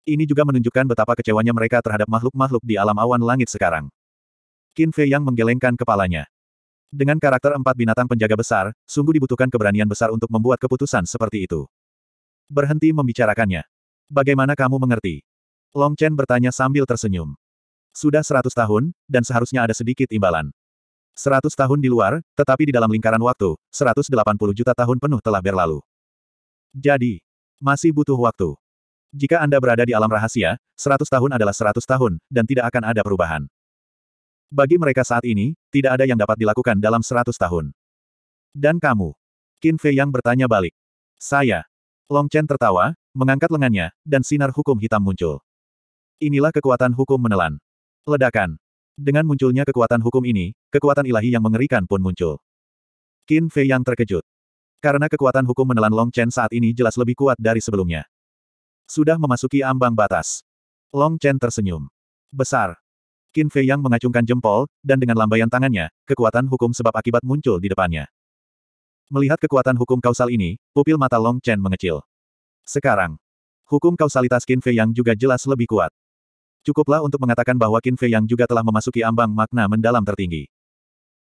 Ini juga menunjukkan betapa kecewanya mereka terhadap makhluk-makhluk di alam awan langit sekarang. Qin Fei yang menggelengkan kepalanya. Dengan karakter empat binatang penjaga besar, sungguh dibutuhkan keberanian besar untuk membuat keputusan seperti itu. Berhenti membicarakannya. Bagaimana kamu mengerti? Long Chen bertanya sambil tersenyum. Sudah seratus tahun, dan seharusnya ada sedikit imbalan. Seratus tahun di luar, tetapi di dalam lingkaran waktu, seratus delapan puluh juta tahun penuh telah berlalu. Jadi, masih butuh waktu. Jika Anda berada di alam rahasia, 100 tahun adalah 100 tahun, dan tidak akan ada perubahan. Bagi mereka saat ini, tidak ada yang dapat dilakukan dalam 100 tahun. Dan kamu? Qin Fei yang bertanya balik. Saya. Long Chen tertawa, mengangkat lengannya, dan sinar hukum hitam muncul. Inilah kekuatan hukum menelan. Ledakan. Dengan munculnya kekuatan hukum ini, kekuatan ilahi yang mengerikan pun muncul. Qin Fei yang terkejut. Karena kekuatan hukum menelan Long Chen saat ini jelas lebih kuat dari sebelumnya. Sudah memasuki ambang batas. Long Chen tersenyum. Besar. Qin Fei Yang mengacungkan jempol, dan dengan lambaian tangannya, kekuatan hukum sebab akibat muncul di depannya. Melihat kekuatan hukum kausal ini, pupil mata Long Chen mengecil. Sekarang, hukum kausalitas Qin Fei Yang juga jelas lebih kuat. Cukuplah untuk mengatakan bahwa Qin Fei Yang juga telah memasuki ambang makna mendalam tertinggi.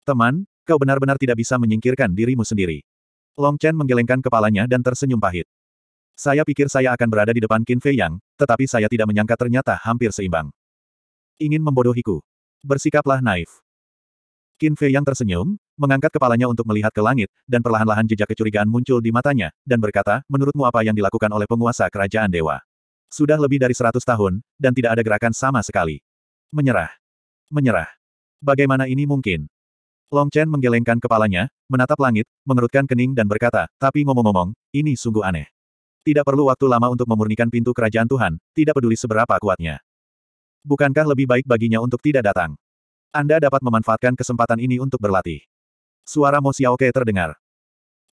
Teman, kau benar-benar tidak bisa menyingkirkan dirimu sendiri. Long Chen menggelengkan kepalanya dan tersenyum pahit. Saya pikir saya akan berada di depan Qin Fei Yang, tetapi saya tidak menyangka ternyata hampir seimbang. Ingin membodohiku. Bersikaplah naif. Qin Fei Yang tersenyum, mengangkat kepalanya untuk melihat ke langit, dan perlahan-lahan jejak kecurigaan muncul di matanya, dan berkata, menurutmu apa yang dilakukan oleh penguasa kerajaan dewa? Sudah lebih dari seratus tahun, dan tidak ada gerakan sama sekali. Menyerah. Menyerah. Bagaimana ini mungkin? Long Chen menggelengkan kepalanya, menatap langit, mengerutkan kening dan berkata, tapi ngomong-ngomong, ini sungguh aneh. Tidak perlu waktu lama untuk memurnikan pintu kerajaan Tuhan, tidak peduli seberapa kuatnya. Bukankah lebih baik baginya untuk tidak datang? Anda dapat memanfaatkan kesempatan ini untuk berlatih. Suara Mo Xiaoke terdengar.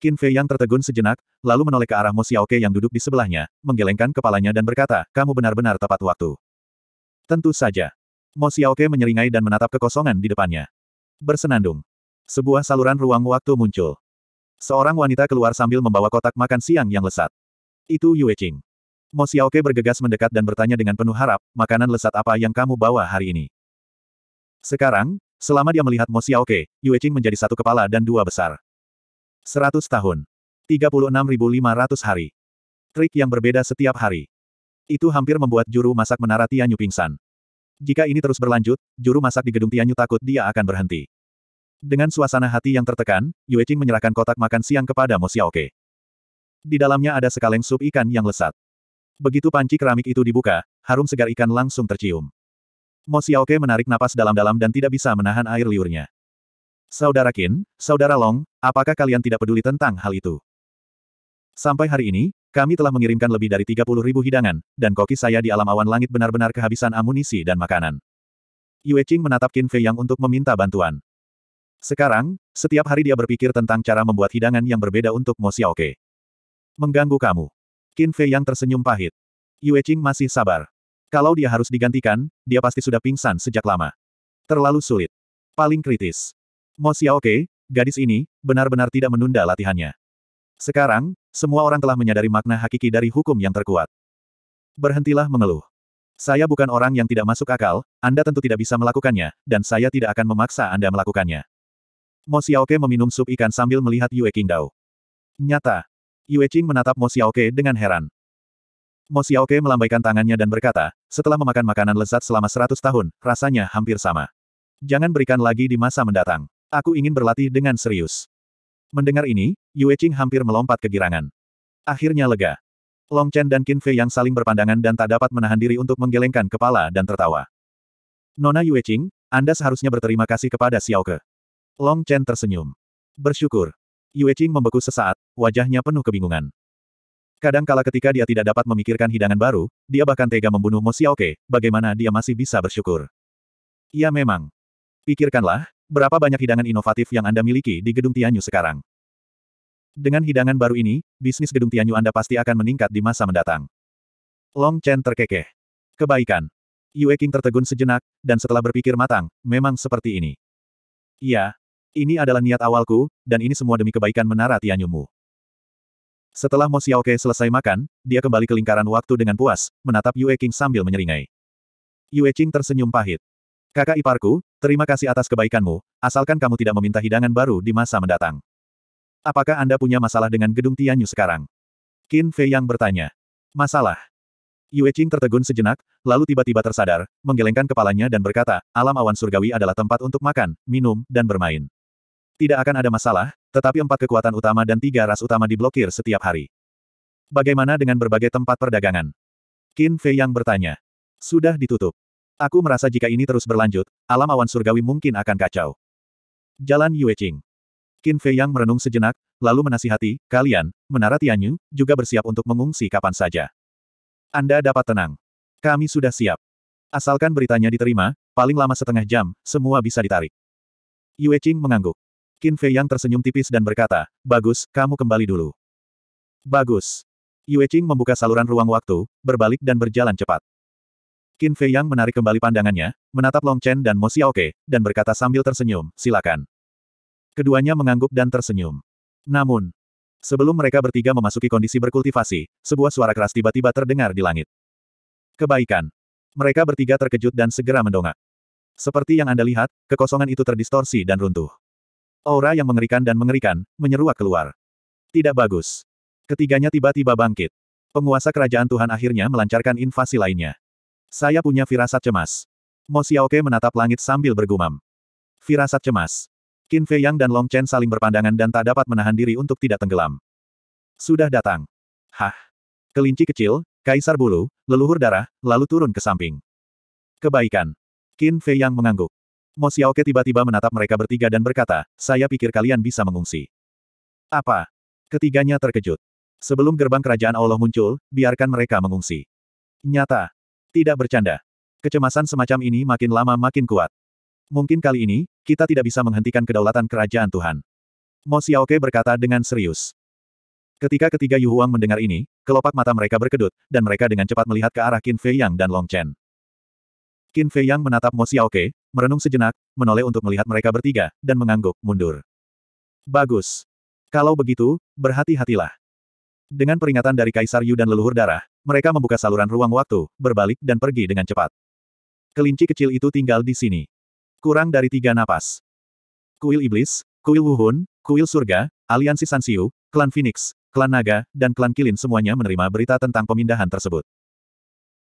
Qin Fei yang tertegun sejenak, lalu menoleh ke arah Mo Xiaoke yang duduk di sebelahnya, menggelengkan kepalanya dan berkata, kamu benar-benar tepat waktu. Tentu saja. Mo Xiaoke menyeringai dan menatap kekosongan di depannya. Bersenandung. Sebuah saluran ruang waktu muncul. Seorang wanita keluar sambil membawa kotak makan siang yang lesat. Itu Yue Qing. Mo Xiaoke bergegas mendekat dan bertanya dengan penuh harap, makanan lesat apa yang kamu bawa hari ini? Sekarang, selama dia melihat Mo Xiaoke, Yue Qing menjadi satu kepala dan dua besar. 100 tahun. 36.500 hari. Trik yang berbeda setiap hari. Itu hampir membuat juru masak menara Tianyu pingsan. Jika ini terus berlanjut, juru masak di gedung Tianyu takut dia akan berhenti. Dengan suasana hati yang tertekan, Yue Qing menyerahkan kotak makan siang kepada Mo Xiaoke. Di dalamnya ada sekaleng sup ikan yang lesat. Begitu panci keramik itu dibuka, harum segar ikan langsung tercium. Mo Xiaoke menarik napas dalam-dalam dan tidak bisa menahan air liurnya. Saudara Qin, Saudara Long, apakah kalian tidak peduli tentang hal itu? Sampai hari ini, kami telah mengirimkan lebih dari 30 ribu hidangan, dan koki saya di alam awan langit benar-benar kehabisan amunisi dan makanan. Yue Qing menatap Qin Fei Yang untuk meminta bantuan. Sekarang, setiap hari dia berpikir tentang cara membuat hidangan yang berbeda untuk Mo Xiaoke. Mengganggu kamu. Qin Fei yang tersenyum pahit. Yue Qing masih sabar. Kalau dia harus digantikan, dia pasti sudah pingsan sejak lama. Terlalu sulit. Paling kritis. Mo Xiaoke, gadis ini, benar-benar tidak menunda latihannya. Sekarang, semua orang telah menyadari makna hakiki dari hukum yang terkuat. Berhentilah mengeluh. Saya bukan orang yang tidak masuk akal, Anda tentu tidak bisa melakukannya, dan saya tidak akan memaksa Anda melakukannya. Mo Xiaoke meminum sup ikan sambil melihat Yue Qingdao. Nyata, Yue Qing menatap Mo Xiaoke dengan heran. Mo Xiaoke melambaikan tangannya dan berkata, setelah memakan makanan lezat selama seratus tahun, rasanya hampir sama. Jangan berikan lagi di masa mendatang. Aku ingin berlatih dengan serius. Mendengar ini, Yue Qing hampir melompat kegirangan. Akhirnya lega. Long Chen dan Qin Fei yang saling berpandangan dan tak dapat menahan diri untuk menggelengkan kepala dan tertawa. Nona Yue Qing, Anda seharusnya berterima kasih kepada Xiaoke. Long Chen tersenyum. Bersyukur. Yue Qing membeku sesaat, wajahnya penuh kebingungan. Kadang kala ketika dia tidak dapat memikirkan hidangan baru, dia bahkan tega membunuh Mo Xiaoke, bagaimana dia masih bisa bersyukur. Ya memang. Pikirkanlah, berapa banyak hidangan inovatif yang Anda miliki di Gedung Tianyu sekarang. Dengan hidangan baru ini, bisnis Gedung Tianyu Anda pasti akan meningkat di masa mendatang. Long Chen terkekeh. Kebaikan. Yue Qing tertegun sejenak, dan setelah berpikir matang, memang seperti ini. Ya. Ini adalah niat awalku, dan ini semua demi kebaikan menara Tianyumu. Setelah Mo Xiaoke selesai makan, dia kembali ke lingkaran waktu dengan puas, menatap Yue Qing sambil menyeringai. Yue Qing tersenyum pahit. Kakak iparku, terima kasih atas kebaikanmu, asalkan kamu tidak meminta hidangan baru di masa mendatang. Apakah Anda punya masalah dengan gedung Tianyu sekarang? Qin Fei yang bertanya. Masalah. Yue Qing tertegun sejenak, lalu tiba-tiba tersadar, menggelengkan kepalanya dan berkata, alam awan surgawi adalah tempat untuk makan, minum, dan bermain. Tidak akan ada masalah, tetapi empat kekuatan utama dan tiga ras utama diblokir setiap hari. Bagaimana dengan berbagai tempat perdagangan? Qin Fei yang bertanya. Sudah ditutup. Aku merasa jika ini terus berlanjut, alam awan surgawi mungkin akan kacau. Jalan Yue Qing. Qin Fei yang merenung sejenak, lalu menasihati, kalian, Menara Tianyu, juga bersiap untuk mengungsi kapan saja. Anda dapat tenang. Kami sudah siap. Asalkan beritanya diterima, paling lama setengah jam, semua bisa ditarik. Yue Qing mengangguk. Qin Fei Yang tersenyum tipis dan berkata, Bagus, kamu kembali dulu. Bagus. Yue Qing membuka saluran ruang waktu, berbalik dan berjalan cepat. Qin Fei Yang menarik kembali pandangannya, menatap Long Chen dan Mo Xiaoke, dan berkata sambil tersenyum, silakan. Keduanya mengangguk dan tersenyum. Namun, sebelum mereka bertiga memasuki kondisi berkultivasi, sebuah suara keras tiba-tiba terdengar di langit. Kebaikan. Mereka bertiga terkejut dan segera mendongak. Seperti yang Anda lihat, kekosongan itu terdistorsi dan runtuh. Aura yang mengerikan dan mengerikan, menyeruak keluar. Tidak bagus. Ketiganya tiba-tiba bangkit. Penguasa kerajaan Tuhan akhirnya melancarkan invasi lainnya. Saya punya firasat cemas. Mo Xiaoke menatap langit sambil bergumam. Firasat cemas. Qin Fei Yang dan Long Chen saling berpandangan dan tak dapat menahan diri untuk tidak tenggelam. Sudah datang. Hah. Kelinci kecil, kaisar bulu, leluhur darah, lalu turun ke samping. Kebaikan. Qin Fei Yang mengangguk. Mo Xiaoke tiba-tiba menatap mereka bertiga dan berkata, saya pikir kalian bisa mengungsi. Apa? Ketiganya terkejut. Sebelum gerbang kerajaan Allah muncul, biarkan mereka mengungsi. Nyata. Tidak bercanda. Kecemasan semacam ini makin lama makin kuat. Mungkin kali ini, kita tidak bisa menghentikan kedaulatan kerajaan Tuhan. Mo Xiaoke berkata dengan serius. Ketika ketiga Yu Huang mendengar ini, kelopak mata mereka berkedut, dan mereka dengan cepat melihat ke arah Qin Fei Yang dan Long Chen. Qin Fei Yang menatap Mo Xiaoke, merenung sejenak, menoleh untuk melihat mereka bertiga, dan mengangguk, mundur. Bagus. Kalau begitu, berhati-hatilah. Dengan peringatan dari Kaisar Yu dan leluhur darah, mereka membuka saluran ruang waktu, berbalik dan pergi dengan cepat. Kelinci kecil itu tinggal di sini. Kurang dari tiga napas. Kuil Iblis, Kuil Wuhun, Kuil Surga, Aliansi Sansiu, Klan Phoenix, Klan Naga, dan Klan Kilin semuanya menerima berita tentang pemindahan tersebut.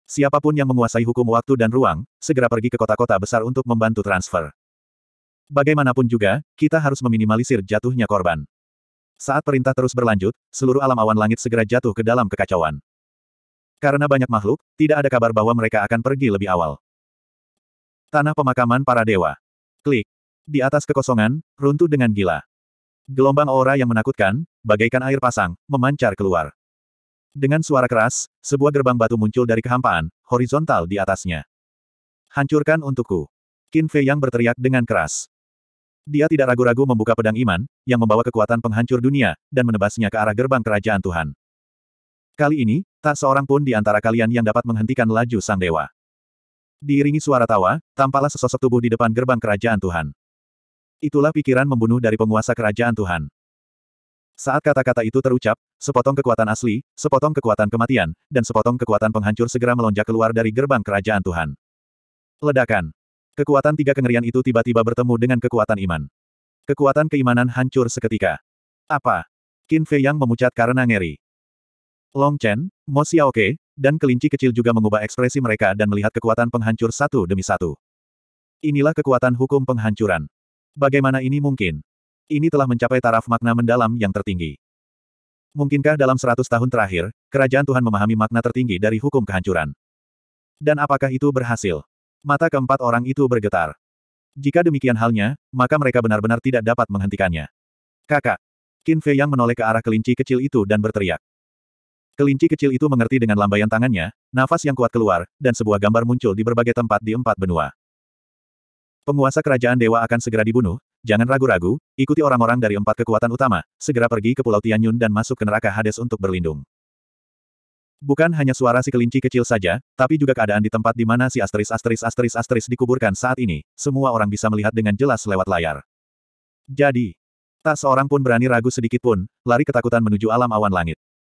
Siapapun yang menguasai hukum waktu dan ruang, segera pergi ke kota-kota besar untuk membantu transfer. Bagaimanapun juga, kita harus meminimalisir jatuhnya korban. Saat perintah terus berlanjut, seluruh alam awan langit segera jatuh ke dalam kekacauan. Karena banyak makhluk, tidak ada kabar bahwa mereka akan pergi lebih awal. Tanah pemakaman para dewa. Klik. Di atas kekosongan, runtuh dengan gila. Gelombang aura yang menakutkan, bagaikan air pasang, memancar keluar. Dengan suara keras, sebuah gerbang batu muncul dari kehampaan, horizontal di atasnya. Hancurkan untukku. Qin Fei Yang berteriak dengan keras. Dia tidak ragu-ragu membuka pedang iman, yang membawa kekuatan penghancur dunia, dan menebasnya ke arah gerbang kerajaan Tuhan. Kali ini, tak seorang pun di antara kalian yang dapat menghentikan laju sang dewa. Diiringi suara tawa, tampaklah sesosok tubuh di depan gerbang kerajaan Tuhan. Itulah pikiran membunuh dari penguasa kerajaan Tuhan. Saat kata-kata itu terucap, sepotong kekuatan asli, sepotong kekuatan kematian, dan sepotong kekuatan penghancur segera melonjak keluar dari gerbang kerajaan Tuhan. Ledakan. Kekuatan tiga kengerian itu tiba-tiba bertemu dengan kekuatan iman. Kekuatan keimanan hancur seketika. Apa? Qin Fei Yang memucat karena ngeri. Long Chen, Mo Xiaoke, dan kelinci kecil juga mengubah ekspresi mereka dan melihat kekuatan penghancur satu demi satu. Inilah kekuatan hukum penghancuran. Bagaimana ini mungkin? ini telah mencapai taraf makna mendalam yang tertinggi. Mungkinkah dalam seratus tahun terakhir, kerajaan Tuhan memahami makna tertinggi dari hukum kehancuran? Dan apakah itu berhasil? Mata keempat orang itu bergetar. Jika demikian halnya, maka mereka benar-benar tidak dapat menghentikannya. Kakak, Qin Fei yang menoleh ke arah kelinci kecil itu dan berteriak. Kelinci kecil itu mengerti dengan lambaian tangannya, nafas yang kuat keluar, dan sebuah gambar muncul di berbagai tempat di empat benua. Penguasa kerajaan dewa akan segera dibunuh, Jangan ragu-ragu, ikuti orang-orang dari empat kekuatan utama, segera pergi ke Pulau Tianyun dan masuk ke neraka Hades untuk berlindung. Bukan hanya suara si kelinci kecil saja, tapi juga keadaan di tempat di mana si asteris asteris asteris asteris dikuburkan saat ini, semua orang bisa melihat dengan jelas lewat layar. Jadi, tak seorang pun berani ragu sedikit pun, lari ketakutan menuju alam awan langit.